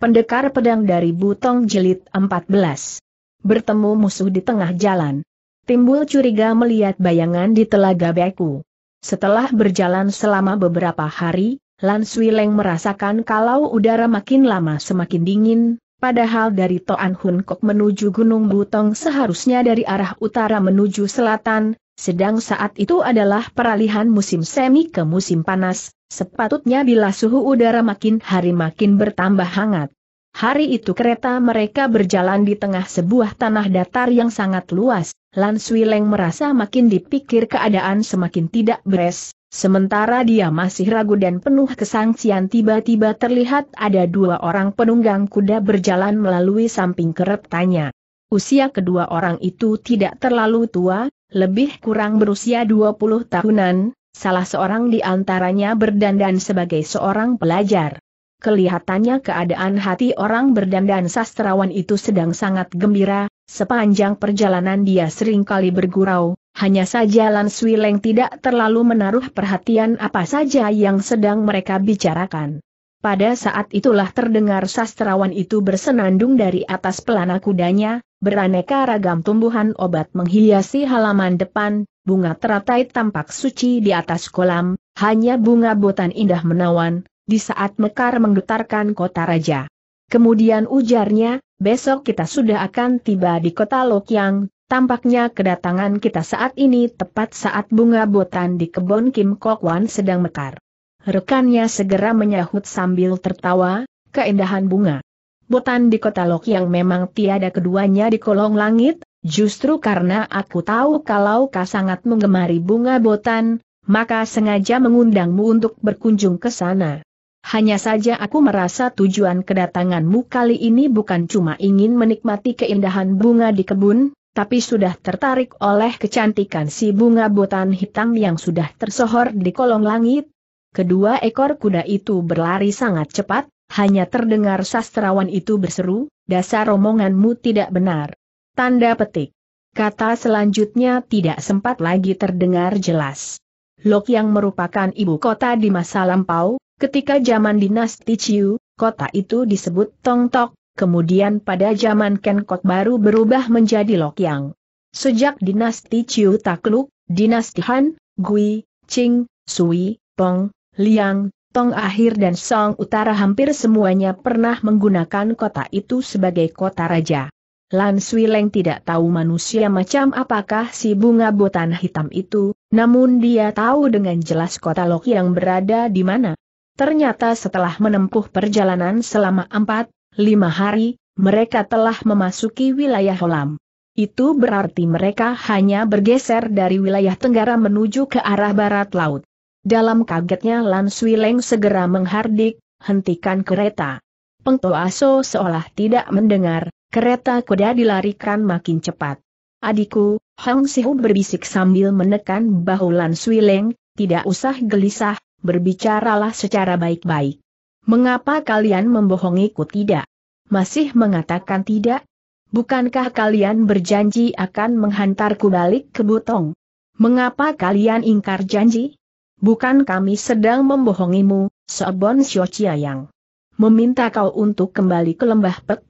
Pendekar pedang dari Butong Jelit 14. Bertemu musuh di tengah jalan. Timbul curiga melihat bayangan di telaga beku. Setelah berjalan selama beberapa hari, Lan Swileng merasakan kalau udara makin lama semakin dingin, Padahal dari Toan Hun Kok menuju Gunung Butong seharusnya dari arah utara menuju selatan, sedang saat itu adalah peralihan musim semi ke musim panas, sepatutnya bila suhu udara makin hari makin bertambah hangat. Hari itu kereta mereka berjalan di tengah sebuah tanah datar yang sangat luas, Lan Swileng merasa makin dipikir keadaan semakin tidak beres, Sementara dia masih ragu dan penuh kesangsian tiba-tiba terlihat ada dua orang penunggang kuda berjalan melalui samping keretanya. Usia kedua orang itu tidak terlalu tua, lebih kurang berusia 20 tahunan, salah seorang di antaranya berdandan sebagai seorang pelajar. Kelihatannya keadaan hati orang berdandan sastrawan itu sedang sangat gembira, Sepanjang perjalanan dia sering kali bergurau, hanya saja Lan Leng tidak terlalu menaruh perhatian apa saja yang sedang mereka bicarakan. Pada saat itulah terdengar sastrawan itu bersenandung dari atas pelana kudanya, beraneka ragam tumbuhan obat menghiasi halaman depan, bunga teratai tampak suci di atas kolam, hanya bunga botan indah menawan, di saat mekar menggetarkan kota raja. Kemudian ujarnya, besok kita sudah akan tiba di kota Lokyang, tampaknya kedatangan kita saat ini tepat saat bunga botan di kebun Kim Kok Wan sedang mekar. Rekannya segera menyahut sambil tertawa, keindahan bunga. Botan di kota Lokyang memang tiada keduanya di kolong langit, justru karena aku tahu kalau kau sangat menggemari bunga botan, maka sengaja mengundangmu untuk berkunjung ke sana. Hanya saja aku merasa tujuan kedatanganmu kali ini bukan cuma ingin menikmati keindahan bunga di kebun, tapi sudah tertarik oleh kecantikan si bunga botan hitam yang sudah tersohor di kolong langit. Kedua ekor kuda itu berlari sangat cepat, hanya terdengar sastrawan itu berseru, dasar romonganmu tidak benar. Tanda petik. Kata selanjutnya tidak sempat lagi terdengar jelas. Lok yang merupakan ibu kota di masa lampau, Ketika zaman dinasti Chiu, kota itu disebut Tongtok, kemudian pada zaman Kenkot baru berubah menjadi Lokyang. Sejak dinasti Chiu takluk, dinasti Han, Gui, Qing, Sui, Peng, Liang, Tong Akhir dan Song Utara hampir semuanya pernah menggunakan kota itu sebagai kota raja. Lan Sui Leng tidak tahu manusia macam apakah si bunga botan hitam itu, namun dia tahu dengan jelas kota Lok yang berada di mana. Ternyata setelah menempuh perjalanan selama empat, lima hari, mereka telah memasuki wilayah Holam. Itu berarti mereka hanya bergeser dari wilayah tenggara menuju ke arah barat laut. Dalam kagetnya Lan Leng segera menghardik, hentikan kereta. Peng Aso seolah tidak mendengar, kereta kuda dilarikan makin cepat. Adikku, Hang Sihu berbisik sambil menekan bahu Lan Leng, tidak usah gelisah, berbicaralah secara baik-baik. Mengapa kalian membohongiku tidak? Masih mengatakan tidak? Bukankah kalian berjanji akan menghantarku balik ke Butong? Mengapa kalian ingkar janji? Bukan kami sedang membohongimu, Sobon Xiochia yang meminta kau untuk kembali ke lembah Pek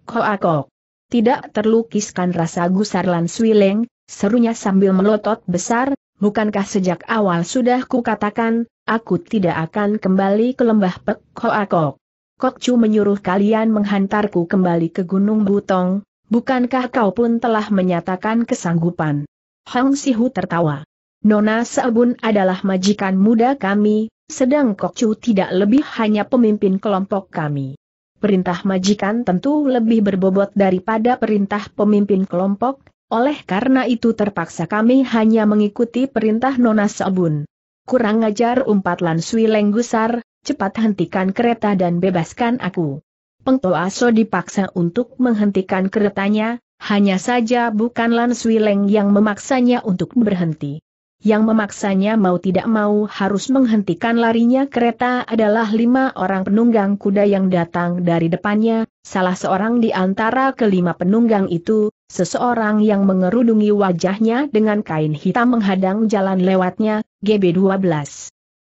Tidak terlukiskan rasa gusar Lan Swileng, serunya sambil melotot besar, Bukankah sejak awal sudah kukatakan, aku tidak akan kembali ke lembah Pek Hoakok? Chu menyuruh kalian menghantarku kembali ke Gunung Butong, bukankah kau pun telah menyatakan kesanggupan? Hang Sihu tertawa. Nona Sabun adalah majikan muda kami, sedang Kok Chu tidak lebih hanya pemimpin kelompok kami. Perintah majikan tentu lebih berbobot daripada perintah pemimpin kelompok, oleh karena itu terpaksa kami hanya mengikuti perintah Nona Sabun. Kurang ajar umpat Lansui gusar. cepat hentikan kereta dan bebaskan aku. Pengtoaso dipaksa untuk menghentikan keretanya, hanya saja bukan Lansui Leng yang memaksanya untuk berhenti. Yang memaksanya mau tidak mau harus menghentikan larinya kereta adalah lima orang penunggang kuda yang datang dari depannya, salah seorang di antara kelima penunggang itu, Seseorang yang mengerudungi wajahnya dengan kain hitam menghadang jalan lewatnya, GB12.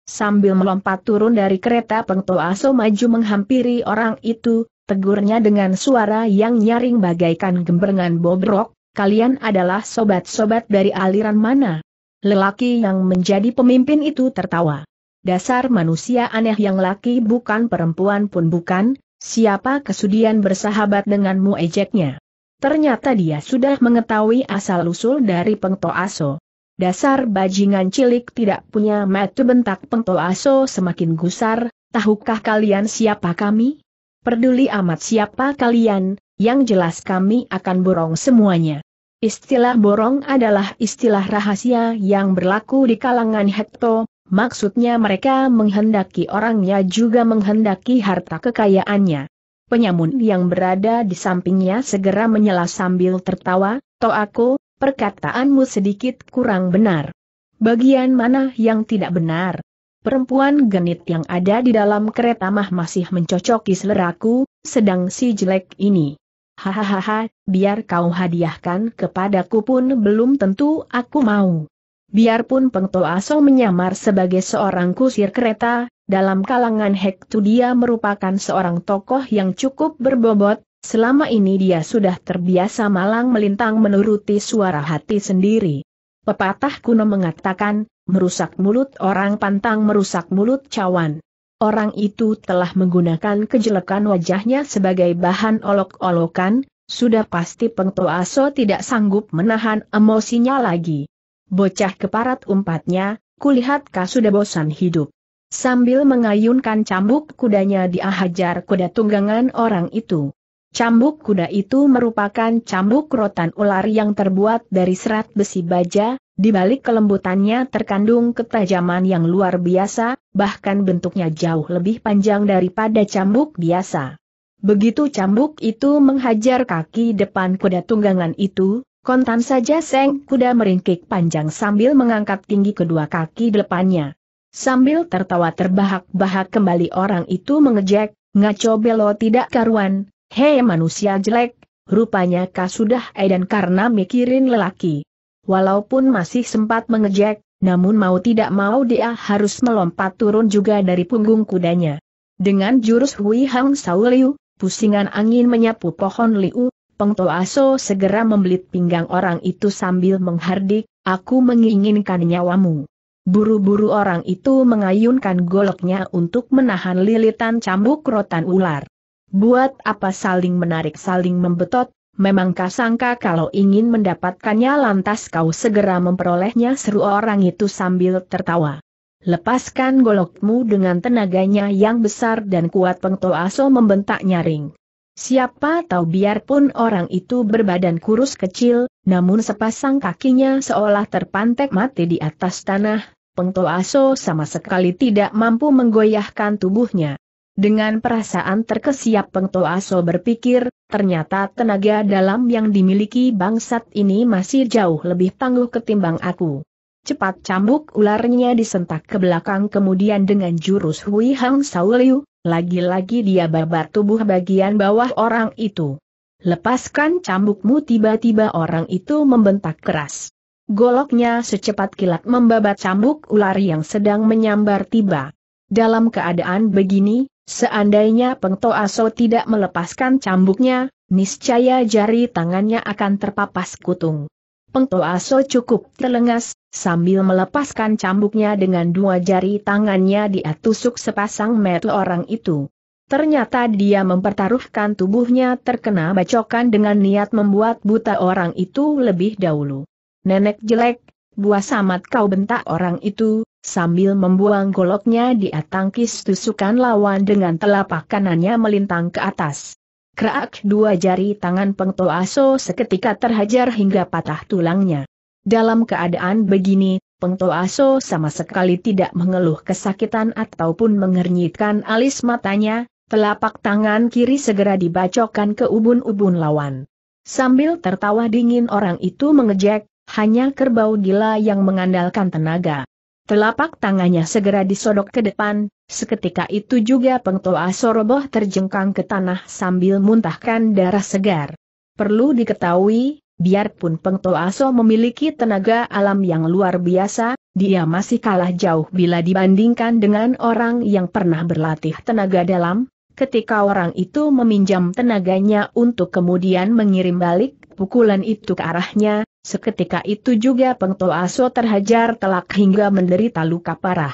Sambil melompat turun dari kereta pengtoaso ah maju menghampiri orang itu, tegurnya dengan suara yang nyaring bagaikan gemberengan bobrok, kalian adalah sobat-sobat dari aliran mana? Lelaki yang menjadi pemimpin itu tertawa. Dasar manusia aneh yang laki bukan perempuan pun bukan, siapa kesudian bersahabat denganmu ejeknya. Ternyata dia sudah mengetahui asal-usul dari Pengto Aso. Dasar bajingan cilik tidak punya metu bentak Pengto Aso semakin gusar, tahukah kalian siapa kami? Perduli amat siapa kalian, yang jelas kami akan borong semuanya. Istilah borong adalah istilah rahasia yang berlaku di kalangan Hekto, maksudnya mereka menghendaki orangnya juga menghendaki harta kekayaannya. Penyamun yang berada di sampingnya segera menyela sambil tertawa, "To aku, perkataanmu sedikit kurang benar. Bagian mana yang tidak benar? Perempuan genit yang ada di dalam kereta mah masih mencocoki seleraku, sedang si jelek ini. Hahaha, biar kau hadiahkan kepadaku pun belum tentu aku mau. Biarpun Pengto aso menyamar sebagai seorang kusir kereta, dalam kalangan Hektu dia merupakan seorang tokoh yang cukup berbobot, Selama ini dia sudah terbiasa malang melintang menuruti suara hati sendiri. Pepatah kuno mengatakan, merusak mulut orang pantang merusak mulut cawan. Orang itu telah menggunakan kejelekan wajahnya sebagai bahan olok-olokan, sudah pasti pengtoaso tidak sanggup menahan emosinya lagi. Bocah keparat umpatnya, kulihat kau sudah bosan hidup. Sambil mengayunkan cambuk kudanya dia hajar kuda tunggangan orang itu. Cambuk kuda itu merupakan cambuk rotan ular yang terbuat dari serat besi baja, di balik kelembutannya terkandung ketajaman yang luar biasa, bahkan bentuknya jauh lebih panjang daripada cambuk biasa. Begitu cambuk itu menghajar kaki depan kuda tunggangan itu, kontan saja seng kuda meringkik panjang sambil mengangkat tinggi kedua kaki depannya. Sambil tertawa terbahak-bahak kembali orang itu mengejek, ngaco belo tidak karuan, hei manusia jelek, rupanya kau sudah edan karena mikirin lelaki. Walaupun masih sempat mengejek, namun mau tidak mau dia harus melompat turun juga dari punggung kudanya. Dengan jurus Hui Hang Sauliu, pusingan angin menyapu pohon liu, To Aso segera membelit pinggang orang itu sambil menghardik, aku menginginkan nyawamu. Buru-buru orang itu mengayunkan goloknya untuk menahan lilitan cambuk rotan ular. Buat apa saling menarik saling membetot, memang kasangka kalau ingin mendapatkannya lantas kau segera memperolehnya seru orang itu sambil tertawa. Lepaskan golokmu dengan tenaganya yang besar dan kuat Pengto Aso membentak nyaring. Siapa tahu biarpun orang itu berbadan kurus kecil, namun sepasang kakinya seolah terpantek mati di atas tanah, Peng Aso sama sekali tidak mampu menggoyahkan tubuhnya. Dengan perasaan terkesiap Peng Aso berpikir, ternyata tenaga dalam yang dimiliki bangsat ini masih jauh lebih tangguh ketimbang aku. Cepat cambuk ularnya disentak ke belakang kemudian dengan jurus Hui Hang Sauliu, lagi-lagi dia babat tubuh bagian bawah orang itu. Lepaskan cambukmu tiba-tiba orang itu membentak keras. Goloknya secepat kilat membabat cambuk ular yang sedang menyambar tiba. Dalam keadaan begini, seandainya Pengtoaso Aso tidak melepaskan cambuknya, niscaya jari tangannya akan terpapas kutung. Pengtoaso Aso cukup telengas, sambil melepaskan cambuknya dengan dua jari tangannya dia tusuk sepasang metu orang itu. Ternyata dia mempertaruhkan tubuhnya terkena bacokan dengan niat membuat buta orang itu lebih dahulu. Nenek jelek, buah samat kau bentak orang itu, sambil membuang goloknya di tangkis tusukan lawan dengan telapak kanannya melintang ke atas. Kerak dua jari tangan pengtoaso seketika terhajar hingga patah tulangnya. Dalam keadaan begini, pengtoaso sama sekali tidak mengeluh kesakitan ataupun mengernyitkan alis matanya, telapak tangan kiri segera dibacokkan ke ubun-ubun lawan. Sambil tertawa dingin orang itu mengejek, hanya kerbau gila yang mengandalkan tenaga. Telapak tangannya segera disodok ke depan, seketika itu juga pengtoa soroboh terjengkang ke tanah sambil muntahkan darah segar. Perlu diketahui, biarpun pengtoa so memiliki tenaga alam yang luar biasa, dia masih kalah jauh bila dibandingkan dengan orang yang pernah berlatih tenaga dalam, ketika orang itu meminjam tenaganya untuk kemudian mengirim balik pukulan itu ke arahnya, Seketika itu juga Peng Aso terhajar telak hingga menderita luka parah.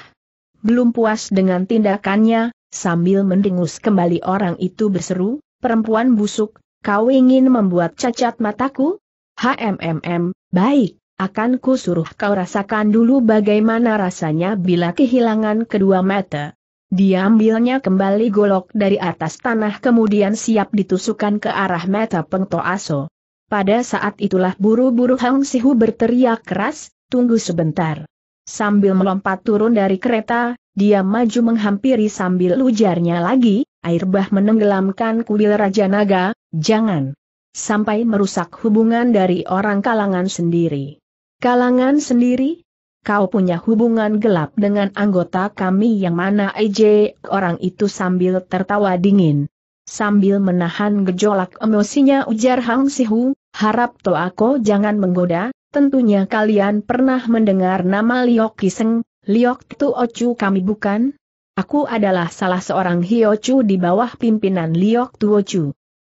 Belum puas dengan tindakannya, sambil mendengus kembali orang itu berseru, perempuan busuk, kau ingin membuat cacat mataku? HMMM, baik, akan ku suruh kau rasakan dulu bagaimana rasanya bila kehilangan kedua mata. Diambilnya kembali golok dari atas tanah kemudian siap ditusukan ke arah mata Peng Aso. Pada saat itulah buru-buru Hang Sihu berteriak keras, tunggu sebentar. Sambil melompat turun dari kereta, dia maju menghampiri sambil ujarnya lagi, air bah menenggelamkan kuil Raja Naga, jangan. Sampai merusak hubungan dari orang kalangan sendiri. Kalangan sendiri? kau punya hubungan gelap dengan anggota kami yang mana EJ orang itu sambil tertawa dingin. Sambil menahan gejolak emosinya ujar Hang Sihu, harap aku jangan menggoda, tentunya kalian pernah mendengar nama Liok Kiseng, Liok Tu Ocu kami bukan? Aku adalah salah seorang Hiochu di bawah pimpinan Liok Tu Ocu.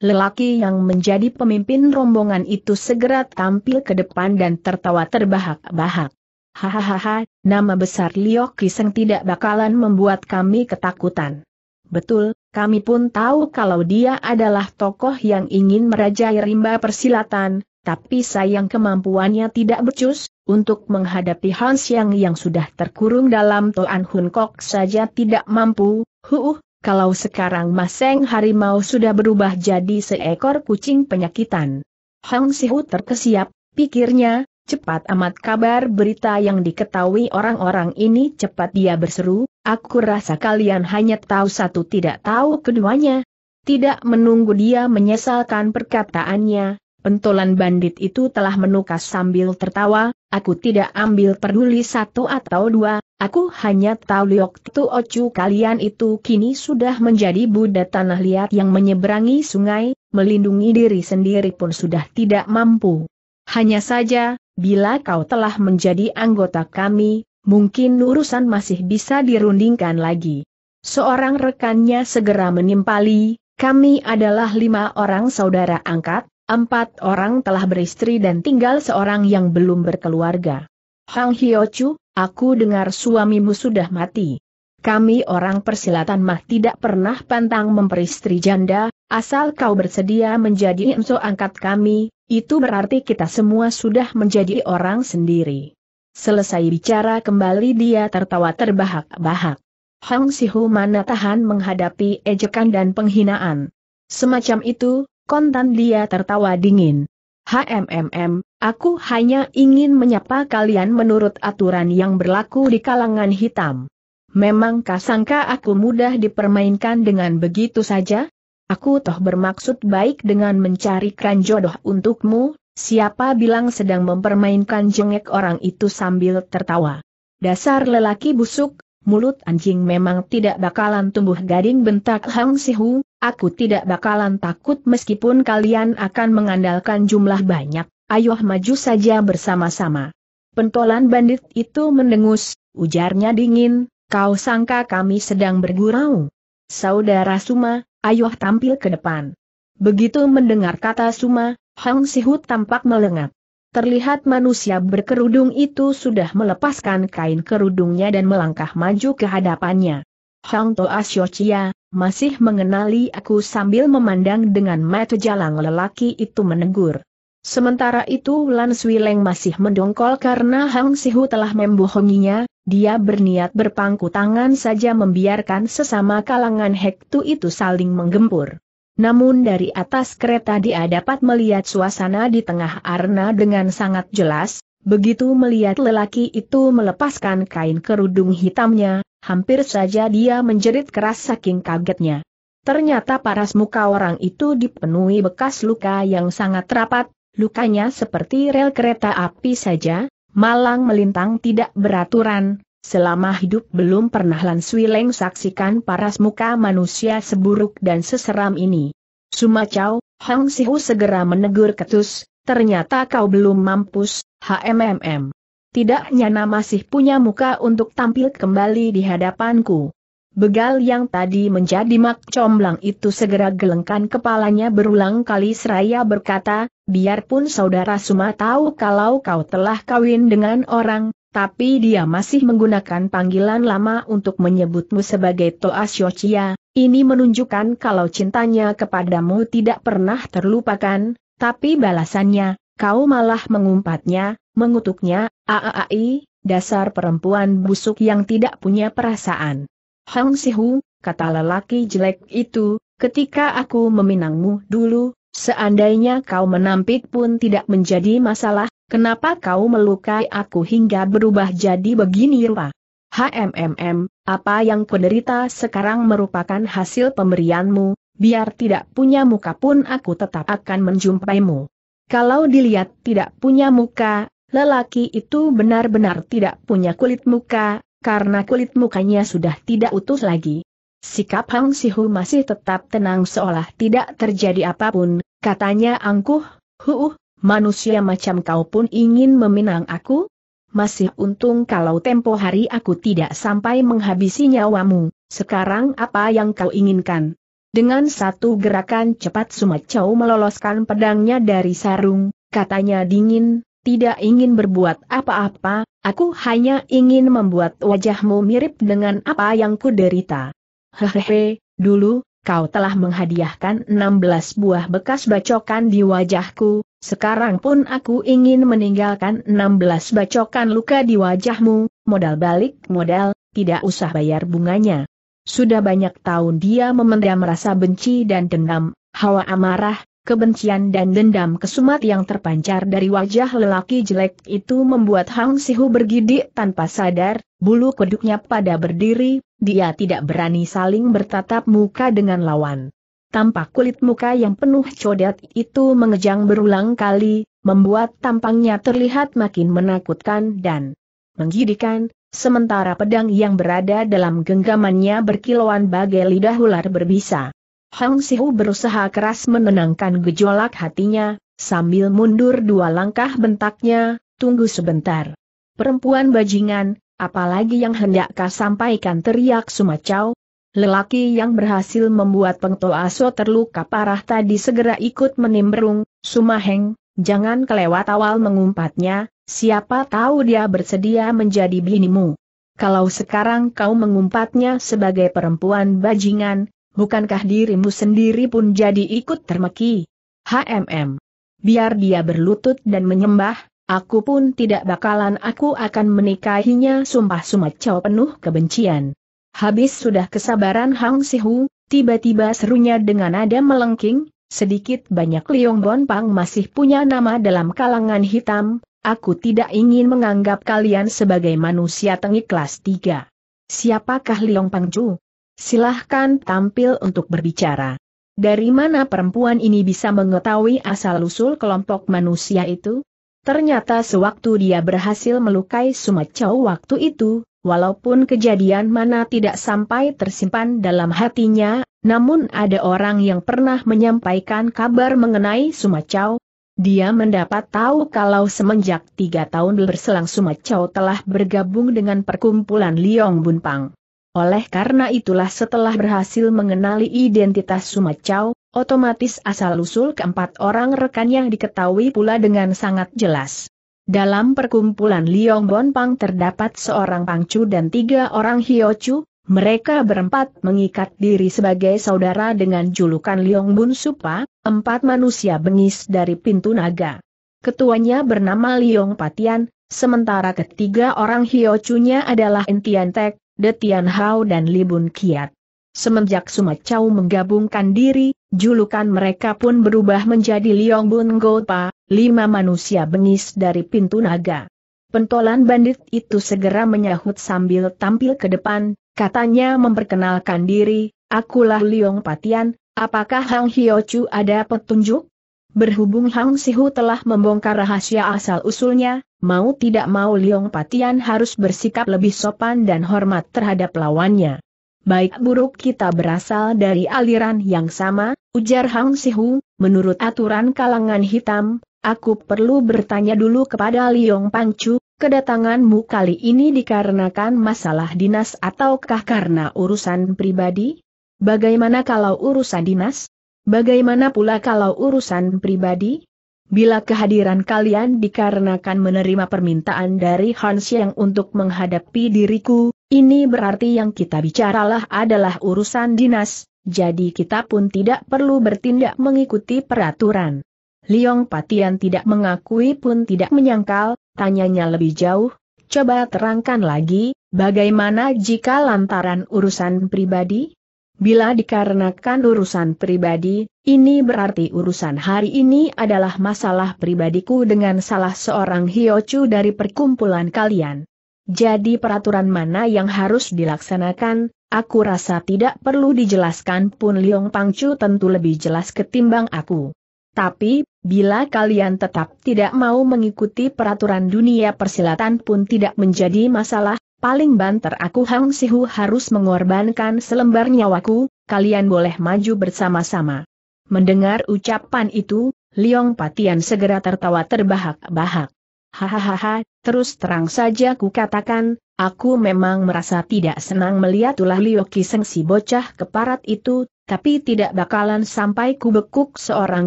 Lelaki yang menjadi pemimpin rombongan itu segera tampil ke depan dan tertawa terbahak-bahak. Hahaha, nama besar Liok Kiseng tidak bakalan membuat kami ketakutan. Betul, kami pun tahu kalau dia adalah tokoh yang ingin merajai rimba persilatan, tapi sayang kemampuannya tidak becus, untuk menghadapi Hans yang yang sudah terkurung dalam Toan Hun Kok saja tidak mampu, huuh, kalau sekarang Maseng Harimau sudah berubah jadi seekor kucing penyakitan. Hang Sihu terkesiap, pikirnya, cepat amat kabar berita yang diketahui orang-orang ini cepat dia berseru, Aku rasa kalian hanya tahu satu tidak tahu keduanya. Tidak menunggu dia menyesalkan perkataannya, pentolan bandit itu telah menukas sambil tertawa, aku tidak ambil peduli satu atau dua, aku hanya tahu Liok Tu Ocu kalian itu kini sudah menjadi Buddha tanah liat yang menyeberangi sungai, melindungi diri sendiri pun sudah tidak mampu. Hanya saja, bila kau telah menjadi anggota kami, mungkin urusan masih bisa dirundingkan lagi. Seorang rekannya segera menimpali, kami adalah lima orang saudara angkat, empat orang telah beristri dan tinggal seorang yang belum berkeluarga. Hang Hyochu, aku dengar suamimu sudah mati. Kami orang persilatan mah tidak pernah pantang memperistri janda, asal kau bersedia menjadi inso angkat kami, itu berarti kita semua sudah menjadi orang sendiri. Selesai bicara kembali dia tertawa terbahak-bahak. Hang Sihu mana tahan menghadapi ejekan dan penghinaan. Semacam itu, kontan dia tertawa dingin. HMMM, aku hanya ingin menyapa kalian menurut aturan yang berlaku di kalangan hitam. Memang kasangka aku mudah dipermainkan dengan begitu saja? Aku toh bermaksud baik dengan mencarikan jodoh untukmu, Siapa bilang sedang mempermainkan jengek orang itu sambil tertawa. Dasar lelaki busuk, mulut anjing memang tidak bakalan tumbuh gading bentak Hang Sihu, aku tidak bakalan takut meskipun kalian akan mengandalkan jumlah banyak, ayo maju saja bersama-sama. Pentolan bandit itu mendengus, ujarnya dingin, kau sangka kami sedang bergurau. Saudara Suma, ayo tampil ke depan. Begitu mendengar kata Suma, Hang Sihut tampak melengat. Terlihat manusia berkerudung itu sudah melepaskan kain kerudungnya dan melangkah maju ke hadapannya. Hang Toa Siochia, masih mengenali aku sambil memandang dengan mata jalang lelaki itu menegur. Sementara itu Lan Sui Leng masih mendongkol karena Hang Sihu telah membohonginya, dia berniat berpangku tangan saja membiarkan sesama kalangan Hektu itu saling menggempur. Namun dari atas kereta dia dapat melihat suasana di tengah arena dengan sangat jelas, begitu melihat lelaki itu melepaskan kain kerudung hitamnya, hampir saja dia menjerit keras saking kagetnya. Ternyata paras muka orang itu dipenuhi bekas luka yang sangat rapat, lukanya seperti rel kereta api saja, malang melintang tidak beraturan, Selama hidup belum pernah Lan Swileng saksikan paras muka manusia seburuk dan seseram ini. Sumacau, Hang Sihu segera menegur Ketus, ternyata kau belum mampus, HMMM. Tidak nyana masih punya muka untuk tampil kembali di hadapanku. Begal yang tadi menjadi mak comblang itu segera gelengkan kepalanya berulang kali seraya berkata, biarpun saudara Suma tahu kalau kau telah kawin dengan orang, tapi dia masih menggunakan panggilan lama untuk menyebutmu sebagai Toa Shochia, ini menunjukkan kalau cintanya kepadamu tidak pernah terlupakan, tapi balasannya, kau malah mengumpatnya, mengutuknya, aaai, dasar perempuan busuk yang tidak punya perasaan. Hang Sihu, kata lelaki jelek itu, ketika aku meminangmu dulu, Seandainya kau menampik pun tidak menjadi masalah, kenapa kau melukai aku hingga berubah jadi begini rupa? HMMM, apa yang kuderita sekarang merupakan hasil pemberianmu, biar tidak punya muka pun aku tetap akan menjumpaimu. Kalau dilihat tidak punya muka, lelaki itu benar-benar tidak punya kulit muka, karena kulit mukanya sudah tidak utuh lagi. Sikap Hang Sihu masih tetap tenang seolah tidak terjadi apapun, katanya angkuh, huuh, manusia macam kau pun ingin meminang aku? Masih untung kalau tempo hari aku tidak sampai menghabisi nyawamu, sekarang apa yang kau inginkan? Dengan satu gerakan cepat Sumacau meloloskan pedangnya dari sarung, katanya dingin, tidak ingin berbuat apa-apa, aku hanya ingin membuat wajahmu mirip dengan apa yang kuderita. Hehehe, dulu, kau telah menghadiahkan 16 buah bekas bacokan di wajahku, sekarang pun aku ingin meninggalkan 16 bacokan luka di wajahmu, modal balik modal, tidak usah bayar bunganya. Sudah banyak tahun dia memendam rasa benci dan dendam, hawa amarah, kebencian dan dendam kesumat yang terpancar dari wajah lelaki jelek itu membuat Hang Sihu bergidik tanpa sadar, bulu kuduknya pada berdiri, dia tidak berani saling bertatap muka dengan lawan. Tampak kulit muka yang penuh codet itu mengejang berulang kali, membuat tampangnya terlihat makin menakutkan dan menggidikan, sementara pedang yang berada dalam genggamannya berkilauan bagai lidah ular berbisa. Hang Sihu berusaha keras menenangkan gejolak hatinya, sambil mundur dua langkah bentaknya, tunggu sebentar. Perempuan bajingan, Apalagi yang hendak kau sampaikan teriak Sumacau. Lelaki yang berhasil membuat Aso terluka parah tadi segera ikut menimbrung, Sumaheng, jangan kelewat awal mengumpatnya, siapa tahu dia bersedia menjadi binimu. Kalau sekarang kau mengumpatnya sebagai perempuan bajingan, bukankah dirimu sendiri pun jadi ikut termeki? HMM. Biar dia berlutut dan menyembah, Aku pun tidak bakalan aku akan menikahinya sumpah Sumacau penuh kebencian. Habis sudah kesabaran Hang Sihu, tiba-tiba serunya dengan nada melengking, sedikit banyak Liong Bon Pang masih punya nama dalam kalangan hitam, aku tidak ingin menganggap kalian sebagai manusia tengik kelas 3. Siapakah Liong Pang Chu? Silahkan tampil untuk berbicara. Dari mana perempuan ini bisa mengetahui asal-usul kelompok manusia itu? Ternyata sewaktu dia berhasil melukai Sumacau waktu itu, walaupun kejadian mana tidak sampai tersimpan dalam hatinya, namun ada orang yang pernah menyampaikan kabar mengenai Sumacau. Dia mendapat tahu kalau semenjak tiga tahun berselang Sumacau telah bergabung dengan perkumpulan Liong Bunpang. Oleh karena itulah setelah berhasil mengenali identitas Sumacau, otomatis asal-usul keempat orang rekannya diketahui pula dengan sangat jelas. Dalam perkumpulan Liong Bon Pang terdapat seorang Pangcu dan tiga orang Hiochu, mereka berempat mengikat diri sebagai saudara dengan julukan Liong Bun Supa, empat manusia bengis dari pintu naga. Ketuanya bernama Liong Patian, sementara ketiga orang Hiochunya adalah Entian Tek, De Hao dan Libun Kiat. Semenjak Sumacau menggabungkan diri, julukan mereka pun berubah menjadi Liong Bun Gopa, lima manusia bengis dari pintu naga. Pentolan bandit itu segera menyahut sambil tampil ke depan, katanya memperkenalkan diri, akulah Liong Patian, apakah Hang Hyo Chu ada petunjuk? Berhubung Hang Sihu telah membongkar rahasia asal-usulnya, mau tidak mau Liong Patian harus bersikap lebih sopan dan hormat terhadap lawannya. Baik buruk kita berasal dari aliran yang sama, ujar Hang Sihu, menurut aturan kalangan hitam, aku perlu bertanya dulu kepada Liong Pangcu, kedatanganmu kali ini dikarenakan masalah dinas ataukah karena urusan pribadi? Bagaimana kalau urusan dinas? Bagaimana pula kalau urusan pribadi? Bila kehadiran kalian dikarenakan menerima permintaan dari Hans yang untuk menghadapi diriku, ini berarti yang kita bicaralah adalah urusan dinas, jadi kita pun tidak perlu bertindak mengikuti peraturan. Liong Patian tidak mengakui pun tidak menyangkal, tanyanya lebih jauh, coba terangkan lagi, bagaimana jika lantaran urusan pribadi? Bila dikarenakan urusan pribadi, ini berarti urusan hari ini adalah masalah pribadiku dengan salah seorang hiocu dari perkumpulan kalian. Jadi peraturan mana yang harus dilaksanakan, aku rasa tidak perlu dijelaskan pun Liong Pangcu tentu lebih jelas ketimbang aku. Tapi, bila kalian tetap tidak mau mengikuti peraturan dunia persilatan pun tidak menjadi masalah, Paling banter aku Hang Sihu harus mengorbankan selembar nyawaku, kalian boleh maju bersama-sama. Mendengar ucapan itu, Liong Patian segera tertawa terbahak-bahak. Hahaha, terus terang saja ku katakan, aku memang merasa tidak senang melihat ulah Lio Kiseng si bocah keparat itu, tapi tidak bakalan sampai ku bekuk seorang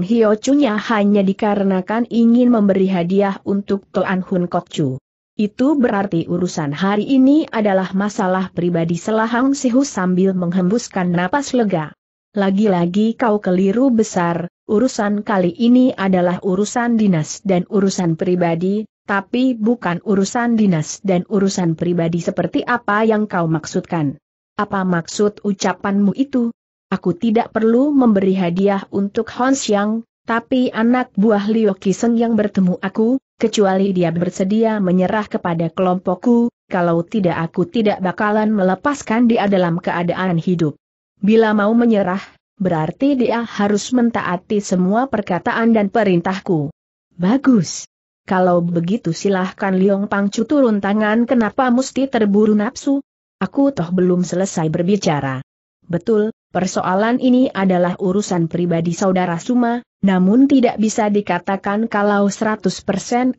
Hiocunya hanya dikarenakan ingin memberi hadiah untuk Toan Hun Chu. Itu berarti urusan hari ini adalah masalah pribadi selahang Sihu sambil menghembuskan napas lega. Lagi-lagi kau keliru besar, urusan kali ini adalah urusan dinas dan urusan pribadi, tapi bukan urusan dinas dan urusan pribadi seperti apa yang kau maksudkan. Apa maksud ucapanmu itu? Aku tidak perlu memberi hadiah untuk Hon Xiang, tapi anak buah Liu Kiseng yang bertemu aku, kecuali dia bersedia menyerah kepada kelompokku, kalau tidak aku tidak bakalan melepaskan dia dalam keadaan hidup. Bila mau menyerah, berarti dia harus mentaati semua perkataan dan perintahku. Bagus. Kalau begitu silahkan Liong Pangcu turun tangan kenapa mesti terburu nafsu? Aku toh belum selesai berbicara. Betul, Persoalan ini adalah urusan pribadi Saudara Suma, namun tidak bisa dikatakan kalau 100%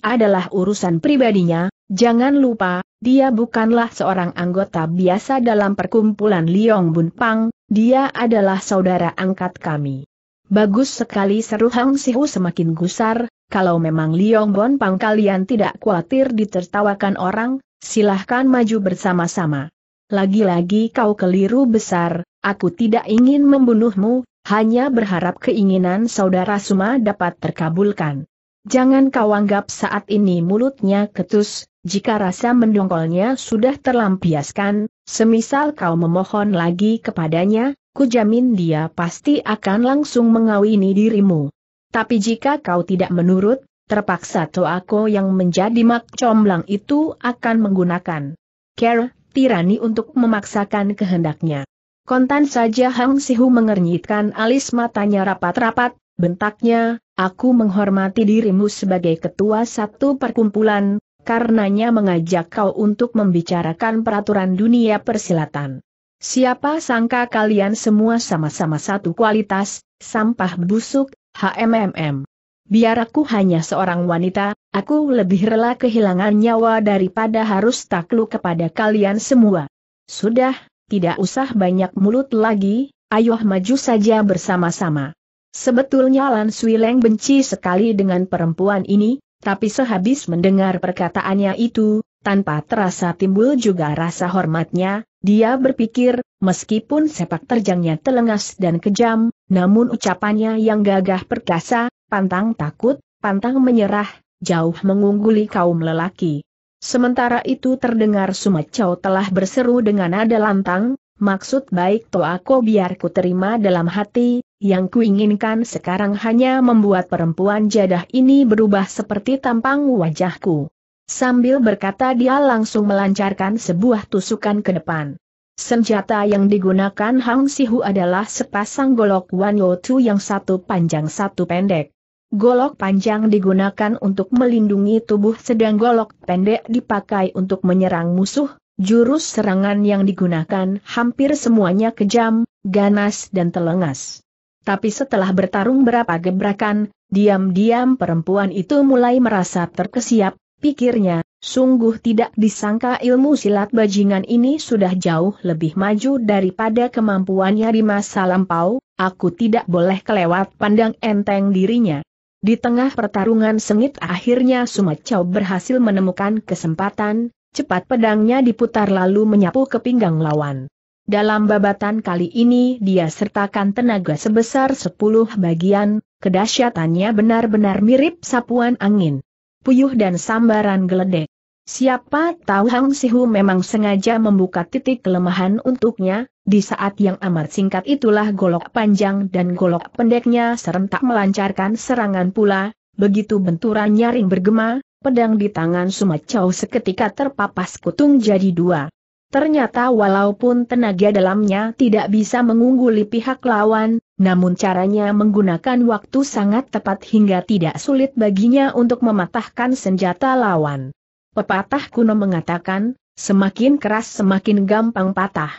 adalah urusan pribadinya, jangan lupa, dia bukanlah seorang anggota biasa dalam perkumpulan Liong Bun Pang, dia adalah saudara angkat kami. Bagus sekali seru Hang Sihu semakin gusar, kalau memang Liong Bun Pang kalian tidak khawatir ditertawakan orang, silahkan maju bersama-sama. Lagi-lagi kau keliru besar, Aku tidak ingin membunuhmu, hanya berharap keinginan saudara Suma dapat terkabulkan. Jangan kau anggap saat ini mulutnya ketus, jika rasa mendongkolnya sudah terlampiaskan, semisal kau memohon lagi kepadanya, kujamin dia pasti akan langsung mengawini dirimu. Tapi jika kau tidak menurut, terpaksa Toako yang menjadi mak comblang itu akan menggunakan care tirani untuk memaksakan kehendaknya. Kontan saja Hang Sihu mengernyitkan alis matanya rapat-rapat, bentaknya, aku menghormati dirimu sebagai ketua satu perkumpulan, karenanya mengajak kau untuk membicarakan peraturan dunia persilatan. Siapa sangka kalian semua sama-sama satu kualitas, sampah busuk, HMMM. Biar aku hanya seorang wanita, aku lebih rela kehilangan nyawa daripada harus takluk kepada kalian semua. Sudah, tidak usah banyak mulut lagi, ayo maju saja bersama-sama. Sebetulnya Lan Suileng benci sekali dengan perempuan ini, tapi sehabis mendengar perkataannya itu, tanpa terasa timbul juga rasa hormatnya, dia berpikir, meskipun sepak terjangnya telengas dan kejam, namun ucapannya yang gagah perkasa, pantang takut, pantang menyerah, jauh mengungguli kaum lelaki. Sementara itu terdengar Sumacau telah berseru dengan nada lantang, maksud baik toako biar ku terima dalam hati, yang kuinginkan sekarang hanya membuat perempuan jadah ini berubah seperti tampang wajahku. Sambil berkata dia langsung melancarkan sebuah tusukan ke depan. Senjata yang digunakan Hang Sihu adalah sepasang golok Wan Yotu yang satu panjang satu pendek. Golok panjang digunakan untuk melindungi tubuh sedang golok pendek dipakai untuk menyerang musuh, jurus serangan yang digunakan hampir semuanya kejam, ganas dan telengas. Tapi setelah bertarung berapa gebrakan, diam-diam perempuan itu mulai merasa terkesiap, pikirnya, Sungguh tidak disangka ilmu silat bajingan ini sudah jauh lebih maju daripada kemampuannya di masa lampau, aku tidak boleh kelewat pandang enteng dirinya. Di tengah pertarungan sengit akhirnya Sumacau berhasil menemukan kesempatan, cepat pedangnya diputar lalu menyapu ke pinggang lawan. Dalam babatan kali ini dia sertakan tenaga sebesar 10 bagian, kedahsyatannya benar-benar mirip sapuan angin. Puyuh dan sambaran geledek. Siapa tahu Hang Sihu memang sengaja membuka titik kelemahan untuknya, di saat yang amat singkat itulah golok panjang dan golok pendeknya serentak melancarkan serangan pula, begitu benturan nyaring bergema, pedang di tangan Sumacau seketika terpapas kutung jadi dua. Ternyata walaupun tenaga dalamnya tidak bisa mengungguli pihak lawan, namun caranya menggunakan waktu sangat tepat hingga tidak sulit baginya untuk mematahkan senjata lawan. Pepatah kuno mengatakan, semakin keras semakin gampang patah.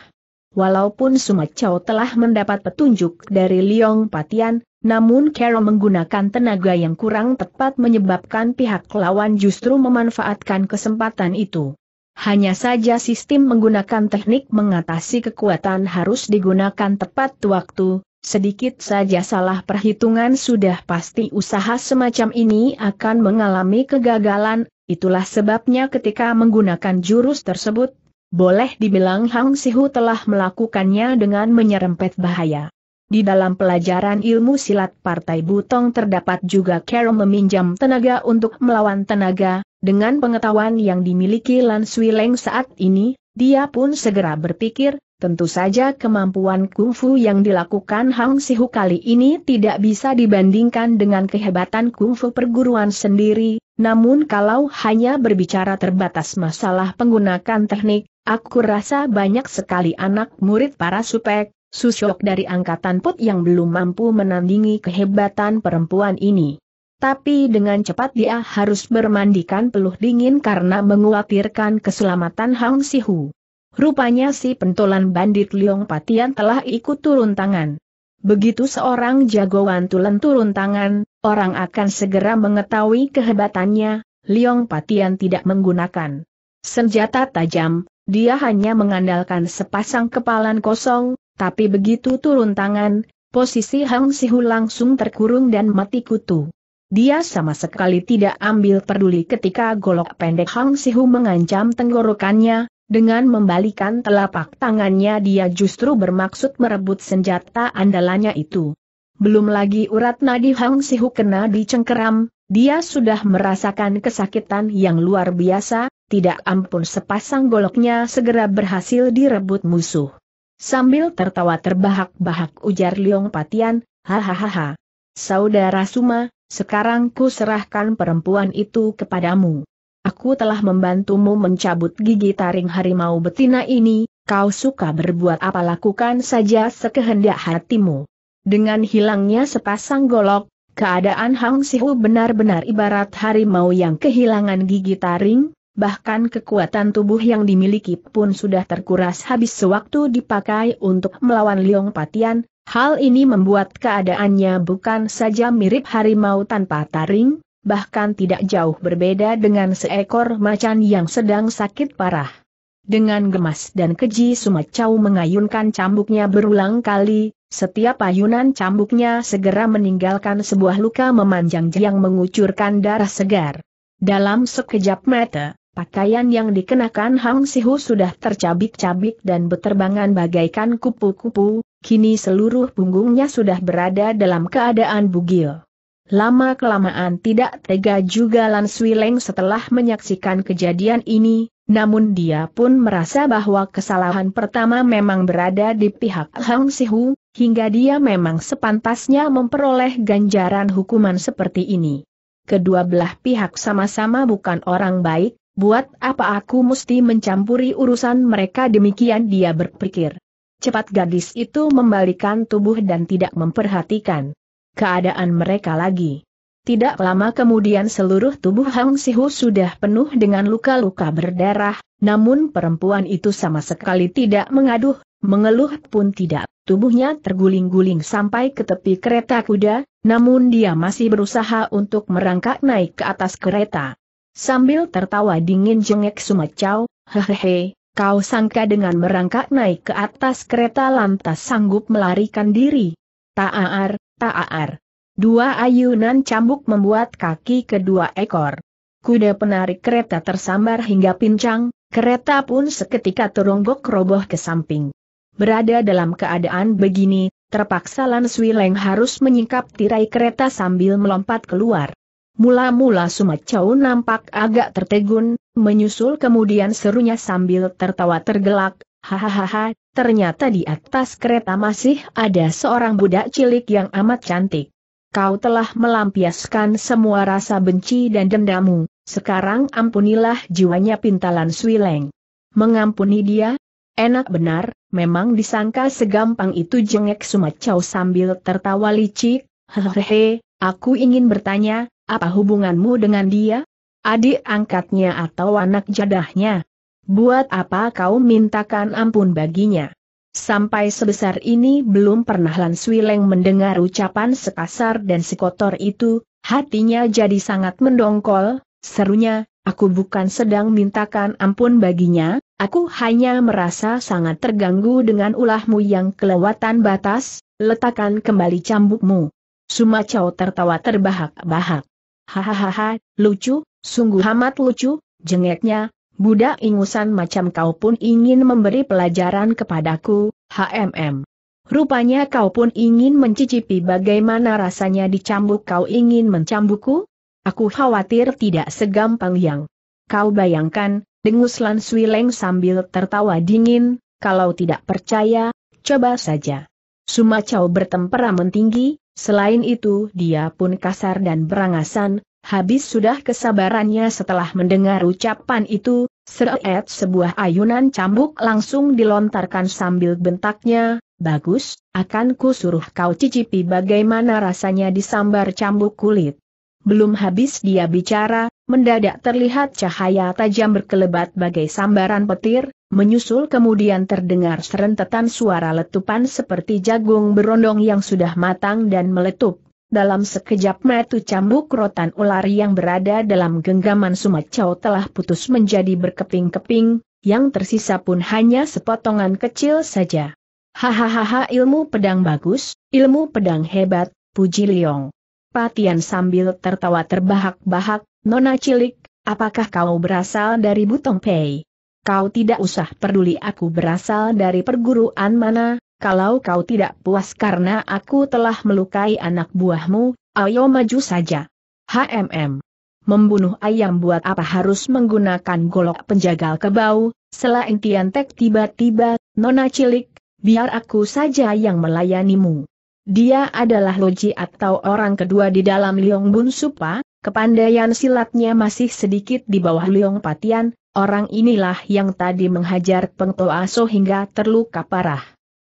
Walaupun Sumacau telah mendapat petunjuk dari Liong Patian, namun Carol menggunakan tenaga yang kurang tepat menyebabkan pihak lawan justru memanfaatkan kesempatan itu. Hanya saja sistem menggunakan teknik mengatasi kekuatan harus digunakan tepat waktu, sedikit saja salah perhitungan sudah pasti usaha semacam ini akan mengalami kegagalan, Itulah sebabnya ketika menggunakan jurus tersebut, boleh dibilang Hang Sihu telah melakukannya dengan menyerempet bahaya. Di dalam pelajaran ilmu silat Partai Butong terdapat juga Carol meminjam tenaga untuk melawan tenaga, dengan pengetahuan yang dimiliki Lan Sui Leng saat ini, dia pun segera berpikir, tentu saja kemampuan kungfu yang dilakukan Hang Sihu kali ini tidak bisa dibandingkan dengan kehebatan kungfu perguruan sendiri, namun kalau hanya berbicara terbatas masalah penggunaan teknik, aku rasa banyak sekali anak murid para supek, susyok dari angkatan put yang belum mampu menandingi kehebatan perempuan ini. Tapi dengan cepat dia harus bermandikan peluh dingin karena menguatirkan keselamatan Hang Sihu. Rupanya si pentolan bandit Liong Patian telah ikut turun tangan. Begitu seorang jagoan tulen turun tangan, orang akan segera mengetahui kehebatannya, Liong Patian tidak menggunakan senjata tajam, dia hanya mengandalkan sepasang kepalan kosong, tapi begitu turun tangan, posisi Hang Sihu langsung terkurung dan mati kutu. Dia sama sekali tidak ambil peduli ketika golok pendek Hang Sihu mengancam tenggorokannya, dengan membalikan telapak tangannya dia justru bermaksud merebut senjata andalannya itu belum lagi urat nadi Hang Sihu kena dicengkeram, dia sudah merasakan kesakitan yang luar biasa, tidak ampun sepasang goloknya segera berhasil direbut musuh. Sambil tertawa terbahak-bahak ujar Liong Patian, hahaha. Saudara Suma, sekarang ku serahkan perempuan itu kepadamu. Aku telah membantumu mencabut gigi taring harimau betina ini, kau suka berbuat apa lakukan saja sekehendak hatimu. Dengan hilangnya sepasang golok, keadaan Hang Sihu benar-benar ibarat harimau yang kehilangan gigi taring, bahkan kekuatan tubuh yang dimiliki pun sudah terkuras habis sewaktu dipakai untuk melawan Liong Patian, hal ini membuat keadaannya bukan saja mirip harimau tanpa taring, bahkan tidak jauh berbeda dengan seekor macan yang sedang sakit parah. Dengan gemas dan keji Sumacau mengayunkan cambuknya berulang kali, setiap ayunan cambuknya segera meninggalkan sebuah luka memanjang yang mengucurkan darah segar. Dalam sekejap mata, pakaian yang dikenakan Hang Sihu sudah tercabik-cabik dan beterbangan bagaikan kupu-kupu, kini seluruh punggungnya sudah berada dalam keadaan bugil. Lama-kelamaan tidak tega juga Lan Sui setelah menyaksikan kejadian ini, namun dia pun merasa bahwa kesalahan pertama memang berada di pihak Hang Sihu, hingga dia memang sepantasnya memperoleh ganjaran hukuman seperti ini. Kedua belah pihak sama-sama bukan orang baik, buat apa aku mesti mencampuri urusan mereka demikian dia berpikir. Cepat gadis itu membalikan tubuh dan tidak memperhatikan keadaan mereka lagi. Tidak lama kemudian seluruh tubuh Hang Sihu sudah penuh dengan luka-luka berdarah, namun perempuan itu sama sekali tidak mengaduh, mengeluh pun tidak. Tubuhnya terguling-guling sampai ke tepi kereta kuda, namun dia masih berusaha untuk merangkak naik ke atas kereta. Sambil tertawa dingin jengek Sumacau, hehehe, kau sangka dengan merangkak naik ke atas kereta lantas sanggup melarikan diri. Ta'ar, ta'ar. Dua ayunan cambuk membuat kaki kedua ekor. Kuda penarik kereta tersambar hingga pincang, kereta pun seketika teronggok roboh ke samping. Berada dalam keadaan begini, terpaksa Lan Leng harus menyingkap tirai kereta sambil melompat keluar. Mula-mula Sumacau nampak agak tertegun, menyusul kemudian serunya sambil tertawa tergelak, hahaha, ternyata di atas kereta masih ada seorang budak cilik yang amat cantik kau telah melampiaskan semua rasa benci dan dendamu, sekarang ampunilah jiwanya pintalan Swileng. Mengampuni dia? Enak benar, memang disangka segampang itu jengek Sumacau sambil tertawa licik, hehehe, aku ingin bertanya, apa hubunganmu dengan dia? Adik angkatnya atau anak jadahnya? Buat apa kau mintakan ampun baginya? Sampai sebesar ini belum pernah Lan Swileng mendengar ucapan sekasar dan sekotor itu, hatinya jadi sangat mendongkol, serunya, aku bukan sedang mintakan ampun baginya, aku hanya merasa sangat terganggu dengan ulahmu yang kelewatan batas, letakkan kembali cambukmu. Sumacau tertawa terbahak-bahak. Hahaha, lucu, sungguh amat lucu, jengeknya, Budak ingusan macam kau pun ingin memberi pelajaran kepadaku, HMM. Rupanya kau pun ingin mencicipi bagaimana rasanya dicambuk kau ingin mencambukku? Aku khawatir tidak segampang yang kau bayangkan, dengus Lan Swileng sambil tertawa dingin, kalau tidak percaya, coba saja. Sumacau bertemperamen tinggi, selain itu dia pun kasar dan berangasan, Habis sudah kesabarannya setelah mendengar ucapan itu, seret sebuah ayunan cambuk langsung dilontarkan sambil bentaknya, Bagus, akan ku suruh kau cicipi bagaimana rasanya disambar cambuk kulit. Belum habis dia bicara, mendadak terlihat cahaya tajam berkelebat bagai sambaran petir, menyusul kemudian terdengar serentetan suara letupan seperti jagung berondong yang sudah matang dan meletup dalam sekejap metu cambuk rotan ular yang berada dalam genggaman Sumacau telah putus menjadi berkeping-keping, yang tersisa pun hanya sepotongan kecil saja. Hahaha ilmu pedang bagus, ilmu pedang hebat, puji Liong. Patian sambil tertawa terbahak-bahak, nona cilik, apakah kau berasal dari Butong Pei? Kau tidak usah peduli aku berasal dari perguruan mana, kalau kau tidak puas karena aku telah melukai anak buahmu, ayo maju saja. HMM. Membunuh ayam buat apa harus menggunakan golok penjagal kebau, selain Tiantek tiba-tiba, nona cilik, biar aku saja yang melayanimu. Dia adalah Loji atau orang kedua di dalam Liong Bun Supa, kepandaian silatnya masih sedikit di bawah Liong Patian, orang inilah yang tadi menghajar Peng sehingga hingga terluka parah.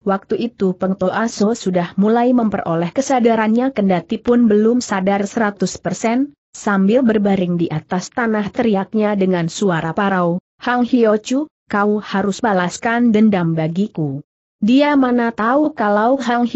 Waktu itu Pengto Aso sudah mulai memperoleh kesadarannya kendati pun belum sadar 100%, sambil berbaring di atas tanah teriaknya dengan suara parau, Hang Hiochu, kau harus balaskan dendam bagiku. Dia mana tahu kalau Hang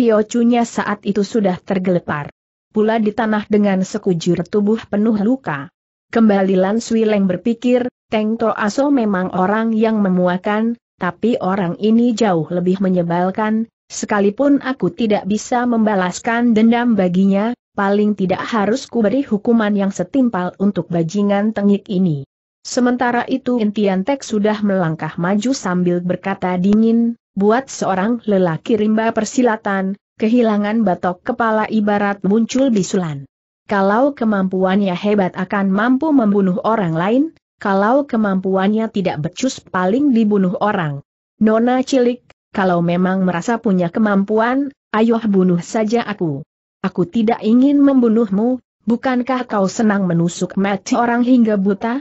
nya saat itu sudah tergelepar. Pula di tanah dengan sekujur tubuh penuh luka. Kembali Lan Swileng berpikir, Teng To Aso memang orang yang memuakan, tapi orang ini jauh lebih menyebalkan, sekalipun aku tidak bisa membalaskan dendam baginya, paling tidak harus kuberi hukuman yang setimpal untuk bajingan tengik ini. Sementara itu Intian sudah melangkah maju sambil berkata dingin, buat seorang lelaki rimba persilatan, kehilangan batok kepala ibarat muncul bisulan. Kalau kemampuannya hebat akan mampu membunuh orang lain, kalau kemampuannya tidak becus paling dibunuh orang. Nona cilik, kalau memang merasa punya kemampuan, ayo bunuh saja aku. Aku tidak ingin membunuhmu, bukankah kau senang menusuk mati orang hingga buta?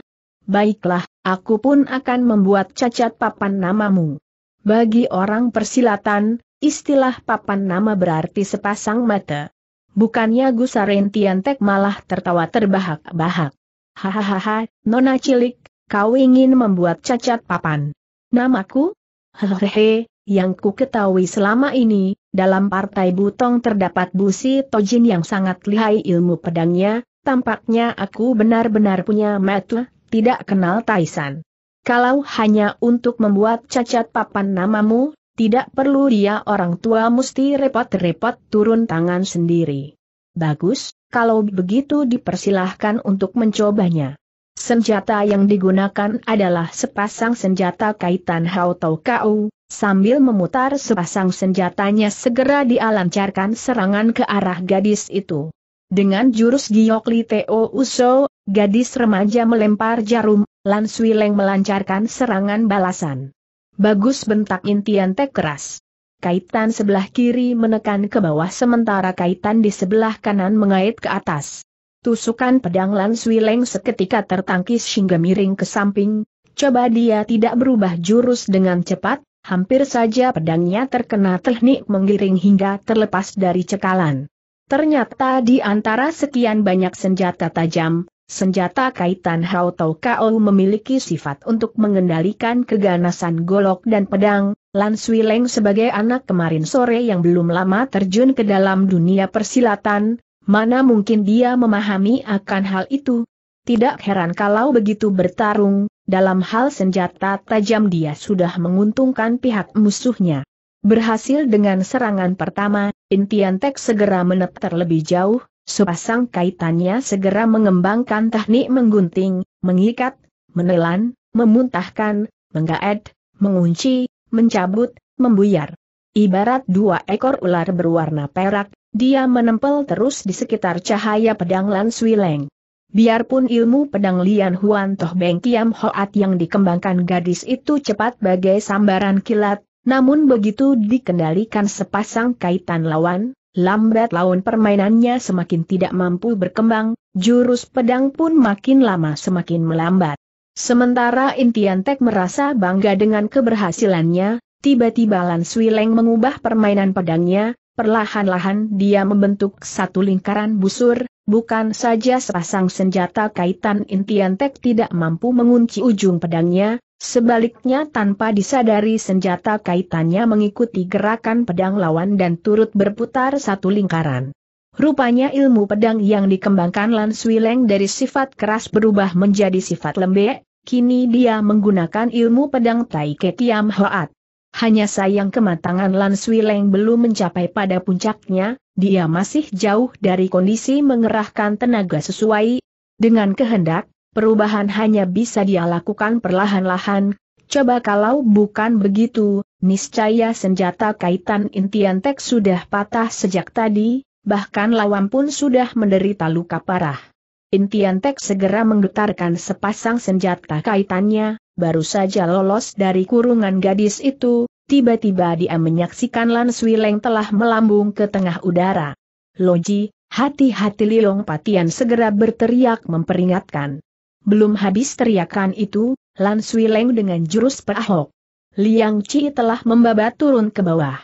Baiklah, aku pun akan membuat cacat papan namamu. Bagi orang persilatan, istilah papan nama berarti sepasang mata. Bukannya Gusarentiantek malah tertawa terbahak-bahak. Hahaha, nona cilik, kau ingin membuat cacat papan. Namaku? Hehehe, yang ku ketahui selama ini, dalam partai butong terdapat busi tojin yang sangat lihai ilmu pedangnya, tampaknya aku benar-benar punya metu, tidak kenal Taisan. Kalau hanya untuk membuat cacat papan namamu, tidak perlu dia orang tua mesti repot-repot turun tangan sendiri. Bagus, kalau begitu dipersilahkan untuk mencobanya. Senjata yang digunakan adalah sepasang senjata kaitan Hao Tau Kau, sambil memutar sepasang senjatanya segera dialancarkan serangan ke arah gadis itu. Dengan jurus Giok Li Teo Uso, gadis remaja melempar jarum, Lan Swileng melancarkan serangan balasan. Bagus bentak Intian Tek keras kaitan sebelah kiri menekan ke bawah sementara kaitan di sebelah kanan mengait ke atas. Tusukan pedang Lan Leng seketika tertangkis hingga miring ke samping, coba dia tidak berubah jurus dengan cepat, hampir saja pedangnya terkena teknik menggiring hingga terlepas dari cekalan. Ternyata di antara sekian banyak senjata tajam, senjata kaitan Hao Tau Kao memiliki sifat untuk mengendalikan keganasan golok dan pedang, Lan Leng sebagai anak kemarin sore yang belum lama terjun ke dalam dunia persilatan, mana mungkin dia memahami akan hal itu. Tidak heran kalau begitu bertarung, dalam hal senjata tajam dia sudah menguntungkan pihak musuhnya. Berhasil dengan serangan pertama, Intian Tek segera menep terlebih jauh, sepasang kaitannya segera mengembangkan teknik menggunting, mengikat, menelan, memuntahkan, menggaet, mengunci, mencabut, membuyar. Ibarat dua ekor ular berwarna perak, dia menempel terus di sekitar cahaya pedang Lan Sui Leng. Biarpun ilmu pedang Lian Huan Toh Beng Kiam Hoat yang dikembangkan gadis itu cepat bagai sambaran kilat, namun begitu dikendalikan sepasang kaitan lawan, lambat laun permainannya semakin tidak mampu berkembang, jurus pedang pun makin lama semakin melambat. Sementara Intiantek merasa bangga dengan keberhasilannya, tiba-tiba Lan Swileng mengubah permainan pedangnya, perlahan-lahan dia membentuk satu lingkaran busur, bukan saja sepasang senjata kaitan Intiantek tidak mampu mengunci ujung pedangnya, Sebaliknya tanpa disadari senjata kaitannya mengikuti gerakan pedang lawan dan turut berputar satu lingkaran. Rupanya ilmu pedang yang dikembangkan Lan Swileng dari sifat keras berubah menjadi sifat lembek, Kini dia menggunakan ilmu pedang Tai Ketiam Hoat. Hanya sayang kematangan Lan Leng belum mencapai pada puncaknya, dia masih jauh dari kondisi mengerahkan tenaga sesuai. Dengan kehendak, perubahan hanya bisa dia lakukan perlahan-lahan. Coba kalau bukan begitu, niscaya senjata kaitan intian tek sudah patah sejak tadi, bahkan lawan pun sudah menderita luka parah. Intiantek segera menggetarkan sepasang senjata kaitannya, baru saja lolos dari kurungan gadis itu, tiba-tiba dia menyaksikan Lan Leng telah melambung ke tengah udara. Loji, hati-hati Lilong Patian segera berteriak memperingatkan. Belum habis teriakan itu, Lan Leng dengan jurus perahok. Liang Chi telah membabat turun ke bawah.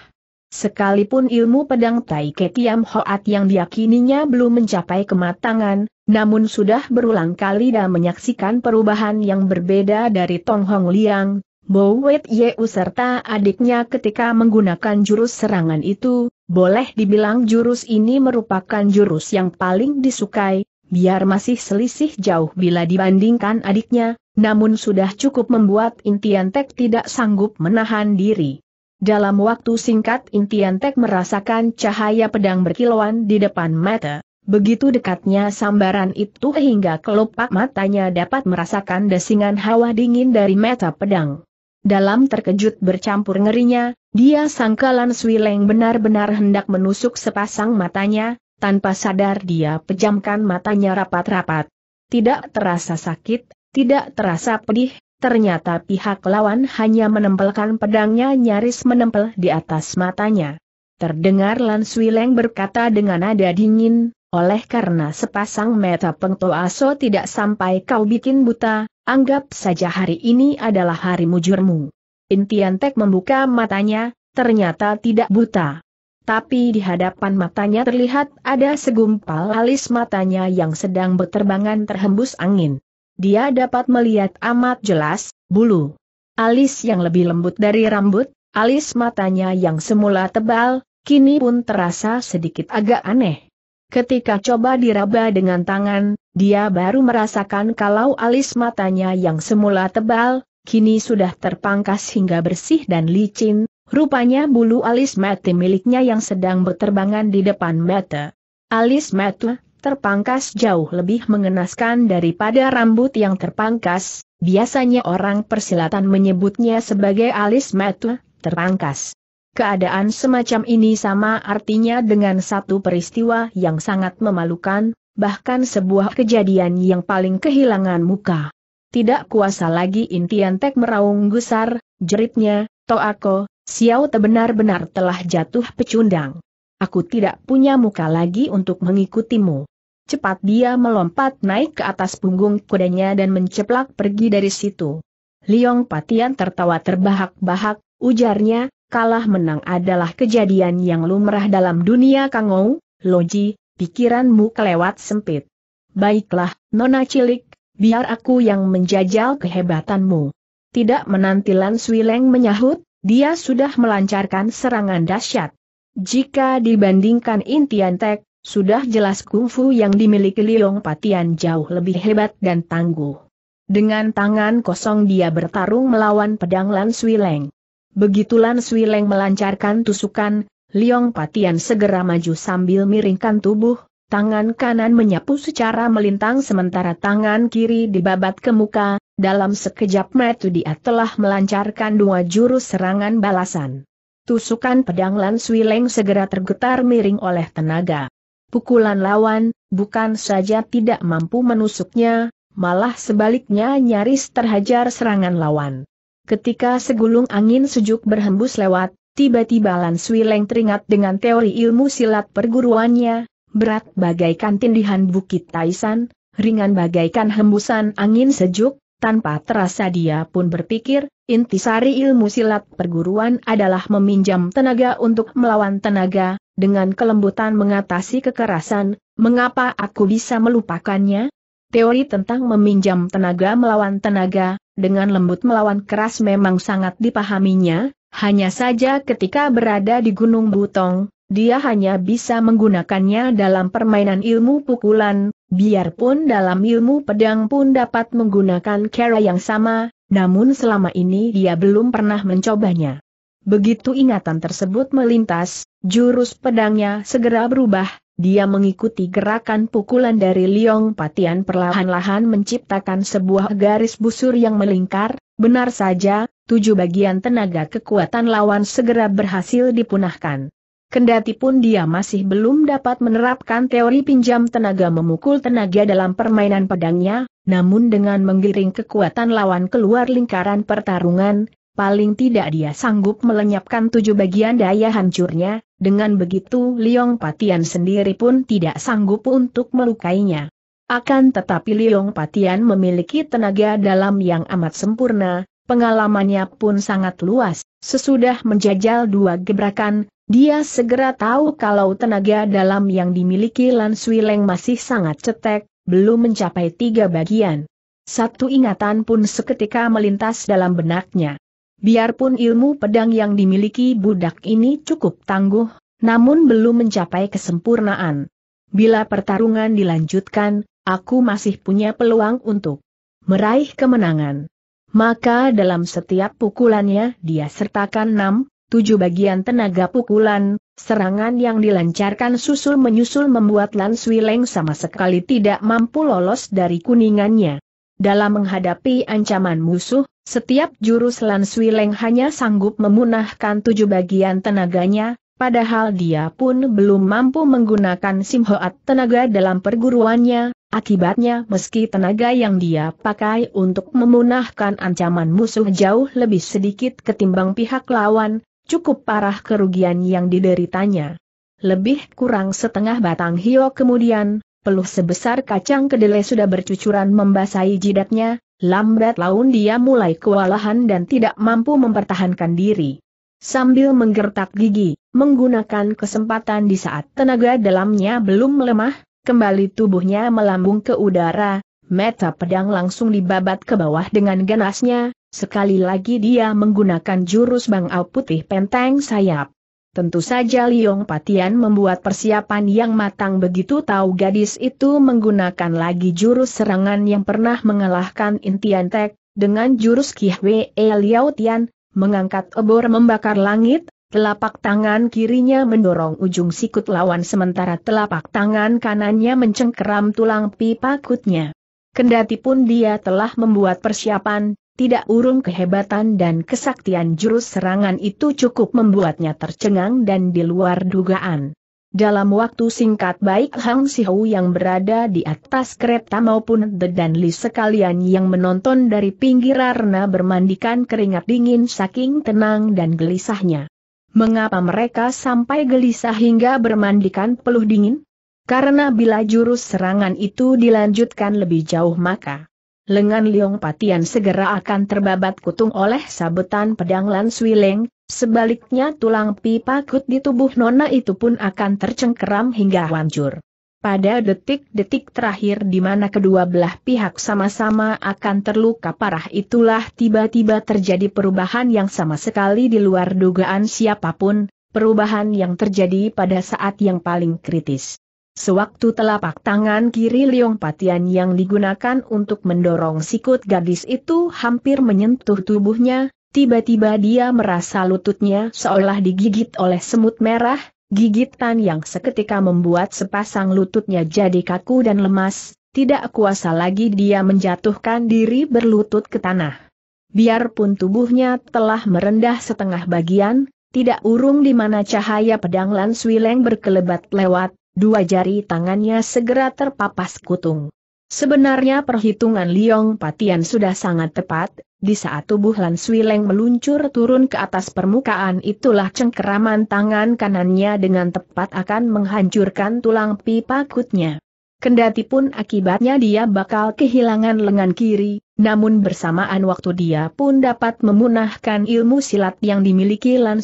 Sekalipun ilmu pedang Tai Ke Tiam Hoat yang diyakininya belum mencapai kematangan, namun sudah berulang kali dan menyaksikan perubahan yang berbeda dari Tong Hong Liang, Bo Wet Yeu serta adiknya ketika menggunakan jurus serangan itu, boleh dibilang jurus ini merupakan jurus yang paling disukai, biar masih selisih jauh bila dibandingkan adiknya, namun sudah cukup membuat Intian Tek tidak sanggup menahan diri. Dalam waktu singkat Intian Intiantek merasakan cahaya pedang berkilauan di depan mata. Begitu dekatnya sambaran itu hingga kelopak matanya dapat merasakan desingan hawa dingin dari mata pedang. Dalam terkejut bercampur ngerinya, dia sangkalan Swileng benar-benar hendak menusuk sepasang matanya, tanpa sadar dia pejamkan matanya rapat-rapat. Tidak terasa sakit, tidak terasa pedih, ternyata pihak lawan hanya menempelkan pedangnya nyaris menempel di atas matanya. Terdengar Lan Swileng berkata dengan nada dingin, oleh karena sepasang mata pengtoaso tidak sampai kau bikin buta, anggap saja hari ini adalah hari mujurmu. Intiantek membuka matanya, ternyata tidak buta. Tapi di hadapan matanya terlihat ada segumpal alis matanya yang sedang berterbangan terhembus angin. Dia dapat melihat amat jelas, bulu. Alis yang lebih lembut dari rambut, alis matanya yang semula tebal, kini pun terasa sedikit agak aneh. Ketika coba diraba dengan tangan, dia baru merasakan kalau alis matanya yang semula tebal, kini sudah terpangkas hingga bersih dan licin, rupanya bulu alis mati miliknya yang sedang berterbangan di depan mata. Alis mata terpangkas jauh lebih mengenaskan daripada rambut yang terpangkas, biasanya orang persilatan menyebutnya sebagai alis mata terpangkas. Keadaan semacam ini sama artinya dengan satu peristiwa yang sangat memalukan, bahkan sebuah kejadian yang paling kehilangan muka. Tidak kuasa lagi intian tek meraung gusar, jeritnya, Toako, Xiao Te benar-benar telah jatuh pecundang. Aku tidak punya muka lagi untuk mengikutimu. Cepat dia melompat naik ke atas punggung kudanya dan menceplak pergi dari situ. Liong Patian tertawa terbahak-bahak, ujarnya, kalah menang adalah kejadian yang lumrah dalam dunia kangou, loji, pikiranmu kelewat sempit. Baiklah, nona cilik, biar aku yang menjajal kehebatanmu. Tidak menanti Lan Swileng menyahut, dia sudah melancarkan serangan dahsyat. Jika dibandingkan Intian Tek, sudah jelas kungfu yang dimiliki Liong Patian jauh lebih hebat dan tangguh. Dengan tangan kosong dia bertarung melawan pedang Lan Swileng. Begitulah Suileng melancarkan tusukan, Liong Patian segera maju sambil miringkan tubuh, tangan kanan menyapu secara melintang sementara tangan kiri dibabat ke muka, dalam sekejap metu dia telah melancarkan dua jurus serangan balasan. Tusukan pedang Lan Suileng segera tergetar miring oleh tenaga. Pukulan lawan, bukan saja tidak mampu menusuknya, malah sebaliknya nyaris terhajar serangan lawan. Ketika segulung angin sejuk berhembus lewat, tiba-tiba Lan Swileng teringat dengan teori ilmu silat perguruannya, berat bagaikan tindihan bukit Taisan, ringan bagaikan hembusan angin sejuk, tanpa terasa dia pun berpikir, intisari ilmu silat perguruan adalah meminjam tenaga untuk melawan tenaga, dengan kelembutan mengatasi kekerasan, mengapa aku bisa melupakannya? Teori tentang meminjam tenaga melawan tenaga, dengan lembut melawan keras memang sangat dipahaminya, hanya saja ketika berada di Gunung Butong, dia hanya bisa menggunakannya dalam permainan ilmu pukulan, biarpun dalam ilmu pedang pun dapat menggunakan cara yang sama, namun selama ini dia belum pernah mencobanya. Begitu ingatan tersebut melintas, jurus pedangnya segera berubah, dia mengikuti gerakan pukulan dari Liong Patian perlahan-lahan menciptakan sebuah garis busur yang melingkar, benar saja, tujuh bagian tenaga kekuatan lawan segera berhasil dipunahkan. Kendati pun dia masih belum dapat menerapkan teori pinjam tenaga memukul tenaga dalam permainan pedangnya, namun dengan menggiring kekuatan lawan keluar lingkaran pertarungan, paling tidak dia sanggup melenyapkan tujuh bagian daya hancurnya, dengan begitu Liong Patian sendiri pun tidak sanggup untuk melukainya. Akan tetapi Liong Patian memiliki tenaga dalam yang amat sempurna, pengalamannya pun sangat luas, sesudah menjajal dua gebrakan, dia segera tahu kalau tenaga dalam yang dimiliki Lan Leng masih sangat cetek, belum mencapai tiga bagian. Satu ingatan pun seketika melintas dalam benaknya. Biarpun ilmu pedang yang dimiliki budak ini cukup tangguh, namun belum mencapai kesempurnaan. Bila pertarungan dilanjutkan, aku masih punya peluang untuk meraih kemenangan. Maka dalam setiap pukulannya dia sertakan 6, 7 bagian tenaga pukulan, serangan yang dilancarkan susul menyusul membuat Lan Swileng sama sekali tidak mampu lolos dari kuningannya dalam menghadapi ancaman musuh, setiap jurus Lan Swileng hanya sanggup memunahkan tujuh bagian tenaganya, padahal dia pun belum mampu menggunakan simhoat tenaga dalam perguruannya, akibatnya meski tenaga yang dia pakai untuk memunahkan ancaman musuh jauh lebih sedikit ketimbang pihak lawan, cukup parah kerugian yang dideritanya. Lebih kurang setengah batang hio kemudian, peluh sebesar kacang kedelai sudah bercucuran membasahi jidatnya, lambat laun dia mulai kewalahan dan tidak mampu mempertahankan diri. Sambil menggertak gigi, menggunakan kesempatan di saat tenaga dalamnya belum melemah, kembali tubuhnya melambung ke udara, meta pedang langsung dibabat ke bawah dengan ganasnya, sekali lagi dia menggunakan jurus bangau putih penteng sayap. Tentu saja Liong Patian membuat persiapan yang matang begitu tahu gadis itu menggunakan lagi jurus serangan yang pernah mengalahkan Intian Tek, dengan jurus Kihwe Hwee Liao Tian, mengangkat obor membakar langit, telapak tangan kirinya mendorong ujung sikut lawan sementara telapak tangan kanannya mencengkeram tulang pipa kutnya. Kendati pun dia telah membuat persiapan, tidak urung kehebatan dan kesaktian jurus serangan itu cukup membuatnya tercengang dan di luar dugaan. Dalam waktu singkat baik Hang Si Hau yang berada di atas kereta maupun The dan Li sekalian yang menonton dari pinggir arena bermandikan keringat dingin saking tenang dan gelisahnya. Mengapa mereka sampai gelisah hingga bermandikan peluh dingin? Karena bila jurus serangan itu dilanjutkan lebih jauh maka Lengan Liong Patian segera akan terbabat kutung oleh sabetan pedang Lan Swileng, sebaliknya tulang pipa kut di tubuh Nona itu pun akan tercengkeram hingga hancur. Pada detik-detik terakhir di mana kedua belah pihak sama-sama akan terluka parah itulah tiba-tiba terjadi perubahan yang sama sekali di luar dugaan siapapun, perubahan yang terjadi pada saat yang paling kritis. Sewaktu telapak tangan kiri Liong Patian yang digunakan untuk mendorong sikut gadis itu hampir menyentuh tubuhnya, tiba-tiba dia merasa lututnya seolah digigit oleh semut merah, gigitan yang seketika membuat sepasang lututnya jadi kaku dan lemas, tidak kuasa lagi dia menjatuhkan diri berlutut ke tanah. Biarpun tubuhnya telah merendah setengah bagian, tidak urung di mana cahaya pedang Lan Swileng berkelebat lewat, Dua jari tangannya segera terpapas kutung. Sebenarnya perhitungan Liong Patian sudah sangat tepat, di saat tubuh Lan meluncur turun ke atas permukaan itulah cengkeraman tangan kanannya dengan tepat akan menghancurkan tulang pipa kutnya. Kendati pun akibatnya dia bakal kehilangan lengan kiri, namun bersamaan waktu dia pun dapat memunahkan ilmu silat yang dimiliki Lan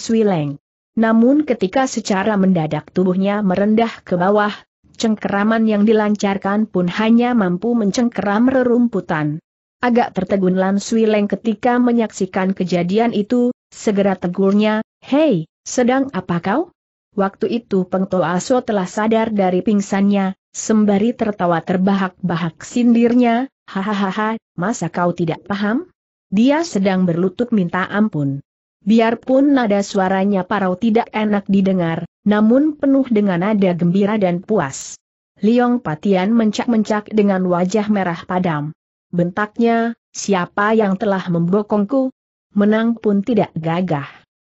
namun ketika secara mendadak tubuhnya merendah ke bawah, cengkeraman yang dilancarkan pun hanya mampu mencengkeram rerumputan. Agak tertegun Lan Leng ketika menyaksikan kejadian itu, segera tegurnya, Hei, sedang apa kau? Waktu itu Peng Aso telah sadar dari pingsannya, sembari tertawa terbahak-bahak sindirnya, Hahaha, masa kau tidak paham? Dia sedang berlutut minta ampun. Biarpun nada suaranya parau tidak enak didengar, namun penuh dengan nada gembira dan puas. Liong Patian mencak-mencak dengan wajah merah padam. Bentaknya, siapa yang telah membokongku? Menang pun tidak gagah.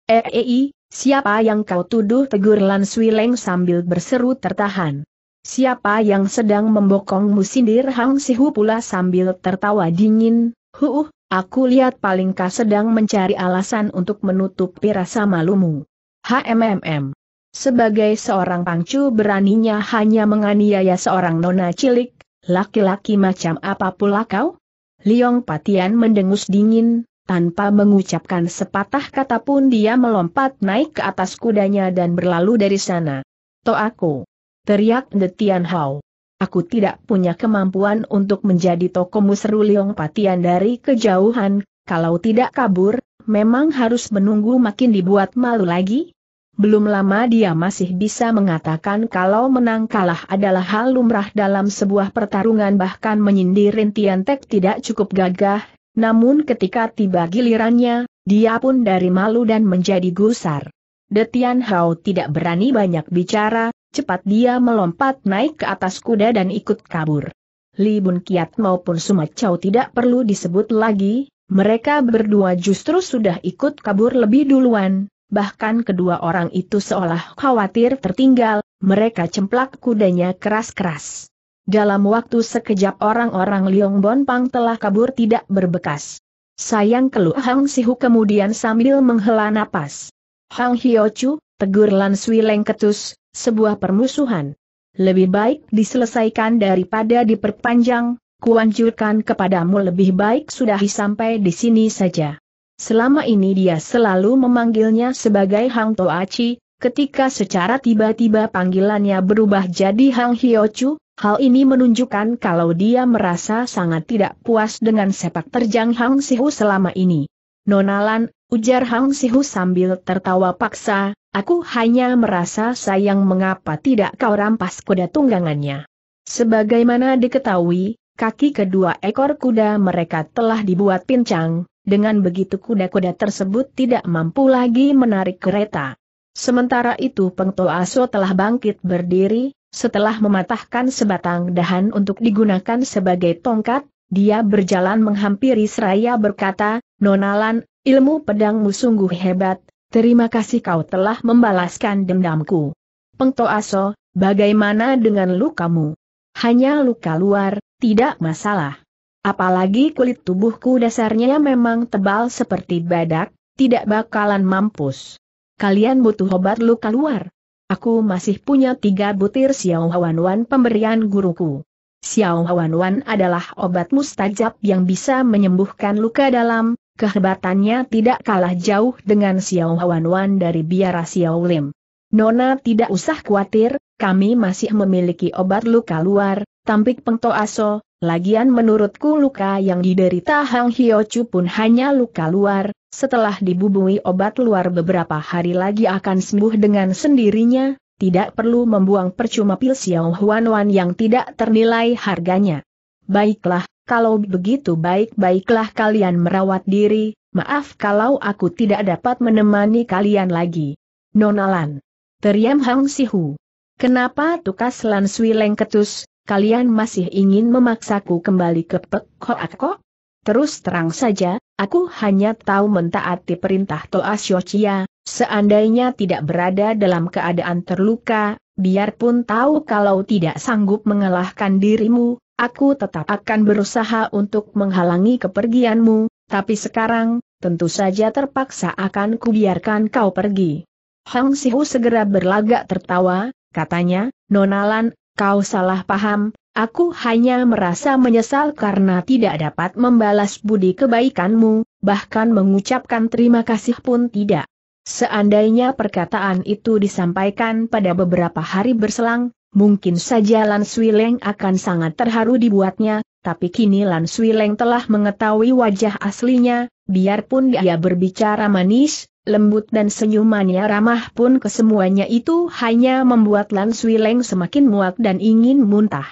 Eei, eh, eh, siapa yang kau tuduh tegur Lan Swileng sambil berseru tertahan. Siapa yang sedang membokongmu sindir Hang Sihu pula sambil tertawa dingin, huuh, Aku lihat paling kah sedang mencari alasan untuk menutupi rasa malumu. HMMM. Sebagai seorang pangcu beraninya hanya menganiaya seorang nona cilik, laki-laki macam apa pula kau? Liong Patian mendengus dingin, tanpa mengucapkan sepatah kata pun dia melompat naik ke atas kudanya dan berlalu dari sana. To aku! Teriak Detian Hao aku tidak punya kemampuan untuk menjadi tokomu seru Leong Patian dari kejauhan, kalau tidak kabur, memang harus menunggu makin dibuat malu lagi? Belum lama dia masih bisa mengatakan kalau menang kalah adalah hal lumrah dalam sebuah pertarungan bahkan menyindir Rintian Tek tidak cukup gagah, namun ketika tiba gilirannya, dia pun dari malu dan menjadi gusar. Detian Hao tidak berani banyak bicara, Cepat dia melompat naik ke atas kuda dan ikut kabur. Li Bun Kiat maupun Sumacau tidak perlu disebut lagi, mereka berdua justru sudah ikut kabur lebih duluan, bahkan kedua orang itu seolah khawatir tertinggal, mereka cemplak kudanya keras-keras. Dalam waktu sekejap orang-orang Liong Pang telah kabur tidak berbekas. Sayang keluh Hang Sihu kemudian sambil menghela napas. Hang Hyo Chu, tegur Lan Sui Leng Ketus, sebuah permusuhan. Lebih baik diselesaikan daripada diperpanjang, kuanjurkan kepadamu lebih baik sudahi sampai di sini saja. Selama ini dia selalu memanggilnya sebagai Hang Toachi, ketika secara tiba-tiba panggilannya berubah jadi Hang Hyochu, hal ini menunjukkan kalau dia merasa sangat tidak puas dengan sepak terjang Hang Sihu selama ini. Nonalan, ujar Hang Sihu sambil tertawa paksa, Aku hanya merasa sayang mengapa tidak kau rampas kuda tunggangannya. Sebagaimana diketahui, kaki kedua ekor kuda mereka telah dibuat pincang, dengan begitu kuda-kuda tersebut tidak mampu lagi menarik kereta. Sementara itu Pengto Aso telah bangkit berdiri, setelah mematahkan sebatang dahan untuk digunakan sebagai tongkat, dia berjalan menghampiri seraya berkata, Nonalan, ilmu pedangmu sungguh hebat, Terima kasih kau telah membalaskan dendamku. Pengto Aso, bagaimana dengan lukamu? Hanya luka luar, tidak masalah. Apalagi kulit tubuhku dasarnya memang tebal seperti badak, tidak bakalan mampus. Kalian butuh obat luka luar. Aku masih punya tiga butir Xiao Wan Wan pemberian guruku. Xiao Wan Wan adalah obat mustajab yang bisa menyembuhkan luka dalam, kehebatannya tidak kalah jauh dengan Xiao Wan Wan dari biara Xiao Lim. Nona tidak usah khawatir, kami masih memiliki obat luka luar, tampik Pengto Aso, lagian menurutku luka yang diderita Hang Hyo Chu pun hanya luka luar, setelah dibubui obat luar beberapa hari lagi akan sembuh dengan sendirinya, tidak perlu membuang percuma pil Xiao Huan Wan yang tidak ternilai harganya. Baiklah, kalau begitu baik-baiklah kalian merawat diri, maaf kalau aku tidak dapat menemani kalian lagi. Nonalan. Teriam Hang Sihu. Kenapa tukas lan Sui ketus, kalian masih ingin memaksaku kembali ke Pek Koak Terus terang saja, aku hanya tahu mentaati perintah Toa Siochia, seandainya tidak berada dalam keadaan terluka, biarpun tahu kalau tidak sanggup mengalahkan dirimu, Aku tetap akan berusaha untuk menghalangi kepergianmu, tapi sekarang, tentu saja terpaksa akan kubiarkan kau pergi. Hang Sihu segera berlagak tertawa, katanya, Nonalan, kau salah paham, aku hanya merasa menyesal karena tidak dapat membalas budi kebaikanmu, bahkan mengucapkan terima kasih pun tidak. Seandainya perkataan itu disampaikan pada beberapa hari berselang, Mungkin saja Lan Swileng akan sangat terharu dibuatnya, tapi kini Lan Swileng telah mengetahui wajah aslinya, biarpun dia berbicara manis, lembut dan senyumannya ramah pun kesemuanya itu hanya membuat Lan Swileng semakin muak dan ingin muntah.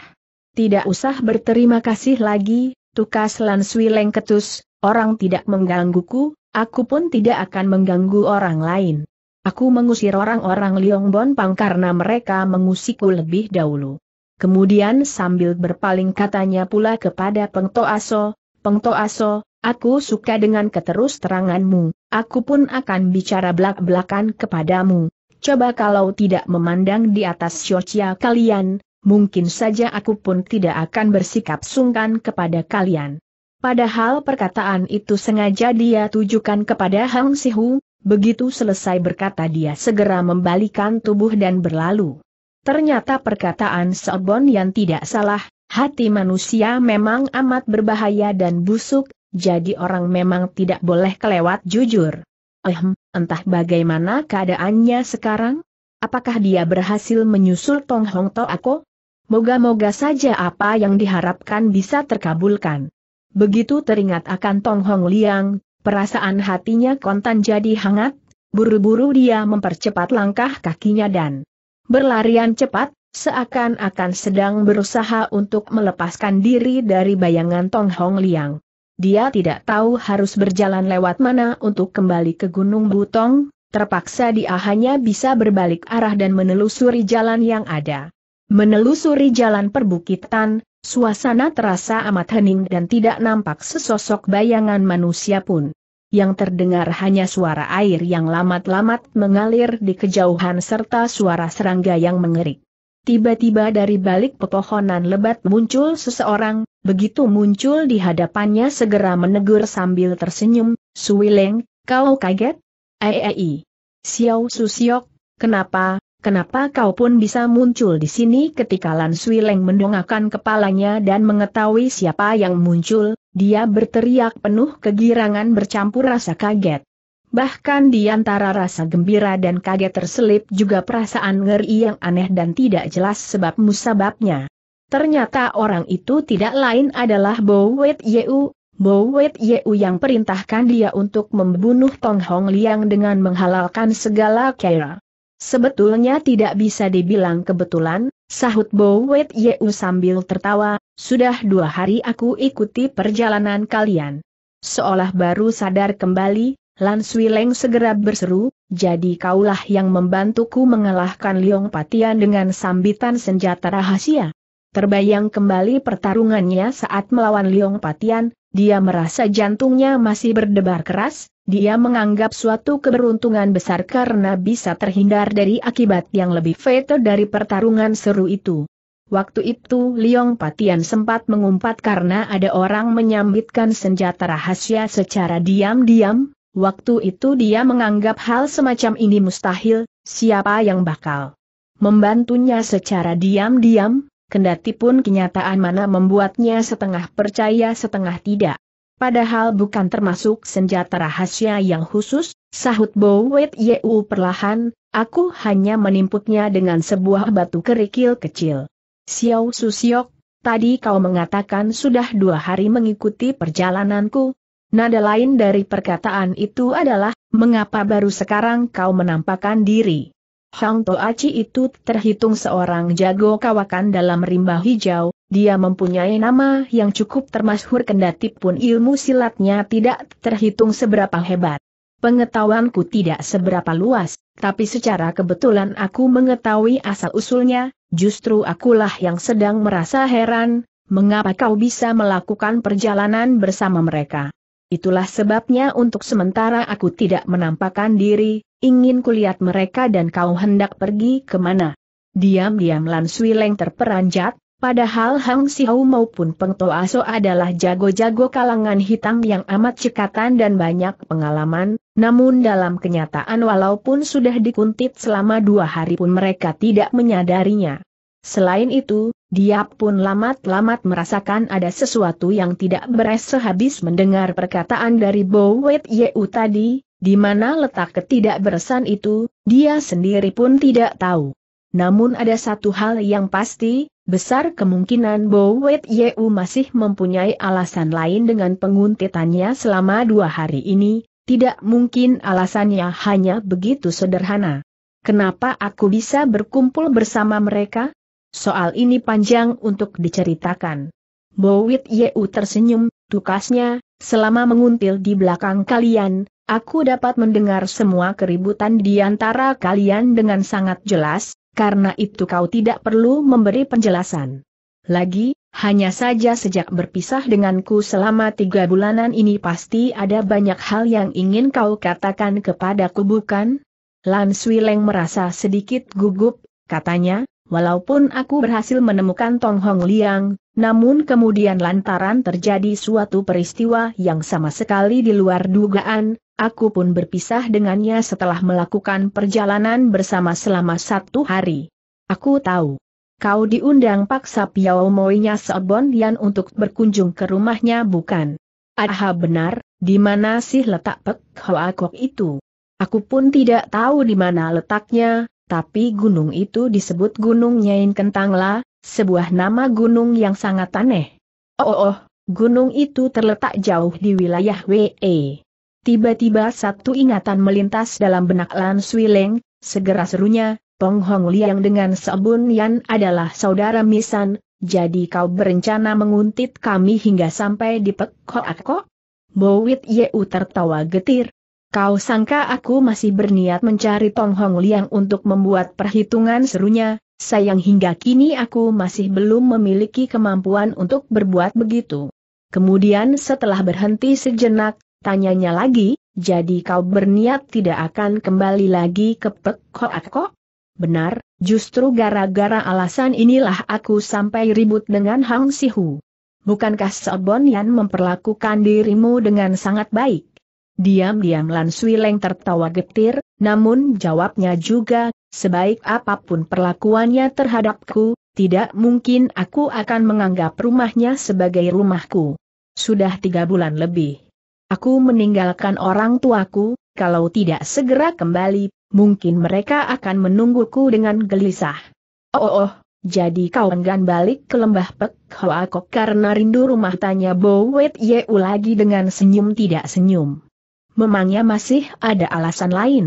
Tidak usah berterima kasih lagi, tukas Lan Swileng ketus, orang tidak menggangguku, aku pun tidak akan mengganggu orang lain. Aku mengusir orang-orang Liong Pang karena mereka mengusikku lebih dahulu. Kemudian sambil berpaling katanya pula kepada Peng Toaso, Peng Toaso, aku suka dengan keterus teranganmu, aku pun akan bicara belak-belakan kepadamu. Coba kalau tidak memandang di atas syocia kalian, mungkin saja aku pun tidak akan bersikap sungkan kepada kalian. Padahal perkataan itu sengaja dia tujukan kepada Hang Sihu, Begitu selesai berkata dia segera membalikan tubuh dan berlalu. Ternyata perkataan Sobon yang tidak salah, hati manusia memang amat berbahaya dan busuk, jadi orang memang tidak boleh kelewat jujur. Ehm, entah bagaimana keadaannya sekarang? Apakah dia berhasil menyusul Tong Hong To Ako? Moga-moga saja apa yang diharapkan bisa terkabulkan. Begitu teringat akan Tong Hong Liang, Perasaan hatinya kontan jadi hangat, buru-buru dia mempercepat langkah kakinya dan berlarian cepat, seakan-akan sedang berusaha untuk melepaskan diri dari bayangan Tong Hong Liang. Dia tidak tahu harus berjalan lewat mana untuk kembali ke Gunung Butong, terpaksa dia hanya bisa berbalik arah dan menelusuri jalan yang ada. Menelusuri jalan perbukitan, Suasana terasa amat hening dan tidak nampak sesosok bayangan manusia pun. Yang terdengar hanya suara air yang lamat-lamat mengalir di kejauhan serta suara serangga yang mengerik. Tiba-tiba dari balik pepohonan lebat muncul seseorang, begitu muncul di hadapannya segera menegur sambil tersenyum, Suwileng, kau kaget? Eee, Xiao Susiok, kenapa, Kenapa kau pun bisa muncul di sini ketika Lan Sui Leng mendongakkan kepalanya dan mengetahui siapa yang muncul, dia berteriak penuh kegirangan bercampur rasa kaget. Bahkan di antara rasa gembira dan kaget terselip juga perasaan ngeri yang aneh dan tidak jelas sebab musababnya. Ternyata orang itu tidak lain adalah Bo Wet Yeu, Bo Yeu yang perintahkan dia untuk membunuh Tong Hong Liang dengan menghalalkan segala kera. Sebetulnya tidak bisa dibilang kebetulan, sahut Bowet Yeu sambil tertawa, sudah dua hari aku ikuti perjalanan kalian. Seolah baru sadar kembali, Lan Sui Leng segera berseru, jadi kaulah yang membantuku mengalahkan Liong Patian dengan sambitan senjata rahasia. Terbayang kembali pertarungannya saat melawan Liong Patian, dia merasa jantungnya masih berdebar keras, dia menganggap suatu keberuntungan besar karena bisa terhindar dari akibat yang lebih fatal dari pertarungan seru itu. Waktu itu Liong Patian sempat mengumpat karena ada orang menyambitkan senjata rahasia secara diam-diam, waktu itu dia menganggap hal semacam ini mustahil, siapa yang bakal membantunya secara diam-diam, kendati pun kenyataan mana membuatnya setengah percaya setengah tidak. Padahal bukan termasuk senjata rahasia yang khusus, sahut Bowet Yeu perlahan, aku hanya menimputnya dengan sebuah batu kerikil kecil. Xiao Susiok, tadi kau mengatakan sudah dua hari mengikuti perjalananku. Nada lain dari perkataan itu adalah, mengapa baru sekarang kau menampakkan diri? Hang Toachi itu terhitung seorang jago kawakan dalam rimba hijau, dia mempunyai nama yang cukup termasyhur kendati pun ilmu silatnya tidak terhitung seberapa hebat. Pengetahuanku tidak seberapa luas, tapi secara kebetulan aku mengetahui asal-usulnya, justru akulah yang sedang merasa heran, mengapa kau bisa melakukan perjalanan bersama mereka. Itulah sebabnya untuk sementara aku tidak menampakkan diri, ingin kulihat mereka dan kau hendak pergi kemana. Diam-diam Lan Leng terperanjat, Padahal Hang Xiao maupun Peng Toaso adalah jago-jago kalangan hitam yang amat cekatan dan banyak pengalaman, namun dalam kenyataan walaupun sudah dikuntit selama dua hari pun mereka tidak menyadarinya. Selain itu, dia pun lamat-lamat merasakan ada sesuatu yang tidak beres sehabis mendengar perkataan dari Bo Wet Yeu tadi, di mana letak ketidakberesan itu, dia sendiri pun tidak tahu. Namun ada satu hal yang pasti, Besar kemungkinan Bowet Yeu masih mempunyai alasan lain dengan penguntitannya selama dua hari ini, tidak mungkin alasannya hanya begitu sederhana. Kenapa aku bisa berkumpul bersama mereka? Soal ini panjang untuk diceritakan. Bowit Yeu tersenyum, tukasnya, selama menguntil di belakang kalian, aku dapat mendengar semua keributan di antara kalian dengan sangat jelas, karena itu kau tidak perlu memberi penjelasan. Lagi, hanya saja sejak berpisah denganku selama tiga bulanan ini pasti ada banyak hal yang ingin kau katakan kepadaku bukan? Lan Leng merasa sedikit gugup, katanya, walaupun aku berhasil menemukan Tong Hong Liang, namun kemudian lantaran terjadi suatu peristiwa yang sama sekali di luar dugaan, aku pun berpisah dengannya setelah melakukan perjalanan bersama selama satu hari. Aku tahu. Kau diundang paksa Piao Moinya Sobon Yan untuk berkunjung ke rumahnya bukan? Aha benar, di mana sih letak Pek Hoa Kok itu? Aku pun tidak tahu di mana letaknya, tapi gunung itu disebut Gunung Nyain Kentang lah. Sebuah nama gunung yang sangat aneh. Oh, oh, oh gunung itu terletak jauh di wilayah WE. Tiba-tiba satu ingatan melintas dalam benak Lan Swileng, segera serunya, Peng Hong Liang dengan Sabun Yan adalah saudara Misan, jadi kau berencana menguntit kami hingga sampai di Pekko, akko? Bowit Yeu tertawa getir. Kau sangka aku masih berniat mencari Tong Hong Liang untuk membuat perhitungan serunya, Sayang hingga kini aku masih belum memiliki kemampuan untuk berbuat begitu. Kemudian setelah berhenti sejenak, tanyanya lagi, jadi kau berniat tidak akan kembali lagi ke Pek Benar, justru gara-gara alasan inilah aku sampai ribut dengan Hang Sihu. Bukankah Sobon Yan memperlakukan dirimu dengan sangat baik? Diam-diam Lan Leng tertawa getir, namun jawabnya juga, sebaik apapun perlakuannya terhadapku, tidak mungkin aku akan menganggap rumahnya sebagai rumahku. Sudah tiga bulan lebih. Aku meninggalkan orang tuaku, kalau tidak segera kembali, mungkin mereka akan menungguku dengan gelisah. Oh, oh, oh jadi kau enggan balik ke lembah Pek Hoa Kok karena rindu rumah tanya Bowet Yeu lagi dengan senyum tidak senyum memangnya masih ada alasan lain?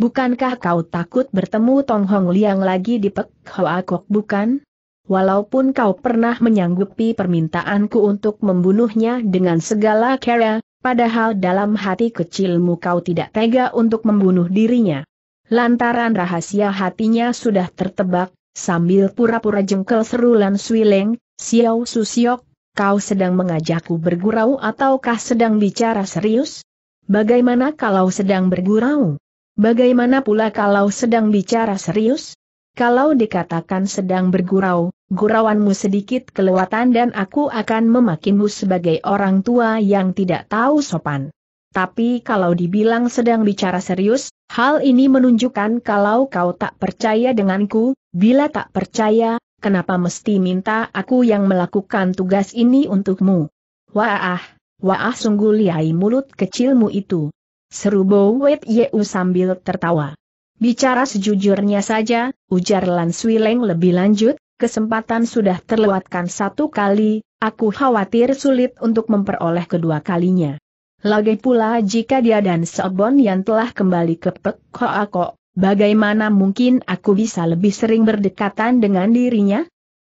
Bukankah kau takut bertemu Tong Hong Liang lagi di Pek Hoa Kok bukan? Walaupun kau pernah menyanggupi permintaanku untuk membunuhnya dengan segala cara, padahal dalam hati kecilmu kau tidak tega untuk membunuh dirinya. Lantaran rahasia hatinya sudah tertebak, sambil pura-pura jengkel seru Lan Swileng, Xiao Susiok, kau sedang mengajakku bergurau ataukah sedang bicara serius? Bagaimana kalau sedang bergurau? Bagaimana pula kalau sedang bicara serius? Kalau dikatakan sedang bergurau, gurauanmu sedikit kelewatan dan aku akan memakimu sebagai orang tua yang tidak tahu sopan. Tapi kalau dibilang sedang bicara serius, hal ini menunjukkan kalau kau tak percaya denganku, bila tak percaya, kenapa mesti minta aku yang melakukan tugas ini untukmu? Wah, Wah sungguh liai mulut kecilmu itu. Seru Bowet Yeu sambil tertawa. Bicara sejujurnya saja, ujar Lan Swileng lebih lanjut, kesempatan sudah terlewatkan satu kali, aku khawatir sulit untuk memperoleh kedua kalinya. Lagi pula jika dia dan Sobon yang telah kembali ke Pek kok? bagaimana mungkin aku bisa lebih sering berdekatan dengan dirinya?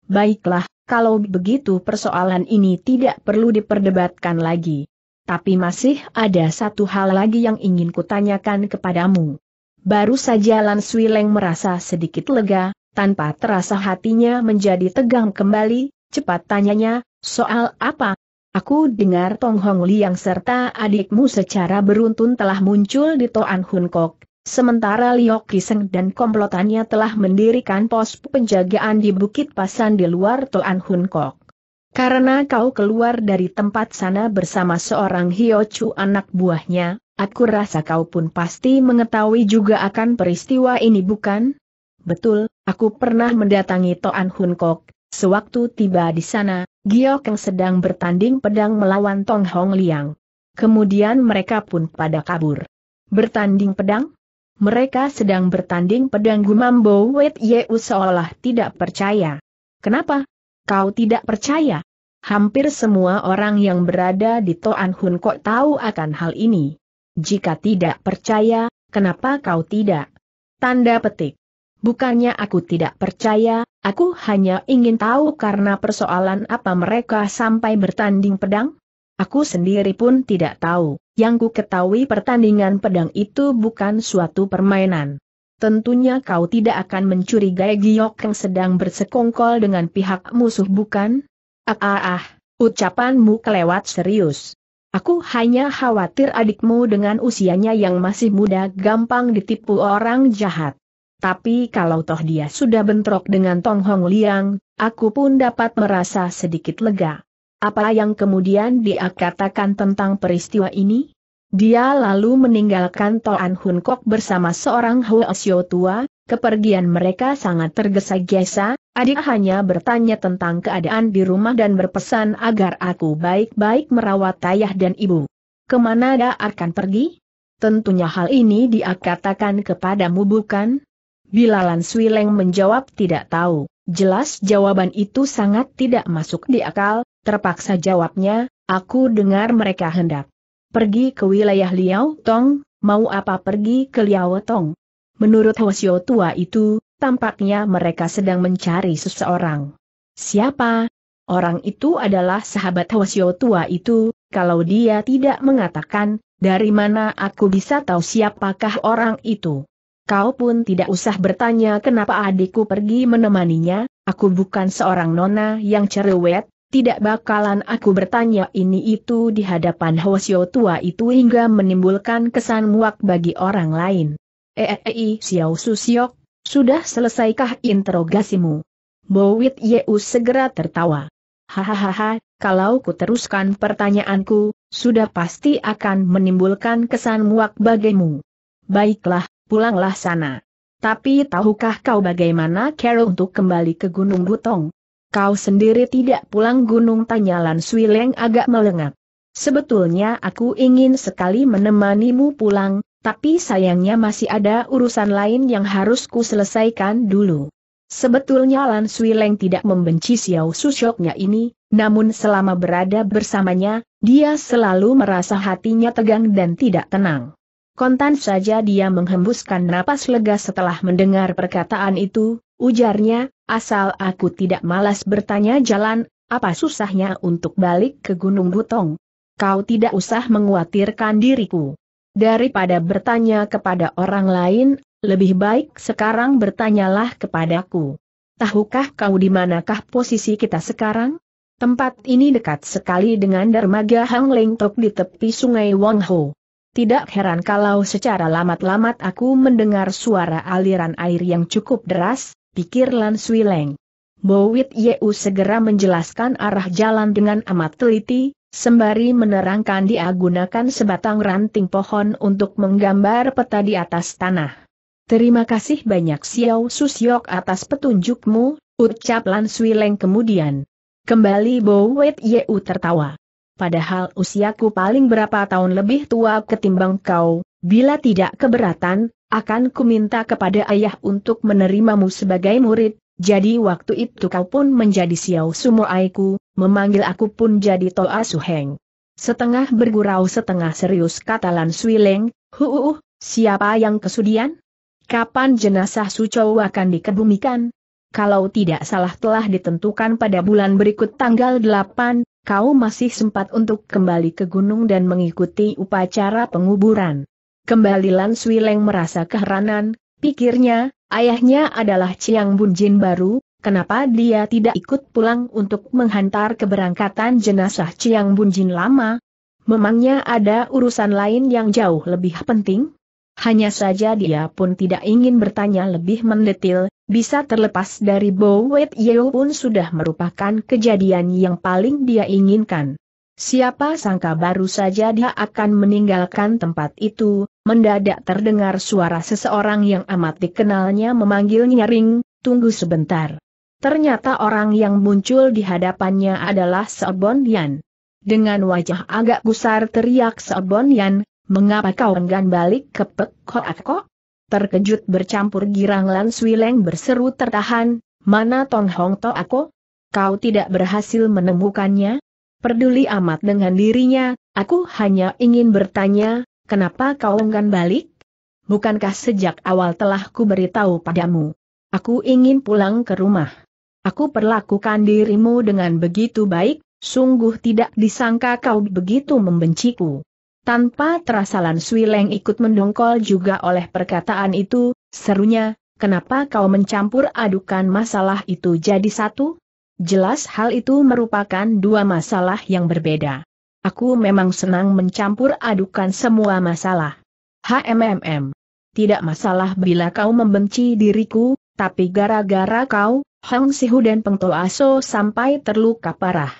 Baiklah, kalau begitu persoalan ini tidak perlu diperdebatkan lagi. Tapi masih ada satu hal lagi yang ingin kutanyakan kepadamu. Baru saja Lan Swileng merasa sedikit lega, tanpa terasa hatinya menjadi tegang kembali, cepat tanyanya, soal apa? Aku dengar Tong Hong Liang serta adikmu secara beruntun telah muncul di Toan Hun Kok, Sementara Liok Kiseng dan komplotannya telah mendirikan pos penjagaan di Bukit Pasan di luar Toan Hun Kok. Karena kau keluar dari tempat sana bersama seorang Hio Chu anak buahnya, aku rasa kau pun pasti mengetahui juga akan peristiwa ini bukan? Betul, aku pernah mendatangi Toan Hun Kok, sewaktu tiba di sana, Giok yang sedang bertanding pedang melawan Tong Hong Liang. Kemudian mereka pun pada kabur. Bertanding pedang? mereka sedang bertanding pedang gumam Bowet Yeu seolah tidak percaya. Kenapa? Kau tidak percaya? Hampir semua orang yang berada di Toan Hun kok tahu akan hal ini. Jika tidak percaya, kenapa kau tidak? Tanda petik. Bukannya aku tidak percaya, aku hanya ingin tahu karena persoalan apa mereka sampai bertanding pedang? Aku sendiri pun tidak tahu, yang ku ketahui pertandingan pedang itu bukan suatu permainan. Tentunya kau tidak akan mencurigai Giok yang sedang bersekongkol dengan pihak musuh bukan? Ah ah ah, ucapanmu kelewat serius. Aku hanya khawatir adikmu dengan usianya yang masih muda gampang ditipu orang jahat. Tapi kalau toh dia sudah bentrok dengan Tong Hong Liang, aku pun dapat merasa sedikit lega. Apa yang kemudian dia katakan tentang peristiwa ini? Dia lalu meninggalkan Toan Hun Kok bersama seorang Huasyo tua, kepergian mereka sangat tergesa-gesa, adik hanya bertanya tentang keadaan di rumah dan berpesan agar aku baik-baik merawat ayah dan ibu. Kemana dia akan pergi? Tentunya hal ini dia katakan kepadamu bukan? Bila Lan Swileng menjawab tidak tahu, jelas jawaban itu sangat tidak masuk di akal, terpaksa jawabnya, aku dengar mereka hendak pergi ke wilayah Liao Tong, mau apa pergi ke Liao Tong. Menurut Hosio tua itu, tampaknya mereka sedang mencari seseorang. Siapa? Orang itu adalah sahabat Hosio tua itu, kalau dia tidak mengatakan, dari mana aku bisa tahu siapakah orang itu? Kau pun tidak usah bertanya kenapa adikku pergi menemaninya, aku bukan seorang nona yang cerewet, tidak bakalan aku bertanya ini itu di hadapan Hosio tua itu hingga menimbulkan kesan muak bagi orang lain. Eei eh, eh, eh, Xiao Susiok, sudah selesaikah interogasimu? Bowit Yeu segera tertawa. Hahaha, kalau ku teruskan pertanyaanku, sudah pasti akan menimbulkan kesan muak bagimu. Baiklah, pulanglah sana. Tapi tahukah kau bagaimana Carol untuk kembali ke Gunung Butong? Kau sendiri tidak pulang gunung tanya Lan Sui Leng agak melengak. Sebetulnya aku ingin sekali menemanimu pulang, tapi sayangnya masih ada urusan lain yang harus ku selesaikan dulu. Sebetulnya Lan Sui Leng tidak membenci Xiao Susyoknya ini, namun selama berada bersamanya, dia selalu merasa hatinya tegang dan tidak tenang. Kontan saja dia menghembuskan napas lega setelah mendengar perkataan itu, ujarnya, asal aku tidak malas bertanya jalan, apa susahnya untuk balik ke Gunung Butong? Kau tidak usah menguatirkan diriku. Daripada bertanya kepada orang lain, lebih baik sekarang bertanyalah kepadaku. Tahukah kau di manakah posisi kita sekarang? Tempat ini dekat sekali dengan dermaga Hang Leng Tok di tepi sungai Wang Ho. Tidak heran kalau secara lamat-lamat aku mendengar suara aliran air yang cukup deras, pikir Lan Sui Leng. Bowit Yeu segera menjelaskan arah jalan dengan amat teliti, sembari menerangkan dia gunakan sebatang ranting pohon untuk menggambar peta di atas tanah. Terima kasih banyak Xiao Susyok atas petunjukmu, ucap Lan Sui Leng kemudian. Kembali Bowit Yeu tertawa. Padahal usiaku paling berapa tahun lebih tua ketimbang kau, bila tidak keberatan, akan kuminta kepada ayah untuk menerimamu sebagai murid, jadi waktu itu kau pun menjadi Xiao Sumoaiku, memanggil aku pun jadi Toa Suheng. Setengah bergurau setengah serius kata Lan Swileng, huuh, siapa yang kesudian? Kapan jenazah Chou akan dikebumikan? Kalau tidak salah telah ditentukan pada bulan berikut tanggal 8, kau masih sempat untuk kembali ke gunung dan mengikuti upacara penguburan. Kembali Lan Leng merasa keheranan, pikirnya, ayahnya adalah Chiang Bunjin baru, kenapa dia tidak ikut pulang untuk menghantar keberangkatan jenazah Chiang Bunjin lama? Memangnya ada urusan lain yang jauh lebih penting? Hanya saja dia pun tidak ingin bertanya lebih mendetil, bisa terlepas dari Bowet Yeo pun sudah merupakan kejadian yang paling dia inginkan. Siapa sangka baru saja dia akan meninggalkan tempat itu, mendadak terdengar suara seseorang yang amat dikenalnya memanggilnya Ring, tunggu sebentar. Ternyata orang yang muncul di hadapannya adalah Seobon Yan. Dengan wajah agak gusar teriak Seobon Yan, mengapa kau enggan balik ke Pek Terkejut bercampur girang Lan Swileng berseru tertahan, mana Tong Hong To Ako? Kau tidak berhasil menemukannya? peduli amat dengan dirinya, aku hanya ingin bertanya, kenapa kau enggan balik? Bukankah sejak awal telah ku beritahu padamu? Aku ingin pulang ke rumah. Aku perlakukan dirimu dengan begitu baik, sungguh tidak disangka kau begitu membenciku. Tanpa terasa Lan Swileng ikut mendongkol juga oleh perkataan itu, serunya, kenapa kau mencampur adukan masalah itu jadi satu? Jelas hal itu merupakan dua masalah yang berbeda. Aku memang senang mencampur adukan semua masalah. HMMM. Tidak masalah bila kau membenci diriku, tapi gara-gara kau, Hong Sihu dan Pengto Aso sampai terluka parah.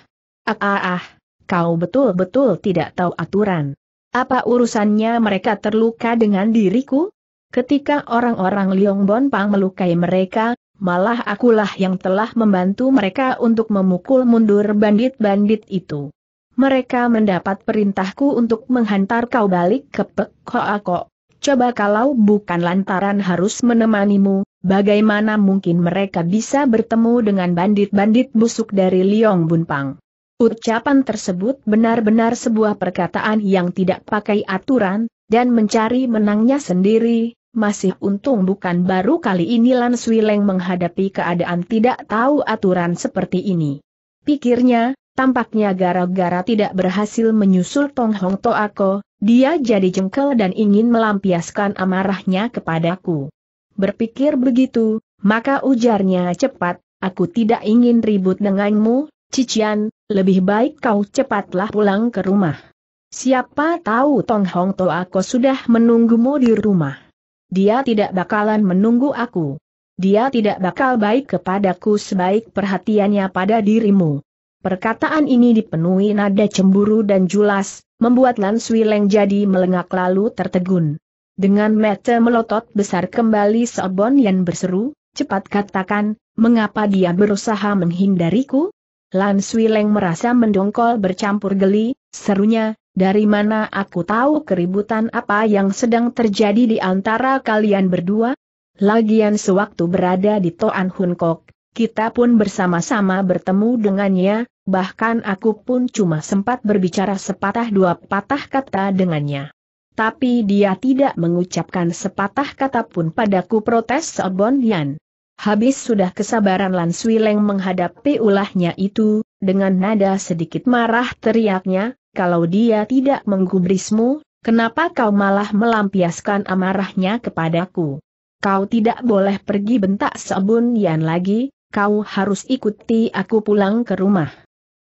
Ah ah ah, kau betul-betul tidak tahu aturan. Apa urusannya mereka terluka dengan diriku? Ketika orang-orang Liong Bon Pang melukai mereka, Malah akulah yang telah membantu mereka untuk memukul mundur bandit-bandit itu. Mereka mendapat perintahku untuk menghantar kau balik ke Pekoako. Koako. Coba kalau bukan lantaran harus menemanimu, bagaimana mungkin mereka bisa bertemu dengan bandit-bandit busuk dari Liong Bunpang? Ucapan tersebut benar-benar sebuah perkataan yang tidak pakai aturan, dan mencari menangnya sendiri, masih untung bukan baru kali ini Lan Swileng menghadapi keadaan tidak tahu aturan seperti ini. Pikirnya, tampaknya gara-gara tidak berhasil menyusul Tong Hong Toako, dia jadi jengkel dan ingin melampiaskan amarahnya kepadaku. Berpikir begitu, maka ujarnya cepat, aku tidak ingin ribut denganmu, Cician, lebih baik kau cepatlah pulang ke rumah. Siapa tahu Tong Hong Toako sudah menunggumu di rumah. Dia tidak bakalan menunggu aku. Dia tidak bakal baik kepadaku sebaik perhatiannya pada dirimu. Perkataan ini dipenuhi nada cemburu dan jelas, membuat Lan Leng jadi melengak lalu tertegun. Dengan mata melotot besar kembali Sobon yang berseru, cepat katakan, mengapa dia berusaha menghindariku? Lan Leng merasa mendongkol bercampur geli, serunya, dari mana aku tahu keributan apa yang sedang terjadi di antara kalian berdua? Lagian sewaktu berada di Toan Hun Kok, kita pun bersama-sama bertemu dengannya, bahkan aku pun cuma sempat berbicara sepatah dua patah kata dengannya. Tapi dia tidak mengucapkan sepatah kata pun padaku protes Sobon Yan. Habis sudah kesabaran Lan Swileng menghadapi ulahnya itu, dengan nada sedikit marah teriaknya, kalau dia tidak menggubrismu, kenapa kau malah melampiaskan amarahnya kepadaku? Kau tidak boleh pergi bentak Sebun Yan lagi, kau harus ikuti aku pulang ke rumah.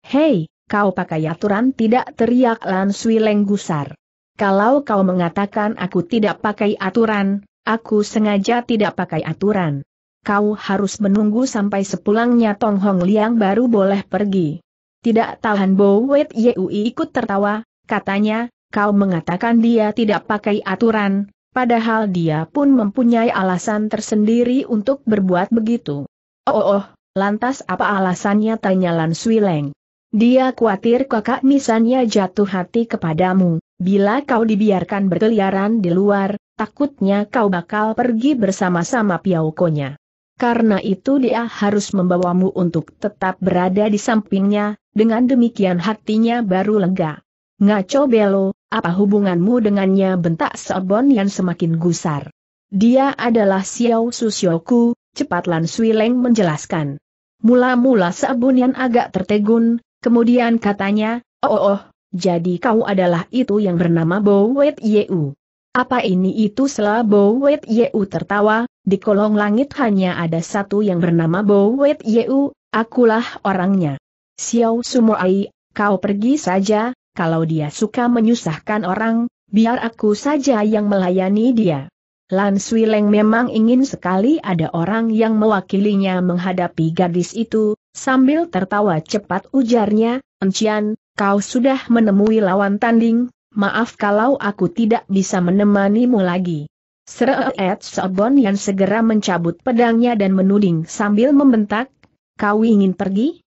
Hei, kau pakai aturan tidak teriak Lan Sui Leng gusar. Kalau kau mengatakan aku tidak pakai aturan, aku sengaja tidak pakai aturan. Kau harus menunggu sampai sepulangnya Tong Hong Liang baru boleh pergi. Tidak tahan Bo Wei Yui ikut tertawa, katanya, kau mengatakan dia tidak pakai aturan, padahal dia pun mempunyai alasan tersendiri untuk berbuat begitu. Oh, oh, oh lantas apa alasannya tanya Lan Sui Leng. Dia khawatir kakak misannya jatuh hati kepadamu, bila kau dibiarkan berkeliaran di luar, takutnya kau bakal pergi bersama-sama Piaukonya. Karena itu dia harus membawamu untuk tetap berada di sampingnya, dengan demikian hatinya baru lega. Ngaco Belo, apa hubunganmu dengannya bentak Sobon yang semakin gusar. Dia adalah Xiao Susyoku, cepat Lan Suileng menjelaskan. Mula-mula yang agak tertegun, kemudian katanya, oh oh, oh jadi kau adalah itu yang bernama Bowet Yeu. Apa ini itu selah Wait Yeu tertawa, di kolong langit hanya ada satu yang bernama Bowet Yeu, akulah orangnya. Xiao Sumoai, kau pergi saja, kalau dia suka menyusahkan orang, biar aku saja yang melayani dia. Lan Sui Leng memang ingin sekali ada orang yang mewakilinya menghadapi gadis itu, sambil tertawa cepat ujarnya, Encian, kau sudah menemui lawan tanding, maaf kalau aku tidak bisa menemanimu lagi. Seret Sobon yang segera mencabut pedangnya dan menuding sambil membentak, kau ingin pergi?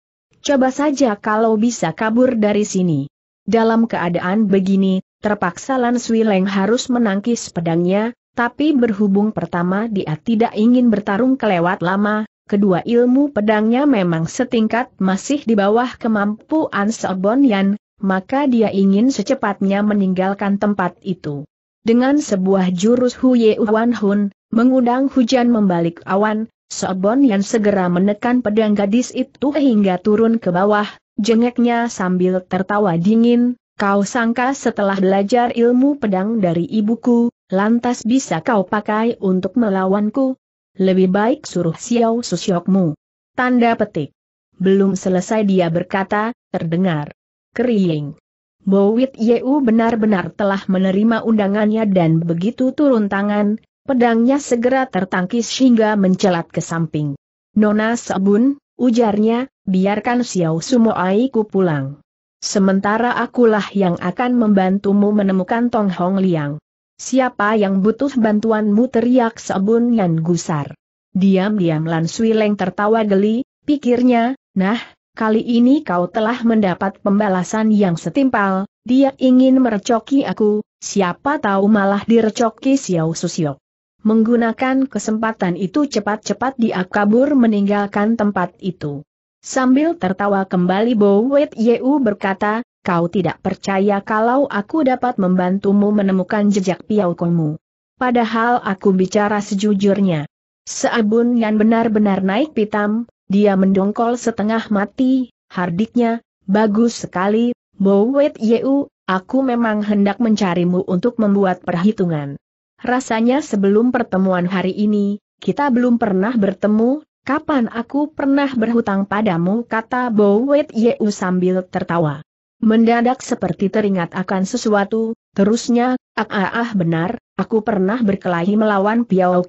Coba saja kalau bisa kabur dari sini. Dalam keadaan begini, terpaksa Lan Sui harus menangkis pedangnya, tapi berhubung pertama dia tidak ingin bertarung kelewat lama, Kedua ilmu pedangnya memang setingkat masih di bawah kemampuan Sobon Yan, maka dia ingin secepatnya meninggalkan tempat itu. Dengan sebuah jurus Huye Wan Hun, mengundang hujan membalik awan, Sobon yang segera menekan pedang gadis itu hingga turun ke bawah, jengeknya sambil tertawa dingin, kau sangka setelah belajar ilmu pedang dari ibuku, lantas bisa kau pakai untuk melawanku? Lebih baik suruh Xiao Susyokmu. Tanda petik. Belum selesai dia berkata, terdengar kering. Bowit Yeu benar-benar telah menerima undangannya dan begitu turun tangan, pedangnya segera tertangkis hingga mencelat ke samping. Nona Sabun, ujarnya, biarkan Xiao Sumo Aiku pulang. Sementara akulah yang akan membantumu menemukan Tong Hong Liang. Siapa yang butuh bantuanmu teriak Sabun yang gusar. Diam-diam Lan Sui Leng tertawa geli, pikirnya, nah, kali ini kau telah mendapat pembalasan yang setimpal, dia ingin merecoki aku, siapa tahu malah direcoki Xiao Susiok. Menggunakan kesempatan itu cepat-cepat dia kabur meninggalkan tempat itu. Sambil tertawa kembali Bo Wet Yeu berkata, kau tidak percaya kalau aku dapat membantumu menemukan jejak Piau Kongmu. Padahal aku bicara sejujurnya. Seabun yang benar-benar naik pitam, dia mendongkol setengah mati, hardiknya, bagus sekali, Bowet Yeu, aku memang hendak mencarimu untuk membuat perhitungan. Rasanya sebelum pertemuan hari ini, kita belum pernah bertemu, kapan aku pernah berhutang padamu kata Bowet Yeu sambil tertawa. Mendadak seperti teringat akan sesuatu, terusnya, ah ah, ah benar, aku pernah berkelahi melawan Piao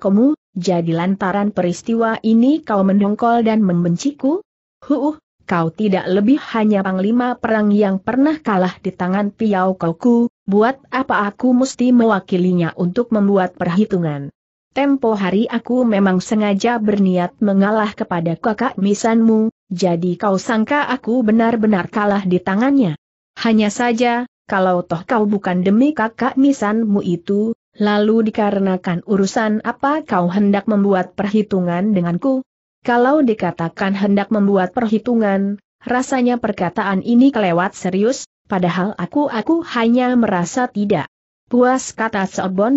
jadi lantaran peristiwa ini kau mendongkol dan membenciku? Huuh, kau tidak lebih hanya panglima perang yang pernah kalah di tangan piau kauku, buat apa aku mesti mewakilinya untuk membuat perhitungan. Tempo hari aku memang sengaja berniat mengalah kepada kakak misanmu, jadi kau sangka aku benar-benar kalah di tangannya. Hanya saja, kalau toh kau bukan demi kakak misanmu itu, Lalu dikarenakan urusan apa kau hendak membuat perhitungan denganku? Kalau dikatakan hendak membuat perhitungan, rasanya perkataan ini kelewat serius, padahal aku-aku hanya merasa tidak. Puas kata Sobon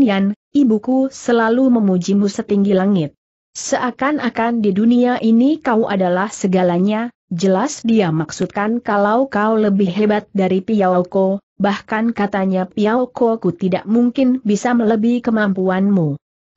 ibuku selalu memujimu setinggi langit. Seakan-akan di dunia ini kau adalah segalanya, jelas dia maksudkan kalau kau lebih hebat dari Piaoko, bahkan katanya Piao Koku tidak mungkin bisa melebihi kemampuanmu.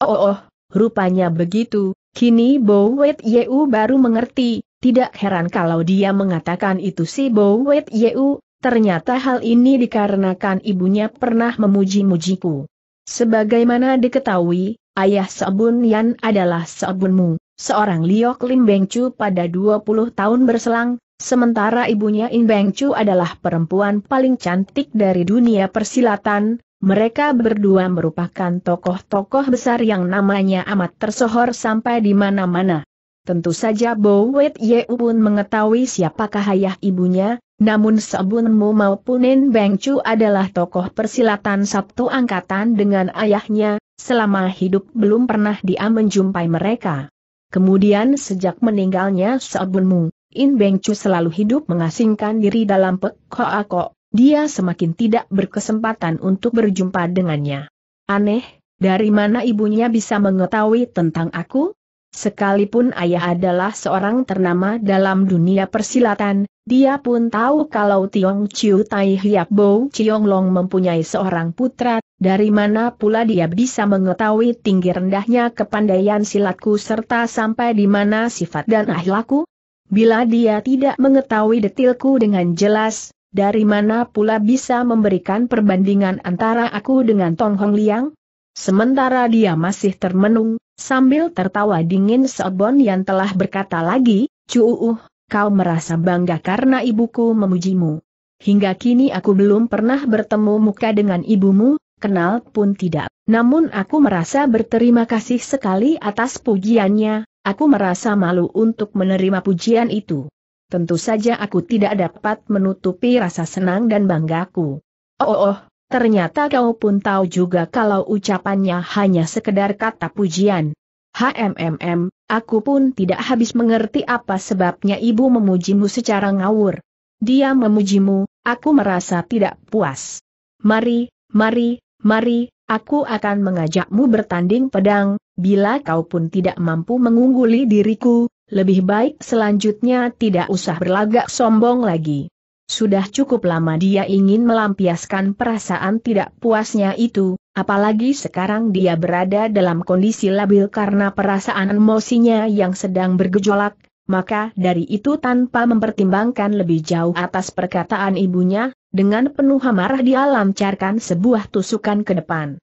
Oh, oh, oh rupanya begitu, kini Bo Wet Yeu baru mengerti, tidak heran kalau dia mengatakan itu si Bo Wet Yeu, ternyata hal ini dikarenakan ibunya pernah memuji-mujiku. Sebagaimana diketahui, ayah Sabun Yan adalah Seobunmu, seorang Liok Lim Bengcu pada 20 tahun berselang, Sementara ibunya In Beng Chu adalah perempuan paling cantik dari dunia persilatan, mereka berdua merupakan tokoh-tokoh besar yang namanya amat tersohor sampai di mana-mana. Tentu saja Bo Wet Ye pun mengetahui siapakah ayah ibunya, namun Sebunmu maupun In Beng Chu adalah tokoh persilatan sabtu angkatan dengan ayahnya, selama hidup belum pernah dia menjumpai mereka. Kemudian sejak meninggalnya Sebunmu, In Beng Chu selalu hidup mengasingkan diri dalam Pek Hoa dia semakin tidak berkesempatan untuk berjumpa dengannya. Aneh, dari mana ibunya bisa mengetahui tentang aku? Sekalipun ayah adalah seorang ternama dalam dunia persilatan, dia pun tahu kalau Tiong Chiu Tai Hiap Bo Chiong Long mempunyai seorang putra, dari mana pula dia bisa mengetahui tinggi rendahnya kepandaian silatku serta sampai di mana sifat dan ahlaku? Bila dia tidak mengetahui detilku dengan jelas, dari mana pula bisa memberikan perbandingan antara aku dengan Tong Hong Liang? Sementara dia masih termenung, sambil tertawa dingin Sobon yang telah berkata lagi, Cuuuh, uh, kau merasa bangga karena ibuku memujimu. Hingga kini aku belum pernah bertemu muka dengan ibumu, kenal pun tidak. Namun aku merasa berterima kasih sekali atas pujiannya, aku merasa malu untuk menerima pujian itu. Tentu saja aku tidak dapat menutupi rasa senang dan banggaku. Oh, oh, oh ternyata kau pun tahu juga kalau ucapannya hanya sekedar kata pujian. HMMM, aku pun tidak habis mengerti apa sebabnya ibu memujimu secara ngawur. Dia memujimu, aku merasa tidak puas. Mari, mari, mari, aku akan mengajakmu bertanding pedang, bila kau pun tidak mampu mengungguli diriku, lebih baik selanjutnya tidak usah berlagak sombong lagi. Sudah cukup lama dia ingin melampiaskan perasaan tidak puasnya itu, apalagi sekarang dia berada dalam kondisi labil karena perasaan emosinya yang sedang bergejolak, maka dari itu tanpa mempertimbangkan lebih jauh atas perkataan ibunya, dengan penuh amarah dia lancarkan sebuah tusukan ke depan.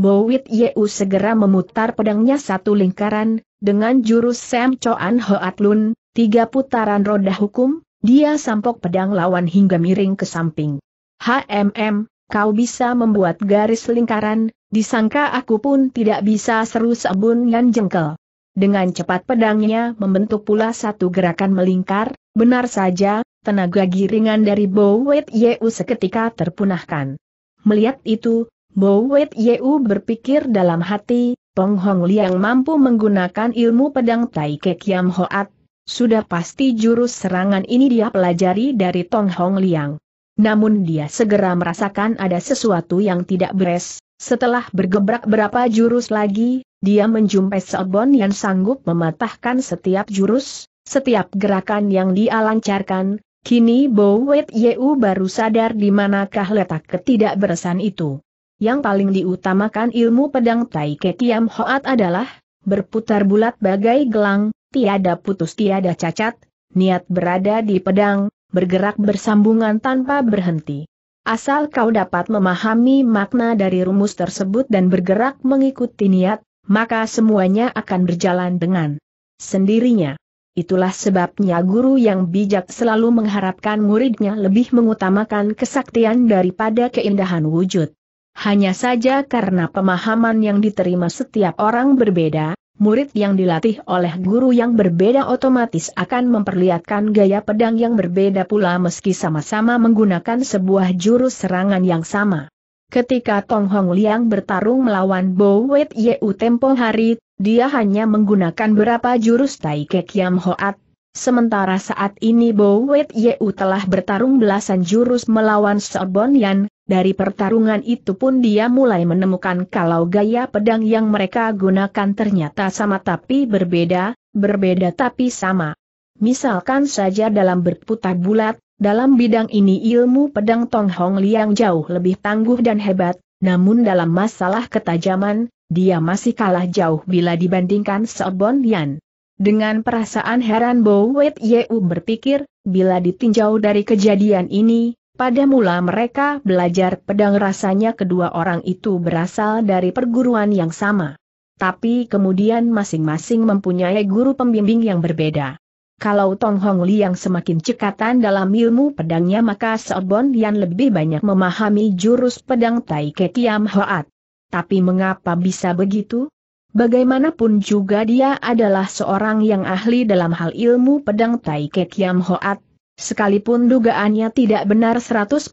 Bowit Yeu segera memutar pedangnya satu lingkaran, dengan jurus Sam Choan Hoat Lun, tiga putaran roda hukum, dia sampok pedang lawan hingga miring ke samping. HMM, kau bisa membuat garis lingkaran, disangka aku pun tidak bisa seru Sabun yang jengkel. Dengan cepat pedangnya membentuk pula satu gerakan melingkar, benar saja, tenaga giringan dari Bowit YU Yeu seketika terpunahkan. Melihat itu, Bowet Wet Yeu berpikir dalam hati, Tong Hong Liang mampu menggunakan ilmu pedang Tai Kek Yam Hoat. Sudah pasti jurus serangan ini dia pelajari dari Tong Hong Liang. Namun dia segera merasakan ada sesuatu yang tidak beres. Setelah bergebrak berapa jurus lagi, dia menjumpai Seobon yang sanggup mematahkan setiap jurus, setiap gerakan yang dia lancarkan. Kini Bowet Yu Yeu baru sadar di manakah letak ketidakberesan itu yang paling diutamakan ilmu pedang Tai Kiam Hoat adalah, berputar bulat bagai gelang, tiada putus tiada cacat, niat berada di pedang, bergerak bersambungan tanpa berhenti. Asal kau dapat memahami makna dari rumus tersebut dan bergerak mengikuti niat, maka semuanya akan berjalan dengan sendirinya. Itulah sebabnya guru yang bijak selalu mengharapkan muridnya lebih mengutamakan kesaktian daripada keindahan wujud. Hanya saja karena pemahaman yang diterima setiap orang berbeda, murid yang dilatih oleh guru yang berbeda otomatis akan memperlihatkan gaya pedang yang berbeda pula meski sama-sama menggunakan sebuah jurus serangan yang sama. Ketika Tong Hong Liang bertarung melawan Bo Wet Yeu tempo hari, dia hanya menggunakan beberapa jurus Tai Kek Yam Hoat, Sementara saat ini Bowet Wet telah bertarung belasan jurus melawan Sobon Yan, dari pertarungan itu pun dia mulai menemukan kalau gaya pedang yang mereka gunakan ternyata sama tapi berbeda, berbeda tapi sama. Misalkan saja dalam berputar bulat, dalam bidang ini ilmu pedang Tong Hong Liang jauh lebih tangguh dan hebat, namun dalam masalah ketajaman, dia masih kalah jauh bila dibandingkan Sobon Yan. Dengan perasaan heran Bow Wet Yeu berpikir, bila ditinjau dari kejadian ini, pada mula mereka belajar pedang rasanya kedua orang itu berasal dari perguruan yang sama. Tapi kemudian masing-masing mempunyai guru pembimbing yang berbeda. Kalau Tong Hong Li yang semakin cekatan dalam ilmu pedangnya maka Seobon yang lebih banyak memahami jurus pedang Tai Ke Kiam Hoat. Tapi mengapa bisa begitu? Bagaimanapun juga dia adalah seorang yang ahli dalam hal ilmu pedang Tai Kek Yam Hoat. Sekalipun dugaannya tidak benar 100%,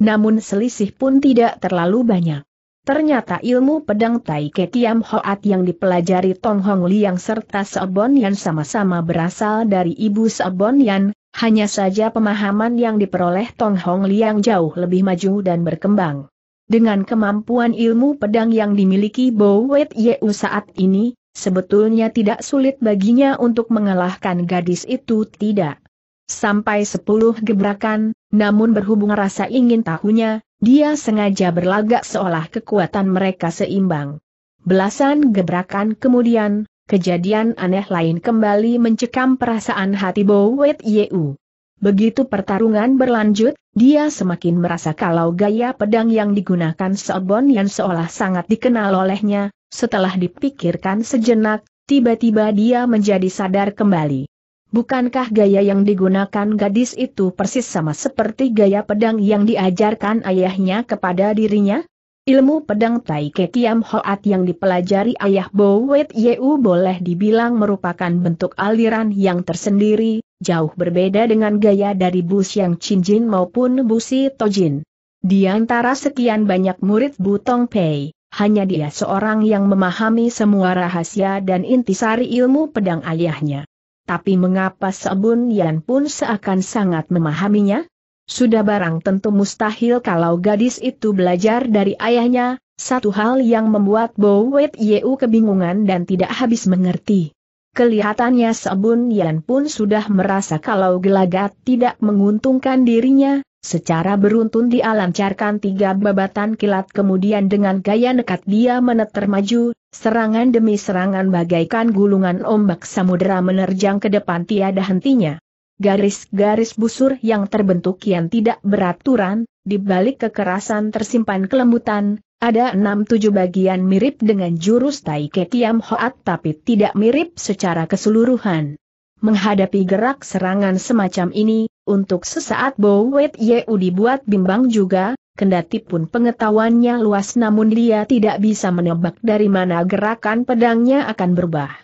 namun selisih pun tidak terlalu banyak. Ternyata ilmu pedang Tai Kek Yam Hoat yang dipelajari Tong Hong Liang serta Seobon Yan sama-sama berasal dari ibu Seobon Yan, hanya saja pemahaman yang diperoleh Tong Hong Liang jauh lebih maju dan berkembang. Dengan kemampuan ilmu pedang yang dimiliki Bowet Yeu saat ini, sebetulnya tidak sulit baginya untuk mengalahkan gadis itu tidak. Sampai sepuluh gebrakan, namun berhubung rasa ingin tahunya, dia sengaja berlagak seolah kekuatan mereka seimbang. Belasan gebrakan kemudian, kejadian aneh lain kembali mencekam perasaan hati Bowet Yeu. Begitu pertarungan berlanjut, dia semakin merasa kalau gaya pedang yang digunakan Sobon yang seolah sangat dikenal olehnya, setelah dipikirkan sejenak, tiba-tiba dia menjadi sadar kembali. Bukankah gaya yang digunakan gadis itu persis sama seperti gaya pedang yang diajarkan ayahnya kepada dirinya? Ilmu pedang Tai Kiam Hoat yang dipelajari ayah Bowet Yeu boleh dibilang merupakan bentuk aliran yang tersendiri, jauh berbeda dengan gaya dari Bu Xiang Jin maupun Bu Si Tojin. Di antara sekian banyak murid Bu Tong Pei, hanya dia seorang yang memahami semua rahasia dan intisari ilmu pedang ayahnya. Tapi mengapa Sebun Yan pun seakan sangat memahaminya? Sudah barang tentu mustahil kalau gadis itu belajar dari ayahnya, satu hal yang membuat Bowet Yeu kebingungan dan tidak habis mengerti. Kelihatannya Sebun Yan pun sudah merasa kalau gelagat tidak menguntungkan dirinya, Secara beruntun dia lancarkan tiga babatan kilat kemudian dengan gaya nekat dia meneter maju, serangan demi serangan bagaikan gulungan ombak samudera menerjang ke depan tiada hentinya. Garis-garis busur yang terbentuk yang tidak beraturan, dibalik kekerasan tersimpan kelembutan, ada enam-tujuh bagian mirip dengan jurus Tai Ke Tiam Hoat tapi tidak mirip secara keseluruhan. Menghadapi gerak serangan semacam ini, untuk sesaat Bo Wet Yeu dibuat bimbang juga, kendati pun pengetahuannya luas namun dia tidak bisa menebak dari mana gerakan pedangnya akan berubah.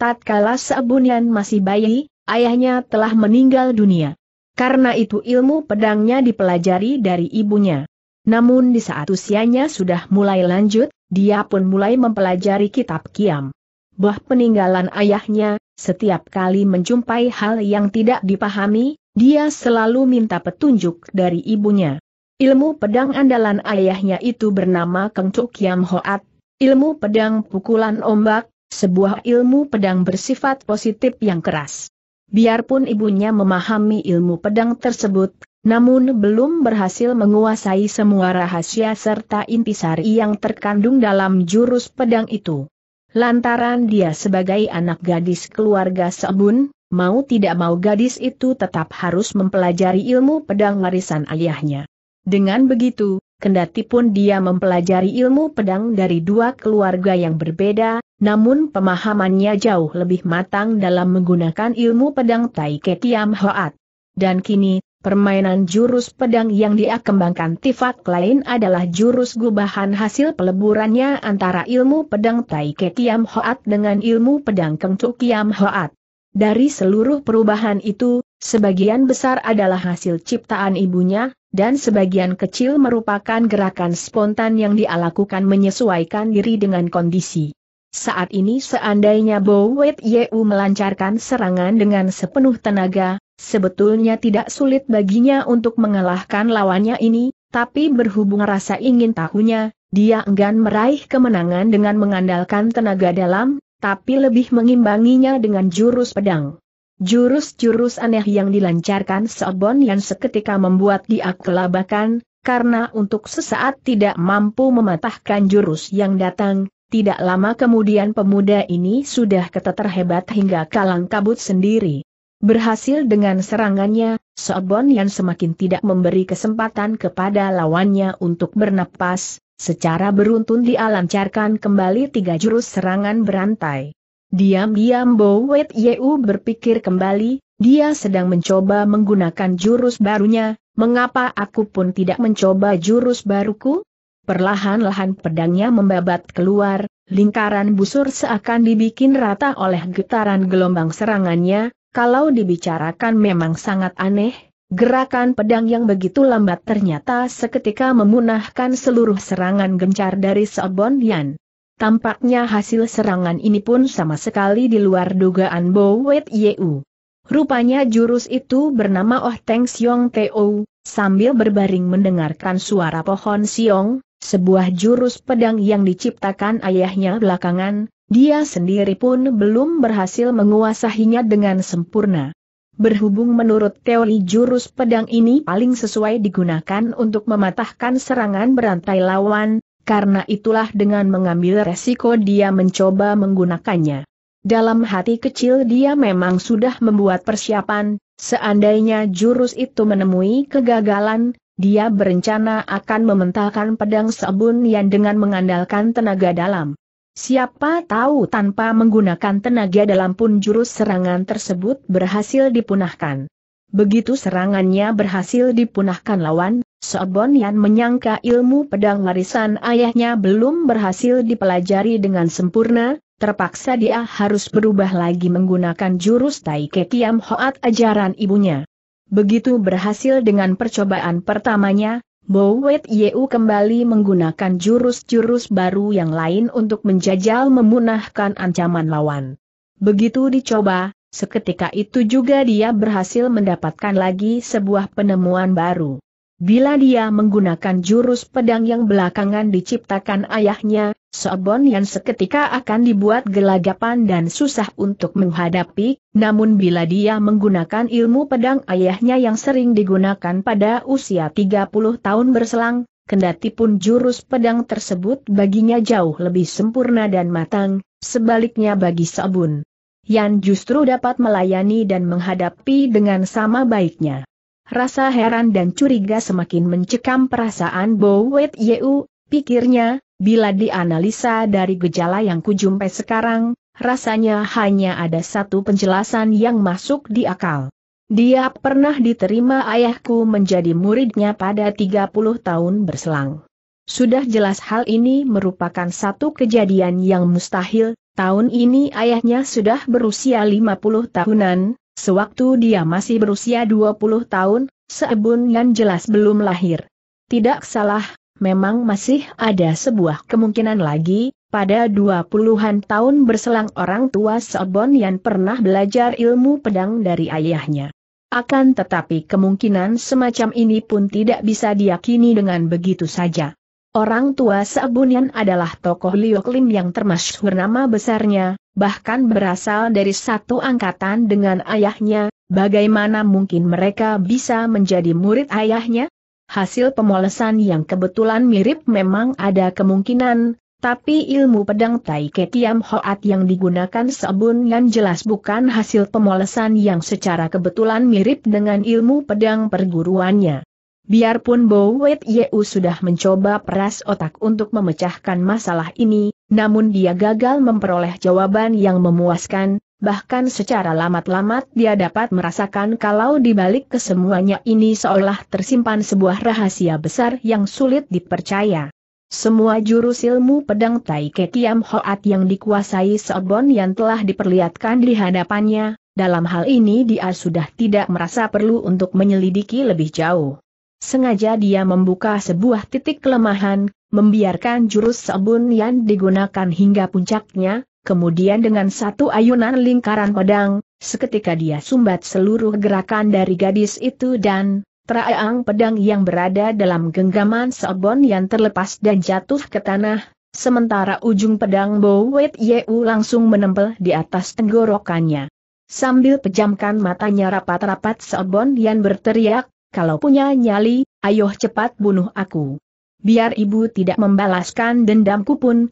Tatkala Sebunian masih bayi, ayahnya telah meninggal dunia. Karena itu ilmu pedangnya dipelajari dari ibunya. Namun di saat usianya sudah mulai lanjut, dia pun mulai mempelajari kitab Kiam. Bah peninggalan ayahnya, setiap kali menjumpai hal yang tidak dipahami, dia selalu minta petunjuk dari ibunya. Ilmu pedang andalan ayahnya itu bernama Kengcuk Kiam Hoat, ilmu pedang pukulan ombak, sebuah ilmu pedang bersifat positif yang keras. Biarpun ibunya memahami ilmu pedang tersebut, namun belum berhasil menguasai semua rahasia serta intisari yang terkandung dalam jurus pedang itu. Lantaran dia sebagai anak gadis keluarga Sebun, mau tidak mau gadis itu tetap harus mempelajari ilmu pedang warisan ayahnya. Dengan begitu, Kendati pun dia mempelajari ilmu pedang dari dua keluarga yang berbeda, namun pemahamannya jauh lebih matang dalam menggunakan ilmu pedang Tai Ketiam Hoat. Dan kini, Permainan jurus pedang yang dia kembangkan Tifat lain adalah jurus gubahan hasil peleburannya antara ilmu pedang Tai Ke Kiam Hoat dengan ilmu pedang Kengcu Kiam Hoat. Dari seluruh perubahan itu, sebagian besar adalah hasil ciptaan ibunya, dan sebagian kecil merupakan gerakan spontan yang dia lakukan menyesuaikan diri dengan kondisi. Saat ini seandainya Bowet Yu melancarkan serangan dengan sepenuh tenaga, Sebetulnya tidak sulit baginya untuk mengalahkan lawannya ini, tapi berhubung rasa ingin tahunya, dia enggan meraih kemenangan dengan mengandalkan tenaga dalam, tapi lebih mengimbanginya dengan jurus pedang. Jurus-jurus aneh yang dilancarkan Sobon yang seketika membuat dia kelabakan, karena untuk sesaat tidak mampu mematahkan jurus yang datang, tidak lama kemudian pemuda ini sudah keteter hebat hingga kalang kabut sendiri. Berhasil dengan serangannya, Sobon yang semakin tidak memberi kesempatan kepada lawannya untuk bernapas, secara beruntun dia lancarkan kembali tiga jurus serangan berantai. Diam-diam Bo Wet Yeu berpikir kembali, dia sedang mencoba menggunakan jurus barunya, mengapa aku pun tidak mencoba jurus baruku? Perlahan-lahan pedangnya membabat keluar, lingkaran busur seakan dibikin rata oleh getaran gelombang serangannya, kalau dibicarakan memang sangat aneh, gerakan pedang yang begitu lambat ternyata seketika memunahkan seluruh serangan gencar dari Sobon Yan. Tampaknya hasil serangan ini pun sama sekali di luar dugaan Bo Wet Yeu. Rupanya jurus itu bernama Oh Teng Siong Teo, sambil berbaring mendengarkan suara pohon siong, sebuah jurus pedang yang diciptakan ayahnya belakangan, dia sendiri pun belum berhasil menguasainya dengan sempurna. Berhubung menurut teori jurus pedang ini paling sesuai digunakan untuk mematahkan serangan berantai lawan, karena itulah dengan mengambil resiko dia mencoba menggunakannya. Dalam hati kecil dia memang sudah membuat persiapan, seandainya jurus itu menemui kegagalan, dia berencana akan mementalkan pedang sabun yang dengan mengandalkan tenaga dalam. Siapa tahu tanpa menggunakan tenaga dalam pun jurus serangan tersebut berhasil dipunahkan. Begitu serangannya berhasil dipunahkan lawan, Sobon Yan menyangka ilmu pedang warisan ayahnya belum berhasil dipelajari dengan sempurna, terpaksa dia harus berubah lagi menggunakan jurus Tai Kiam Hoat ajaran ibunya. Begitu berhasil dengan percobaan pertamanya, Bowet Wet Yeu kembali menggunakan jurus-jurus baru yang lain untuk menjajal memunahkan ancaman lawan. Begitu dicoba, seketika itu juga dia berhasil mendapatkan lagi sebuah penemuan baru. Bila dia menggunakan jurus pedang yang belakangan diciptakan ayahnya, Sobon yang seketika akan dibuat gelagapan dan susah untuk menghadapi, namun bila dia menggunakan ilmu pedang ayahnya yang sering digunakan pada usia 30 tahun berselang, kendati pun jurus pedang tersebut baginya jauh lebih sempurna dan matang, sebaliknya bagi Sobun. yang justru dapat melayani dan menghadapi dengan sama baiknya. Rasa heran dan curiga semakin mencekam perasaan Bo Wet Yeu, pikirnya, bila dianalisa dari gejala yang kujumpai sekarang, rasanya hanya ada satu penjelasan yang masuk di akal. Dia pernah diterima ayahku menjadi muridnya pada 30 tahun berselang. Sudah jelas hal ini merupakan satu kejadian yang mustahil, tahun ini ayahnya sudah berusia 50 tahunan, Sewaktu dia masih berusia 20 tahun, Seebun yang jelas belum lahir. Tidak salah, memang masih ada sebuah kemungkinan lagi, pada dua puluhan tahun berselang orang tua Seebon yang pernah belajar ilmu pedang dari ayahnya. Akan tetapi kemungkinan semacam ini pun tidak bisa diyakini dengan begitu saja. Orang tua Sabunian adalah tokoh Lim yang termasyhur nama besarnya, bahkan berasal dari satu angkatan dengan ayahnya, bagaimana mungkin mereka bisa menjadi murid ayahnya? Hasil pemolesan yang kebetulan mirip memang ada kemungkinan, tapi ilmu pedang Tai Ketiam Hoat yang digunakan Sebun yang jelas bukan hasil pemolesan yang secara kebetulan mirip dengan ilmu pedang perguruannya. Biarpun Bow Wet Yeu sudah mencoba peras otak untuk memecahkan masalah ini, namun dia gagal memperoleh jawaban yang memuaskan, bahkan secara lamat-lamat dia dapat merasakan kalau dibalik kesemuanya ini seolah tersimpan sebuah rahasia besar yang sulit dipercaya. Semua jurus ilmu pedang Tai Kiam Hoat yang dikuasai Sobon yang telah diperlihatkan di hadapannya, dalam hal ini dia sudah tidak merasa perlu untuk menyelidiki lebih jauh. Sengaja dia membuka sebuah titik kelemahan, membiarkan jurus Sebun yang digunakan hingga puncaknya, kemudian dengan satu ayunan lingkaran pedang, seketika dia sumbat seluruh gerakan dari gadis itu dan, teraang pedang yang berada dalam genggaman Sebon yang terlepas dan jatuh ke tanah, sementara ujung pedang Bowet Yeu langsung menempel di atas tenggorokannya. Sambil pejamkan matanya rapat-rapat Sebon yang berteriak, kalau punya nyali, ayo cepat bunuh aku. Biar ibu tidak membalaskan dendamku pun,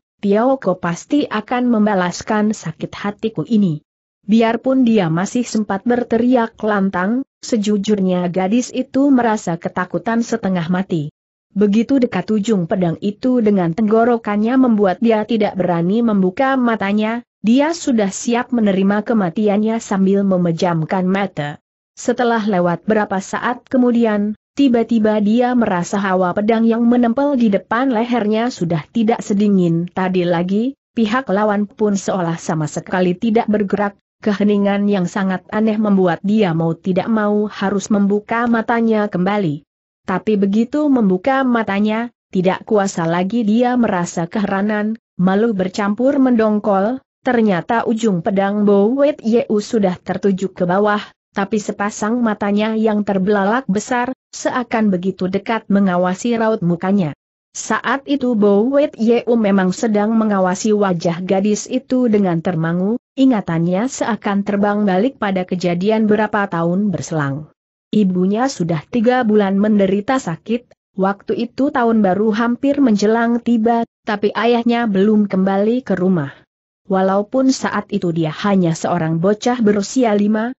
Ko pasti akan membalaskan sakit hatiku ini. Biarpun dia masih sempat berteriak lantang, sejujurnya gadis itu merasa ketakutan setengah mati. Begitu dekat ujung pedang itu dengan tenggorokannya membuat dia tidak berani membuka matanya, dia sudah siap menerima kematiannya sambil memejamkan mata. Setelah lewat berapa saat kemudian, tiba-tiba dia merasa hawa pedang yang menempel di depan lehernya sudah tidak sedingin tadi lagi, pihak lawan pun seolah sama sekali tidak bergerak, keheningan yang sangat aneh membuat dia mau tidak mau harus membuka matanya kembali. Tapi begitu membuka matanya, tidak kuasa lagi dia merasa keheranan, malu bercampur mendongkol, ternyata ujung pedang Bowet Yeu sudah tertuju ke bawah, tapi sepasang matanya yang terbelalak besar, seakan begitu dekat mengawasi raut mukanya. Saat itu Bowet Wet Yeu memang sedang mengawasi wajah gadis itu dengan termangu, ingatannya seakan terbang balik pada kejadian berapa tahun berselang. Ibunya sudah tiga bulan menderita sakit, waktu itu tahun baru hampir menjelang tiba, tapi ayahnya belum kembali ke rumah. Walaupun saat itu dia hanya seorang bocah berusia 5-16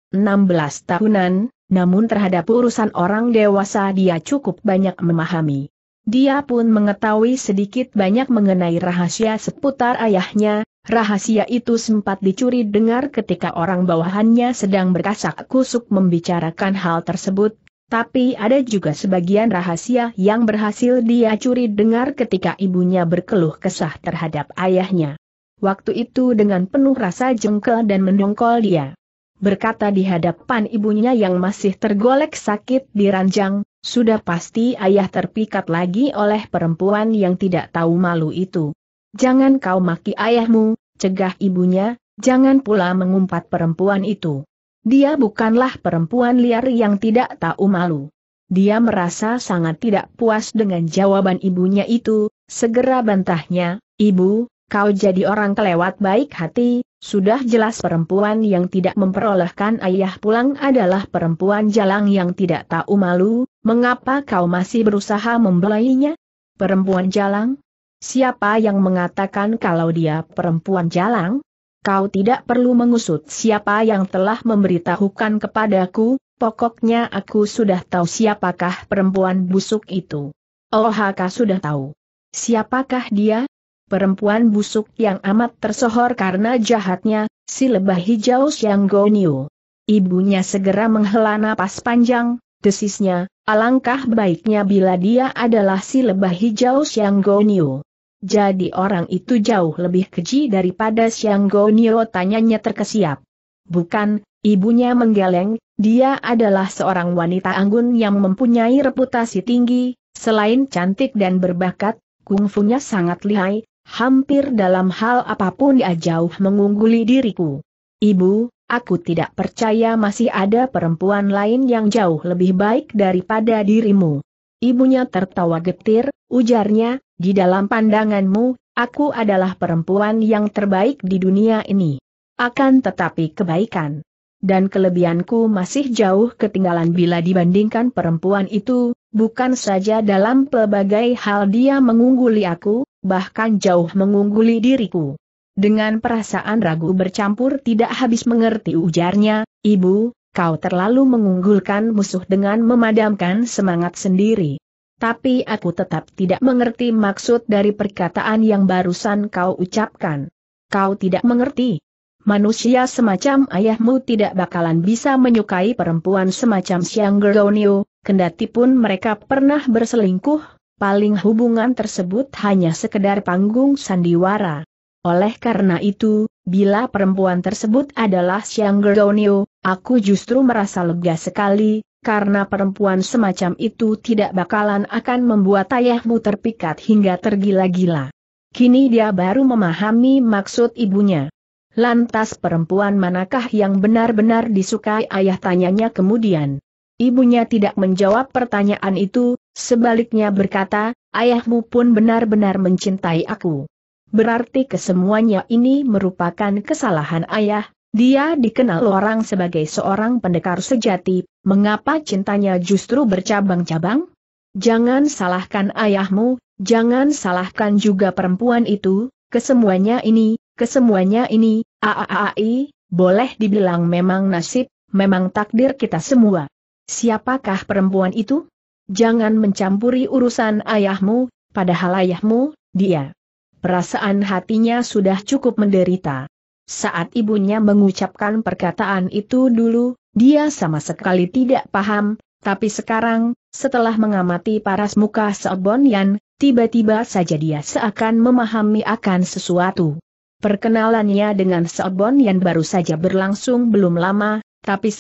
tahunan, namun terhadap urusan orang dewasa dia cukup banyak memahami. Dia pun mengetahui sedikit banyak mengenai rahasia seputar ayahnya, rahasia itu sempat dicuri dengar ketika orang bawahannya sedang berkasak kusuk membicarakan hal tersebut, tapi ada juga sebagian rahasia yang berhasil dia curi dengar ketika ibunya berkeluh kesah terhadap ayahnya waktu itu dengan penuh rasa jengkel dan mendongkol dia. Berkata di hadapan ibunya yang masih tergolek sakit di ranjang, sudah pasti ayah terpikat lagi oleh perempuan yang tidak tahu malu itu. Jangan kau maki ayahmu, cegah ibunya, jangan pula mengumpat perempuan itu. Dia bukanlah perempuan liar yang tidak tahu malu. Dia merasa sangat tidak puas dengan jawaban ibunya itu, segera bantahnya, Ibu, Kau jadi orang kelewat baik hati, sudah jelas perempuan yang tidak memperolehkan ayah pulang adalah perempuan jalang yang tidak tahu malu, mengapa kau masih berusaha membelainya? Perempuan jalang? Siapa yang mengatakan kalau dia perempuan jalang? Kau tidak perlu mengusut siapa yang telah memberitahukan kepadaku, pokoknya aku sudah tahu siapakah perempuan busuk itu. Oh, Haka sudah tahu. Siapakah dia? perempuan busuk yang amat tersohor karena jahatnya, si lebah hijau Siang Gonyo. Ibunya segera menghela napas panjang, desisnya, alangkah baiknya bila dia adalah si lebah hijau Siang Gonyo. Jadi orang itu jauh lebih keji daripada Siang Gonyo? tanyanya terkesiap. Bukan, ibunya menggeleng, dia adalah seorang wanita anggun yang mempunyai reputasi tinggi, selain cantik dan berbakat, kungfunya sangat lihai, Hampir dalam hal apapun ia jauh mengungguli diriku. Ibu, aku tidak percaya masih ada perempuan lain yang jauh lebih baik daripada dirimu. Ibunya tertawa getir, ujarnya, di dalam pandanganmu, aku adalah perempuan yang terbaik di dunia ini. Akan tetapi kebaikan dan kelebihanku masih jauh ketinggalan bila dibandingkan perempuan itu, bukan saja dalam pelbagai hal dia mengungguli aku, bahkan jauh mengungguli diriku. Dengan perasaan ragu bercampur tidak habis mengerti ujarnya, Ibu, kau terlalu mengunggulkan musuh dengan memadamkan semangat sendiri. Tapi aku tetap tidak mengerti maksud dari perkataan yang barusan kau ucapkan. Kau tidak mengerti. Manusia semacam ayahmu tidak bakalan bisa menyukai perempuan semacam Siang Gergonio, kendati pun mereka pernah berselingkuh paling hubungan tersebut hanya sekedar panggung sandiwara. Oleh karena itu, bila perempuan tersebut adalah Siang Gerdonio, aku justru merasa lega sekali, karena perempuan semacam itu tidak bakalan akan membuat ayahmu terpikat hingga tergila-gila. Kini dia baru memahami maksud ibunya. Lantas perempuan manakah yang benar-benar disukai ayah tanyanya kemudian. Ibunya tidak menjawab pertanyaan itu, Sebaliknya berkata, ayahmu pun benar-benar mencintai aku. Berarti kesemuanya ini merupakan kesalahan ayah, dia dikenal orang sebagai seorang pendekar sejati, mengapa cintanya justru bercabang-cabang? Jangan salahkan ayahmu, jangan salahkan juga perempuan itu, kesemuanya ini, kesemuanya ini, aaai, boleh dibilang memang nasib, memang takdir kita semua. Siapakah perempuan itu? jangan mencampuri urusan ayahmu, padahal ayahmu, dia. Perasaan hatinya sudah cukup menderita. Saat ibunya mengucapkan perkataan itu dulu, dia sama sekali tidak paham, tapi sekarang, setelah mengamati paras muka Seobonyan, tiba-tiba saja dia seakan memahami akan sesuatu. Perkenalannya dengan Seobonyan baru saja berlangsung belum lama, tapi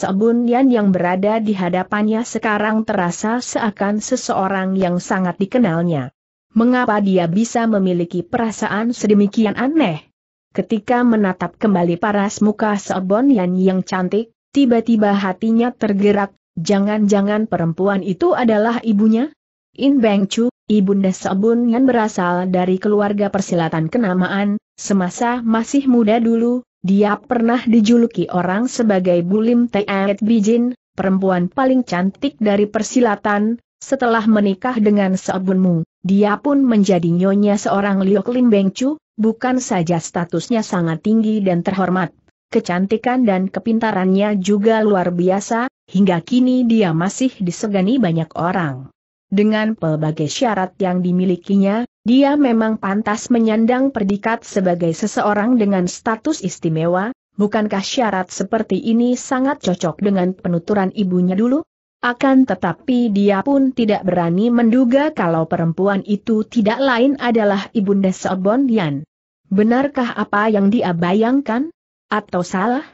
Yan yang berada di hadapannya sekarang terasa seakan seseorang yang sangat dikenalnya. Mengapa dia bisa memiliki perasaan sedemikian aneh? Ketika menatap kembali paras muka Yan yang cantik, tiba-tiba hatinya tergerak, jangan-jangan perempuan itu adalah ibunya? In Beng Chu, ibunda Yan berasal dari keluarga persilatan kenamaan, semasa masih muda dulu, dia pernah dijuluki orang sebagai Bulim Teet Bijin, perempuan paling cantik dari persilatan, setelah menikah dengan Seobun Mung, dia pun menjadi nyonya seorang Liok Lim Bengcu, bukan saja statusnya sangat tinggi dan terhormat. Kecantikan dan kepintarannya juga luar biasa, hingga kini dia masih disegani banyak orang. Dengan pelbagai syarat yang dimilikinya, dia memang pantas menyandang predikat sebagai seseorang dengan status istimewa, bukankah syarat seperti ini sangat cocok dengan penuturan ibunya dulu? Akan tetapi dia pun tidak berani menduga kalau perempuan itu tidak lain adalah Ibunda Sobon Yan. Benarkah apa yang dia bayangkan? Atau salah?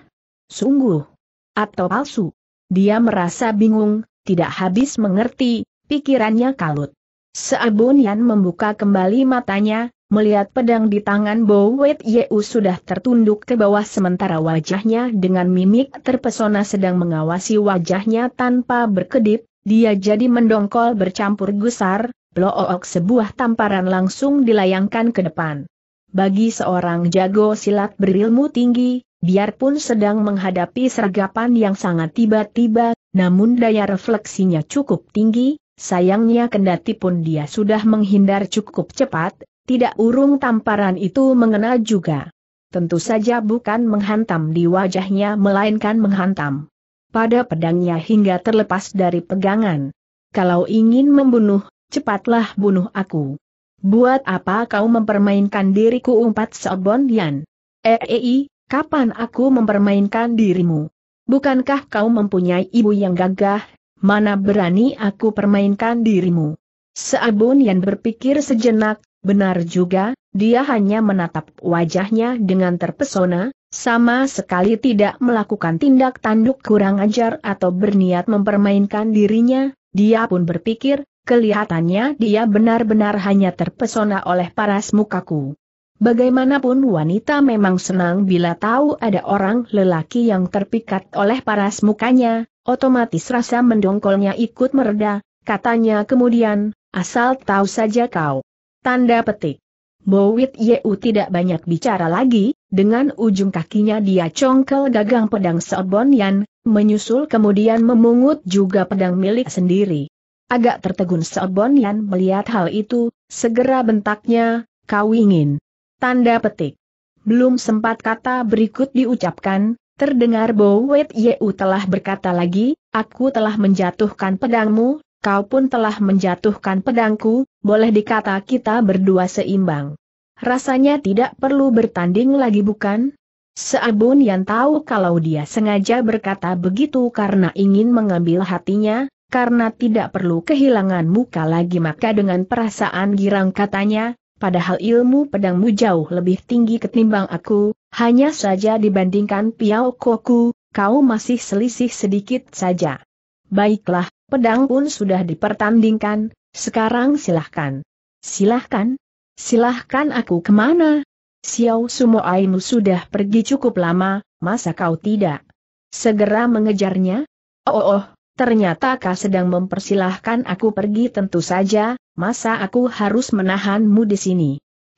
Sungguh? Atau palsu? Dia merasa bingung, tidak habis mengerti, pikirannya kalut. Seabun Yan membuka kembali matanya, melihat pedang di tangan Bo Wet Yeu sudah tertunduk ke bawah sementara wajahnya dengan mimik terpesona sedang mengawasi wajahnya tanpa berkedip, dia jadi mendongkol bercampur gusar, blook sebuah tamparan langsung dilayangkan ke depan. Bagi seorang jago silat berilmu tinggi, biarpun sedang menghadapi sergapan yang sangat tiba-tiba, namun daya refleksinya cukup tinggi, Sayangnya kendati pun dia sudah menghindar cukup cepat, tidak urung tamparan itu mengena juga. Tentu saja bukan menghantam di wajahnya melainkan menghantam pada pedangnya hingga terlepas dari pegangan. Kalau ingin membunuh, cepatlah bunuh aku. Buat apa kau mempermainkan diriku umpat Sobon Yan? Eei, eh, eh, kapan aku mempermainkan dirimu? Bukankah kau mempunyai ibu yang gagah, mana berani aku permainkan dirimu. Seabun yang berpikir sejenak, benar juga, dia hanya menatap wajahnya dengan terpesona, sama sekali tidak melakukan tindak tanduk kurang ajar atau berniat mempermainkan dirinya, dia pun berpikir, kelihatannya dia benar-benar hanya terpesona oleh paras mukaku. Bagaimanapun wanita memang senang bila tahu ada orang lelaki yang terpikat oleh paras mukanya, otomatis rasa mendongkolnya ikut mereda, katanya kemudian, asal tahu saja kau. Tanda petik. Bowit Yeu tidak banyak bicara lagi, dengan ujung kakinya dia congkel gagang pedang Seobonyan, menyusul kemudian memungut juga pedang milik sendiri. Agak tertegun Seobonyan melihat hal itu, segera bentaknya, kau ingin. Tanda petik. Belum sempat kata berikut diucapkan, terdengar Bowet Yu Yeu telah berkata lagi, aku telah menjatuhkan pedangmu, kau pun telah menjatuhkan pedangku, boleh dikata kita berdua seimbang. Rasanya tidak perlu bertanding lagi bukan? Seabun yang tahu kalau dia sengaja berkata begitu karena ingin mengambil hatinya, karena tidak perlu kehilangan muka lagi maka dengan perasaan girang katanya, padahal ilmu pedangmu jauh lebih tinggi ketimbang aku, hanya saja dibandingkan Piao Koku, kau masih selisih sedikit saja. Baiklah, pedang pun sudah dipertandingkan, sekarang silahkan. Silahkan? Silahkan aku kemana? Xiao Sumo Sumoaimu sudah pergi cukup lama, masa kau tidak? Segera mengejarnya? Oh oh, oh ternyata kau sedang mempersilahkan aku pergi tentu saja, masa aku harus menahanmu di sini?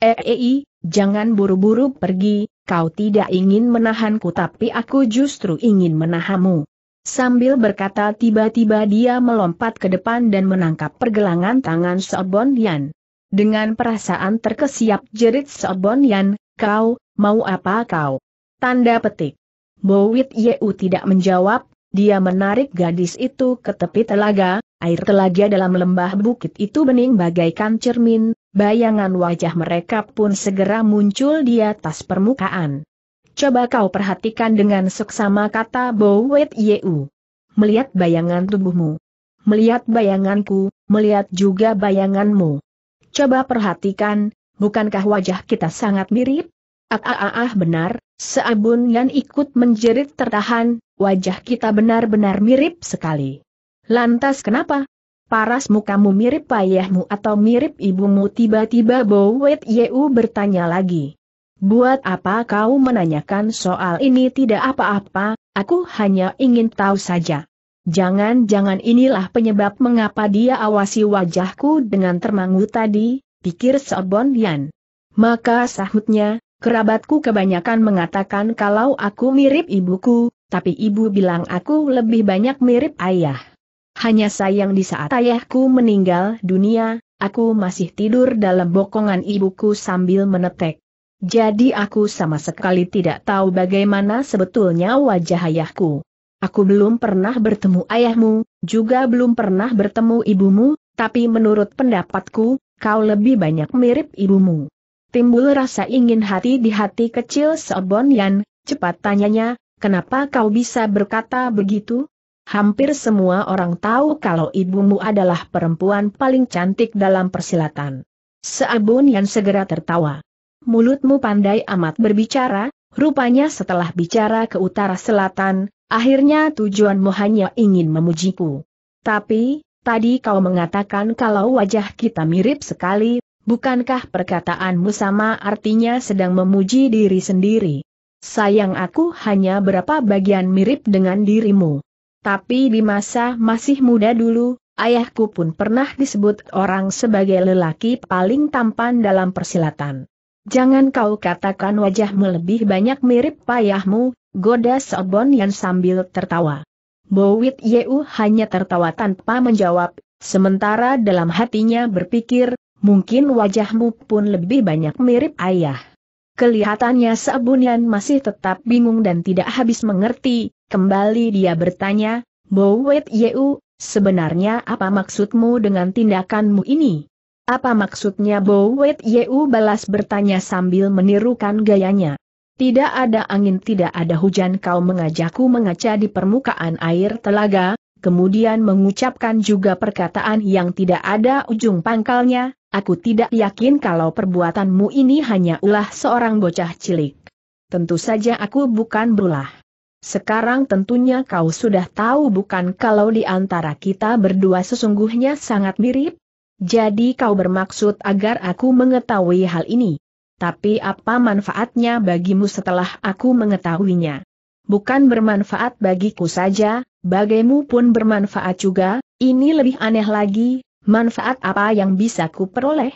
Ei, eh, eh, jangan buru-buru pergi, kau tidak ingin menahanku tapi aku justru ingin menahanmu. Sambil berkata tiba-tiba dia melompat ke depan dan menangkap pergelangan tangan Sobon Yan. Dengan perasaan terkesiap jerit Sobon Yan, kau, mau apa kau? Tanda petik. Bowit Yeu tidak menjawab, dia menarik gadis itu ke tepi telaga, Air telaga dalam lembah bukit itu bening bagaikan cermin, bayangan wajah mereka pun segera muncul di atas permukaan. Coba kau perhatikan dengan seksama kata Bowet Yeu. Melihat bayangan tubuhmu. Melihat bayanganku, melihat juga bayanganmu. Coba perhatikan, bukankah wajah kita sangat mirip? Ah ah ah, ah benar, seabun yang ikut menjerit tertahan, wajah kita benar-benar mirip sekali. Lantas kenapa? Parasmu kamu mirip ayahmu atau mirip ibumu tiba-tiba Bowet Yeu bertanya lagi. Buat apa kau menanyakan soal ini tidak apa-apa, aku hanya ingin tahu saja. Jangan-jangan inilah penyebab mengapa dia awasi wajahku dengan termangu tadi, pikir Sobon Yan. Maka sahutnya, kerabatku kebanyakan mengatakan kalau aku mirip ibuku, tapi ibu bilang aku lebih banyak mirip ayah. Hanya sayang di saat ayahku meninggal dunia, aku masih tidur dalam bokongan ibuku sambil menetek. Jadi aku sama sekali tidak tahu bagaimana sebetulnya wajah ayahku. Aku belum pernah bertemu ayahmu, juga belum pernah bertemu ibumu, tapi menurut pendapatku, kau lebih banyak mirip ibumu. Timbul rasa ingin hati di hati kecil Seobon cepat tanyanya, kenapa kau bisa berkata begitu? Hampir semua orang tahu kalau ibumu adalah perempuan paling cantik dalam persilatan. Seabun yang segera tertawa. Mulutmu pandai amat berbicara, rupanya setelah bicara ke utara selatan, akhirnya tujuanmu hanya ingin memujiku. Tapi, tadi kau mengatakan kalau wajah kita mirip sekali, bukankah perkataanmu sama artinya sedang memuji diri sendiri? Sayang aku hanya berapa bagian mirip dengan dirimu. Tapi di masa masih muda dulu, ayahku pun pernah disebut orang sebagai lelaki paling tampan dalam persilatan. Jangan kau katakan wajahmu lebih banyak mirip payahmu, goda Sobon yang sambil tertawa. Bowit Yeu hanya tertawa tanpa menjawab, sementara dalam hatinya berpikir, mungkin wajahmu pun lebih banyak mirip ayah. Kelihatannya Sabunian masih tetap bingung dan tidak habis mengerti, Kembali dia bertanya, Bowet Yeu, sebenarnya apa maksudmu dengan tindakanmu ini? Apa maksudnya Bowet Yeu balas bertanya sambil menirukan gayanya. Tidak ada angin tidak ada hujan kau mengajakku mengaca di permukaan air telaga, kemudian mengucapkan juga perkataan yang tidak ada ujung pangkalnya, aku tidak yakin kalau perbuatanmu ini hanya ulah seorang bocah cilik. Tentu saja aku bukan berulah. Sekarang tentunya kau sudah tahu bukan kalau di antara kita berdua sesungguhnya sangat mirip? Jadi kau bermaksud agar aku mengetahui hal ini. Tapi apa manfaatnya bagimu setelah aku mengetahuinya? Bukan bermanfaat bagiku saja, bagimu pun bermanfaat juga, ini lebih aneh lagi, manfaat apa yang bisa ku peroleh?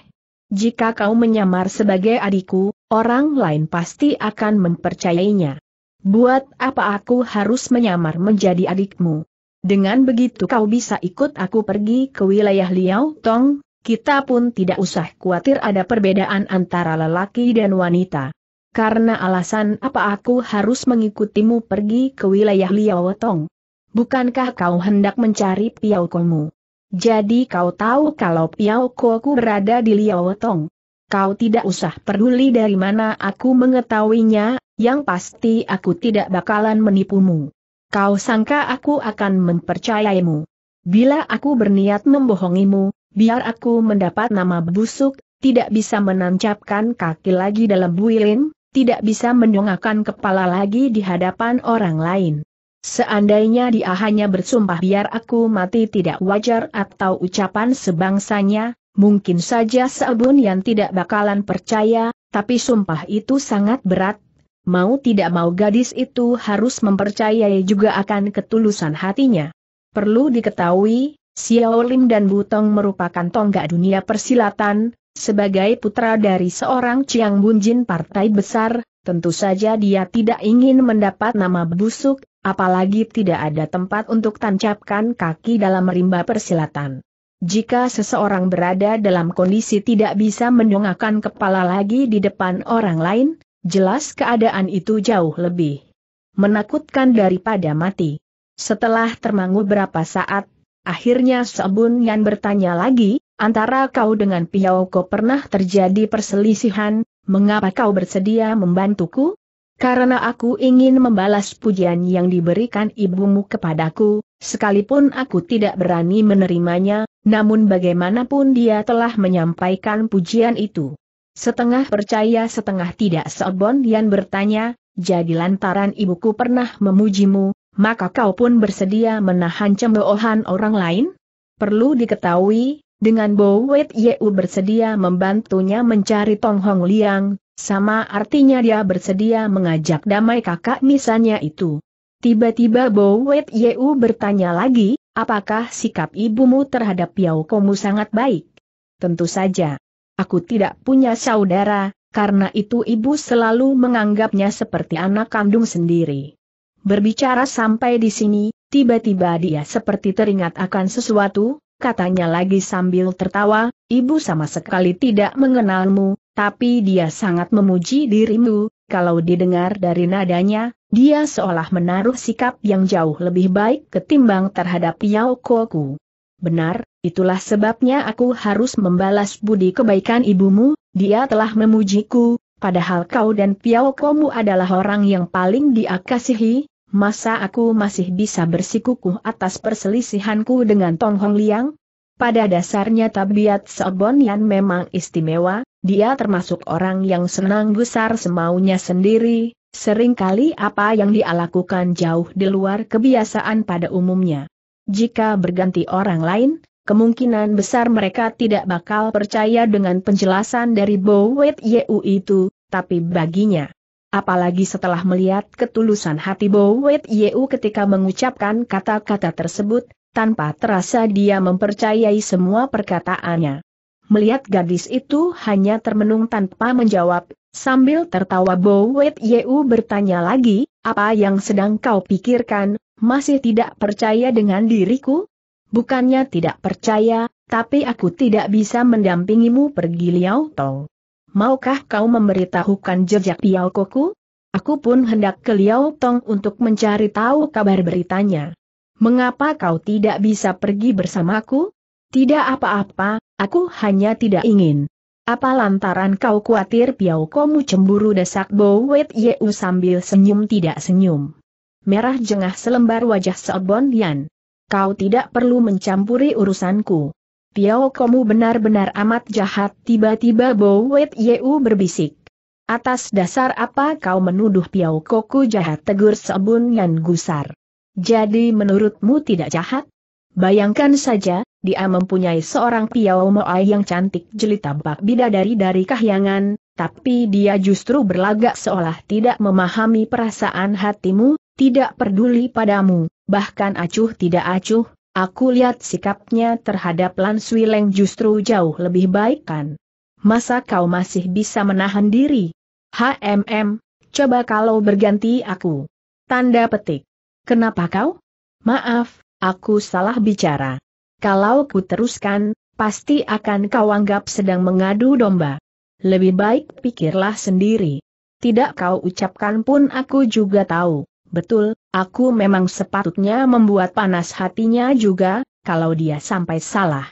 Jika kau menyamar sebagai adikku, orang lain pasti akan mempercayainya. Buat apa aku harus menyamar menjadi adikmu? Dengan begitu kau bisa ikut aku pergi ke wilayah Liao Tong, kita pun tidak usah khawatir ada perbedaan antara lelaki dan wanita. Karena alasan apa aku harus mengikutimu pergi ke wilayah Liao Tong? Bukankah kau hendak mencari Piao Komu? Jadi kau tahu kalau Piao Koku berada di Liao Tong? kau tidak usah peduli dari mana aku mengetahuinya, yang pasti aku tidak bakalan menipumu. Kau sangka aku akan mempercayaimu. Bila aku berniat membohongimu, biar aku mendapat nama busuk, tidak bisa menancapkan kaki lagi dalam builin, tidak bisa mendongakkan kepala lagi di hadapan orang lain. Seandainya dia hanya bersumpah biar aku mati tidak wajar atau ucapan sebangsanya, Mungkin saja Sabun yang tidak bakalan percaya, tapi sumpah itu sangat berat. Mau tidak mau gadis itu harus mempercayai juga akan ketulusan hatinya. Perlu diketahui, Xiao Lim dan Butong merupakan tonggak dunia persilatan, sebagai putra dari seorang Chiang Bunjin partai besar, tentu saja dia tidak ingin mendapat nama busuk, apalagi tidak ada tempat untuk tancapkan kaki dalam rimba persilatan. Jika seseorang berada dalam kondisi tidak bisa mendongakkan kepala lagi di depan orang lain, jelas keadaan itu jauh lebih menakutkan daripada mati. Setelah termangu berapa saat, akhirnya Sebun Yan bertanya lagi, antara kau dengan Piao Ko pernah terjadi perselisihan, mengapa kau bersedia membantuku? Karena aku ingin membalas pujian yang diberikan ibumu kepadaku, sekalipun aku tidak berani menerimanya, namun bagaimanapun dia telah menyampaikan pujian itu. Setengah percaya setengah tidak Sobon Yan bertanya, jadi lantaran ibuku pernah memujimu, maka kau pun bersedia menahan cemoohan orang lain? Perlu diketahui, dengan Bowet Yeu bersedia membantunya mencari Tong Hong Liang, sama artinya dia bersedia mengajak damai kakak misalnya itu. Tiba-tiba Bowet Wet Yeu bertanya lagi, apakah sikap ibumu terhadap Yao Komu sangat baik? Tentu saja. Aku tidak punya saudara, karena itu ibu selalu menganggapnya seperti anak kandung sendiri. Berbicara sampai di sini, tiba-tiba dia seperti teringat akan sesuatu, katanya lagi sambil tertawa, ibu sama sekali tidak mengenalmu, tapi dia sangat memuji dirimu, kalau didengar dari nadanya, dia seolah menaruh sikap yang jauh lebih baik ketimbang terhadap Yao Koku. Benar, itulah sebabnya aku harus membalas budi kebaikan ibumu, dia telah memujiku, padahal kau dan Piao Komu adalah orang yang paling diakasihi, masa aku masih bisa bersikukuh atas perselisihanku dengan Tong Hong Liang? Pada dasarnya tabiat Sobon Yan memang istimewa, dia termasuk orang yang senang gusar semaunya sendiri, seringkali apa yang dia lakukan jauh di luar kebiasaan pada umumnya. Jika berganti orang lain, kemungkinan besar mereka tidak bakal percaya dengan penjelasan dari Bowet Yeu itu, tapi baginya. Apalagi setelah melihat ketulusan hati Bowet Yeu ketika mengucapkan kata-kata tersebut, tanpa terasa dia mempercayai semua perkataannya melihat gadis itu hanya termenung tanpa menjawab, sambil tertawa Bowet Yeu bertanya lagi, apa yang sedang kau pikirkan, masih tidak percaya dengan diriku? Bukannya tidak percaya, tapi aku tidak bisa mendampingimu pergi Liao Tong. Maukah kau memberitahukan jejak Piao Aku pun hendak ke Liao Tong untuk mencari tahu kabar beritanya. Mengapa kau tidak bisa pergi bersamaku? Tidak apa-apa, aku hanya tidak ingin. Apa lantaran kau khawatir Piao komu cemburu desak Bo Wet Yeu sambil senyum tidak senyum. Merah jengah selembar wajah Seobon Yan. Kau tidak perlu mencampuri urusanku. Piao komu benar-benar amat jahat tiba-tiba Bo Wet Yeu berbisik. Atas dasar apa kau menuduh Piao Koku jahat tegur Seobon Yan gusar. Jadi menurutmu tidak jahat? Bayangkan saja, dia mempunyai seorang Piao Moai yang cantik jeli tampak bidadari dari kahyangan, tapi dia justru berlagak seolah tidak memahami perasaan hatimu, tidak peduli padamu, bahkan acuh tidak acuh, aku lihat sikapnya terhadap Lan Leng justru jauh lebih baik kan. Masa kau masih bisa menahan diri? HMM, coba kalau berganti aku. Tanda petik. Kenapa kau? Maaf, aku salah bicara. Kalau ku teruskan, pasti akan kau anggap sedang mengadu domba. Lebih baik pikirlah sendiri. Tidak kau ucapkan pun aku juga tahu, betul, aku memang sepatutnya membuat panas hatinya juga, kalau dia sampai salah.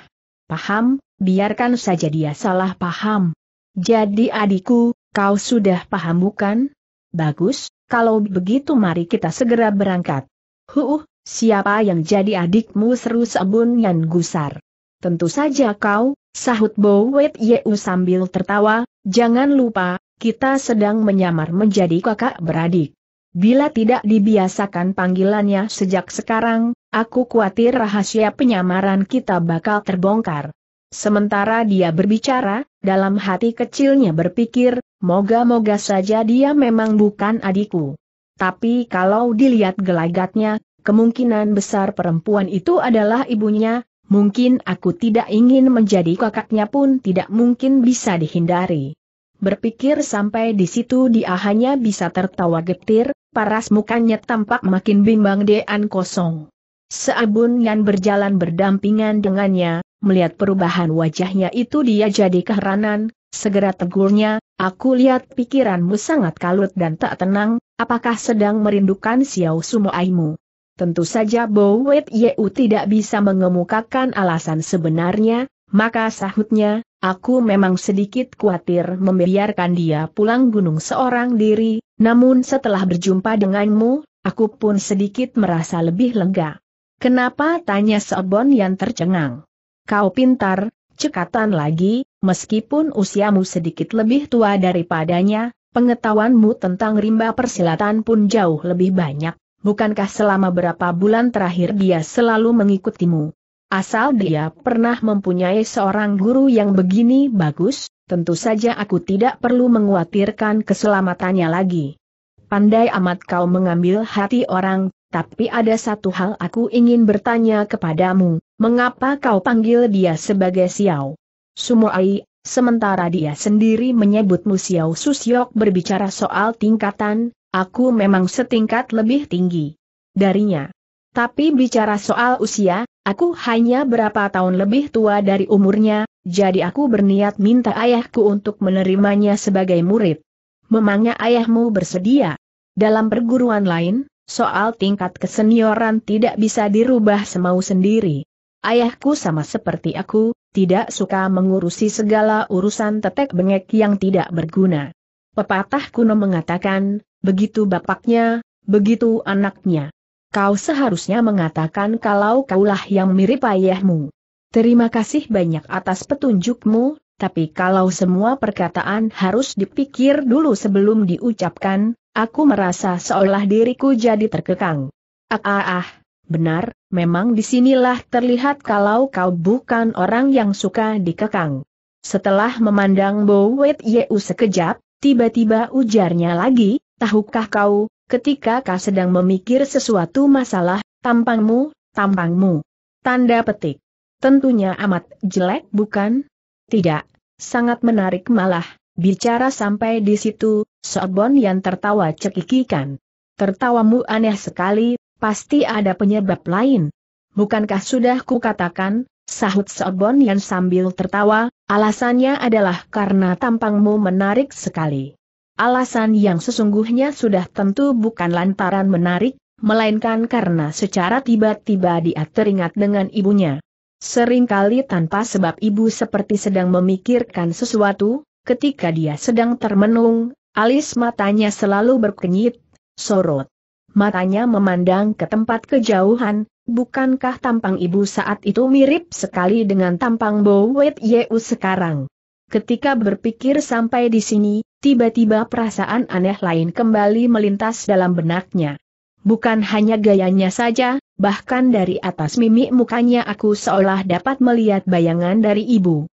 Paham, biarkan saja dia salah paham. Jadi adikku, kau sudah paham bukan? Bagus, kalau begitu mari kita segera berangkat. Huh, Siapa yang jadi adikmu seru Sebun yang Gusar? Tentu saja kau, sahut Bowet Yeu sambil tertawa, jangan lupa, kita sedang menyamar menjadi kakak beradik. Bila tidak dibiasakan panggilannya sejak sekarang, aku khawatir rahasia penyamaran kita bakal terbongkar. Sementara dia berbicara, dalam hati kecilnya berpikir, moga-moga saja dia memang bukan adikku. Tapi kalau dilihat gelagatnya, kemungkinan besar perempuan itu adalah ibunya, mungkin aku tidak ingin menjadi kakaknya pun tidak mungkin bisa dihindari. Berpikir sampai di situ dia hanya bisa tertawa getir, paras mukanya tampak makin bimbang dean kosong. Seabun yang berjalan berdampingan dengannya, melihat perubahan wajahnya itu dia jadi keheranan, segera tegurnya, aku lihat pikiranmu sangat kalut dan tak tenang, apakah sedang merindukan Xiao Sumo Aimu? Tentu saja Bowet Yeu tidak bisa mengemukakan alasan sebenarnya, maka sahutnya, aku memang sedikit khawatir membiarkan dia pulang gunung seorang diri, namun setelah berjumpa denganmu, aku pun sedikit merasa lebih lega. Kenapa tanya Sobon yang tercengang? Kau pintar, cekatan lagi, meskipun usiamu sedikit lebih tua daripadanya, pengetahuanmu tentang rimba persilatan pun jauh lebih banyak bukankah selama berapa bulan terakhir dia selalu mengikutimu? Asal dia pernah mempunyai seorang guru yang begini bagus, tentu saja aku tidak perlu mengkhawatirkan keselamatannya lagi. Pandai amat kau mengambil hati orang, tapi ada satu hal aku ingin bertanya kepadamu, mengapa kau panggil dia sebagai Xiao? Sumuai, sementara dia sendiri menyebutmu Xiao Susyok berbicara soal tingkatan, Aku memang setingkat lebih tinggi darinya. Tapi bicara soal usia, aku hanya berapa tahun lebih tua dari umurnya, jadi aku berniat minta ayahku untuk menerimanya sebagai murid. Memangnya ayahmu bersedia? Dalam perguruan lain, soal tingkat kesenioran tidak bisa dirubah semau sendiri. Ayahku sama seperti aku, tidak suka mengurusi segala urusan tetek bengek yang tidak berguna. Pepatah kuno mengatakan, begitu bapaknya, begitu anaknya. Kau seharusnya mengatakan kalau kaulah yang mirip ayahmu. Terima kasih banyak atas petunjukmu, tapi kalau semua perkataan harus dipikir dulu sebelum diucapkan, aku merasa seolah diriku jadi terkekang. Ah ah ah, benar, memang disinilah terlihat kalau kau bukan orang yang suka dikekang. Setelah memandang Bowet Yeu sekejap, tiba-tiba ujarnya lagi, Tahukah kau, ketika kau sedang memikir sesuatu masalah, tampangmu, tampangmu. Tanda petik. Tentunya amat jelek bukan? Tidak, sangat menarik malah. Bicara sampai di situ, Sobon yang tertawa cekikikan. Tertawamu aneh sekali, pasti ada penyebab lain. Bukankah sudah kukatakan, sahut Sobon yang sambil tertawa, alasannya adalah karena tampangmu menarik sekali. Alasan yang sesungguhnya sudah tentu bukan lantaran menarik, melainkan karena secara tiba-tiba dia teringat dengan ibunya. Seringkali tanpa sebab ibu seperti sedang memikirkan sesuatu, ketika dia sedang termenung, alis matanya selalu berkenyit, sorot. Matanya memandang ke tempat kejauhan, bukankah tampang ibu saat itu mirip sekali dengan tampang Bowet Yeu sekarang? Ketika berpikir sampai di sini, tiba-tiba perasaan aneh lain kembali melintas dalam benaknya. Bukan hanya gayanya saja, bahkan dari atas mimik mukanya aku seolah dapat melihat bayangan dari ibu.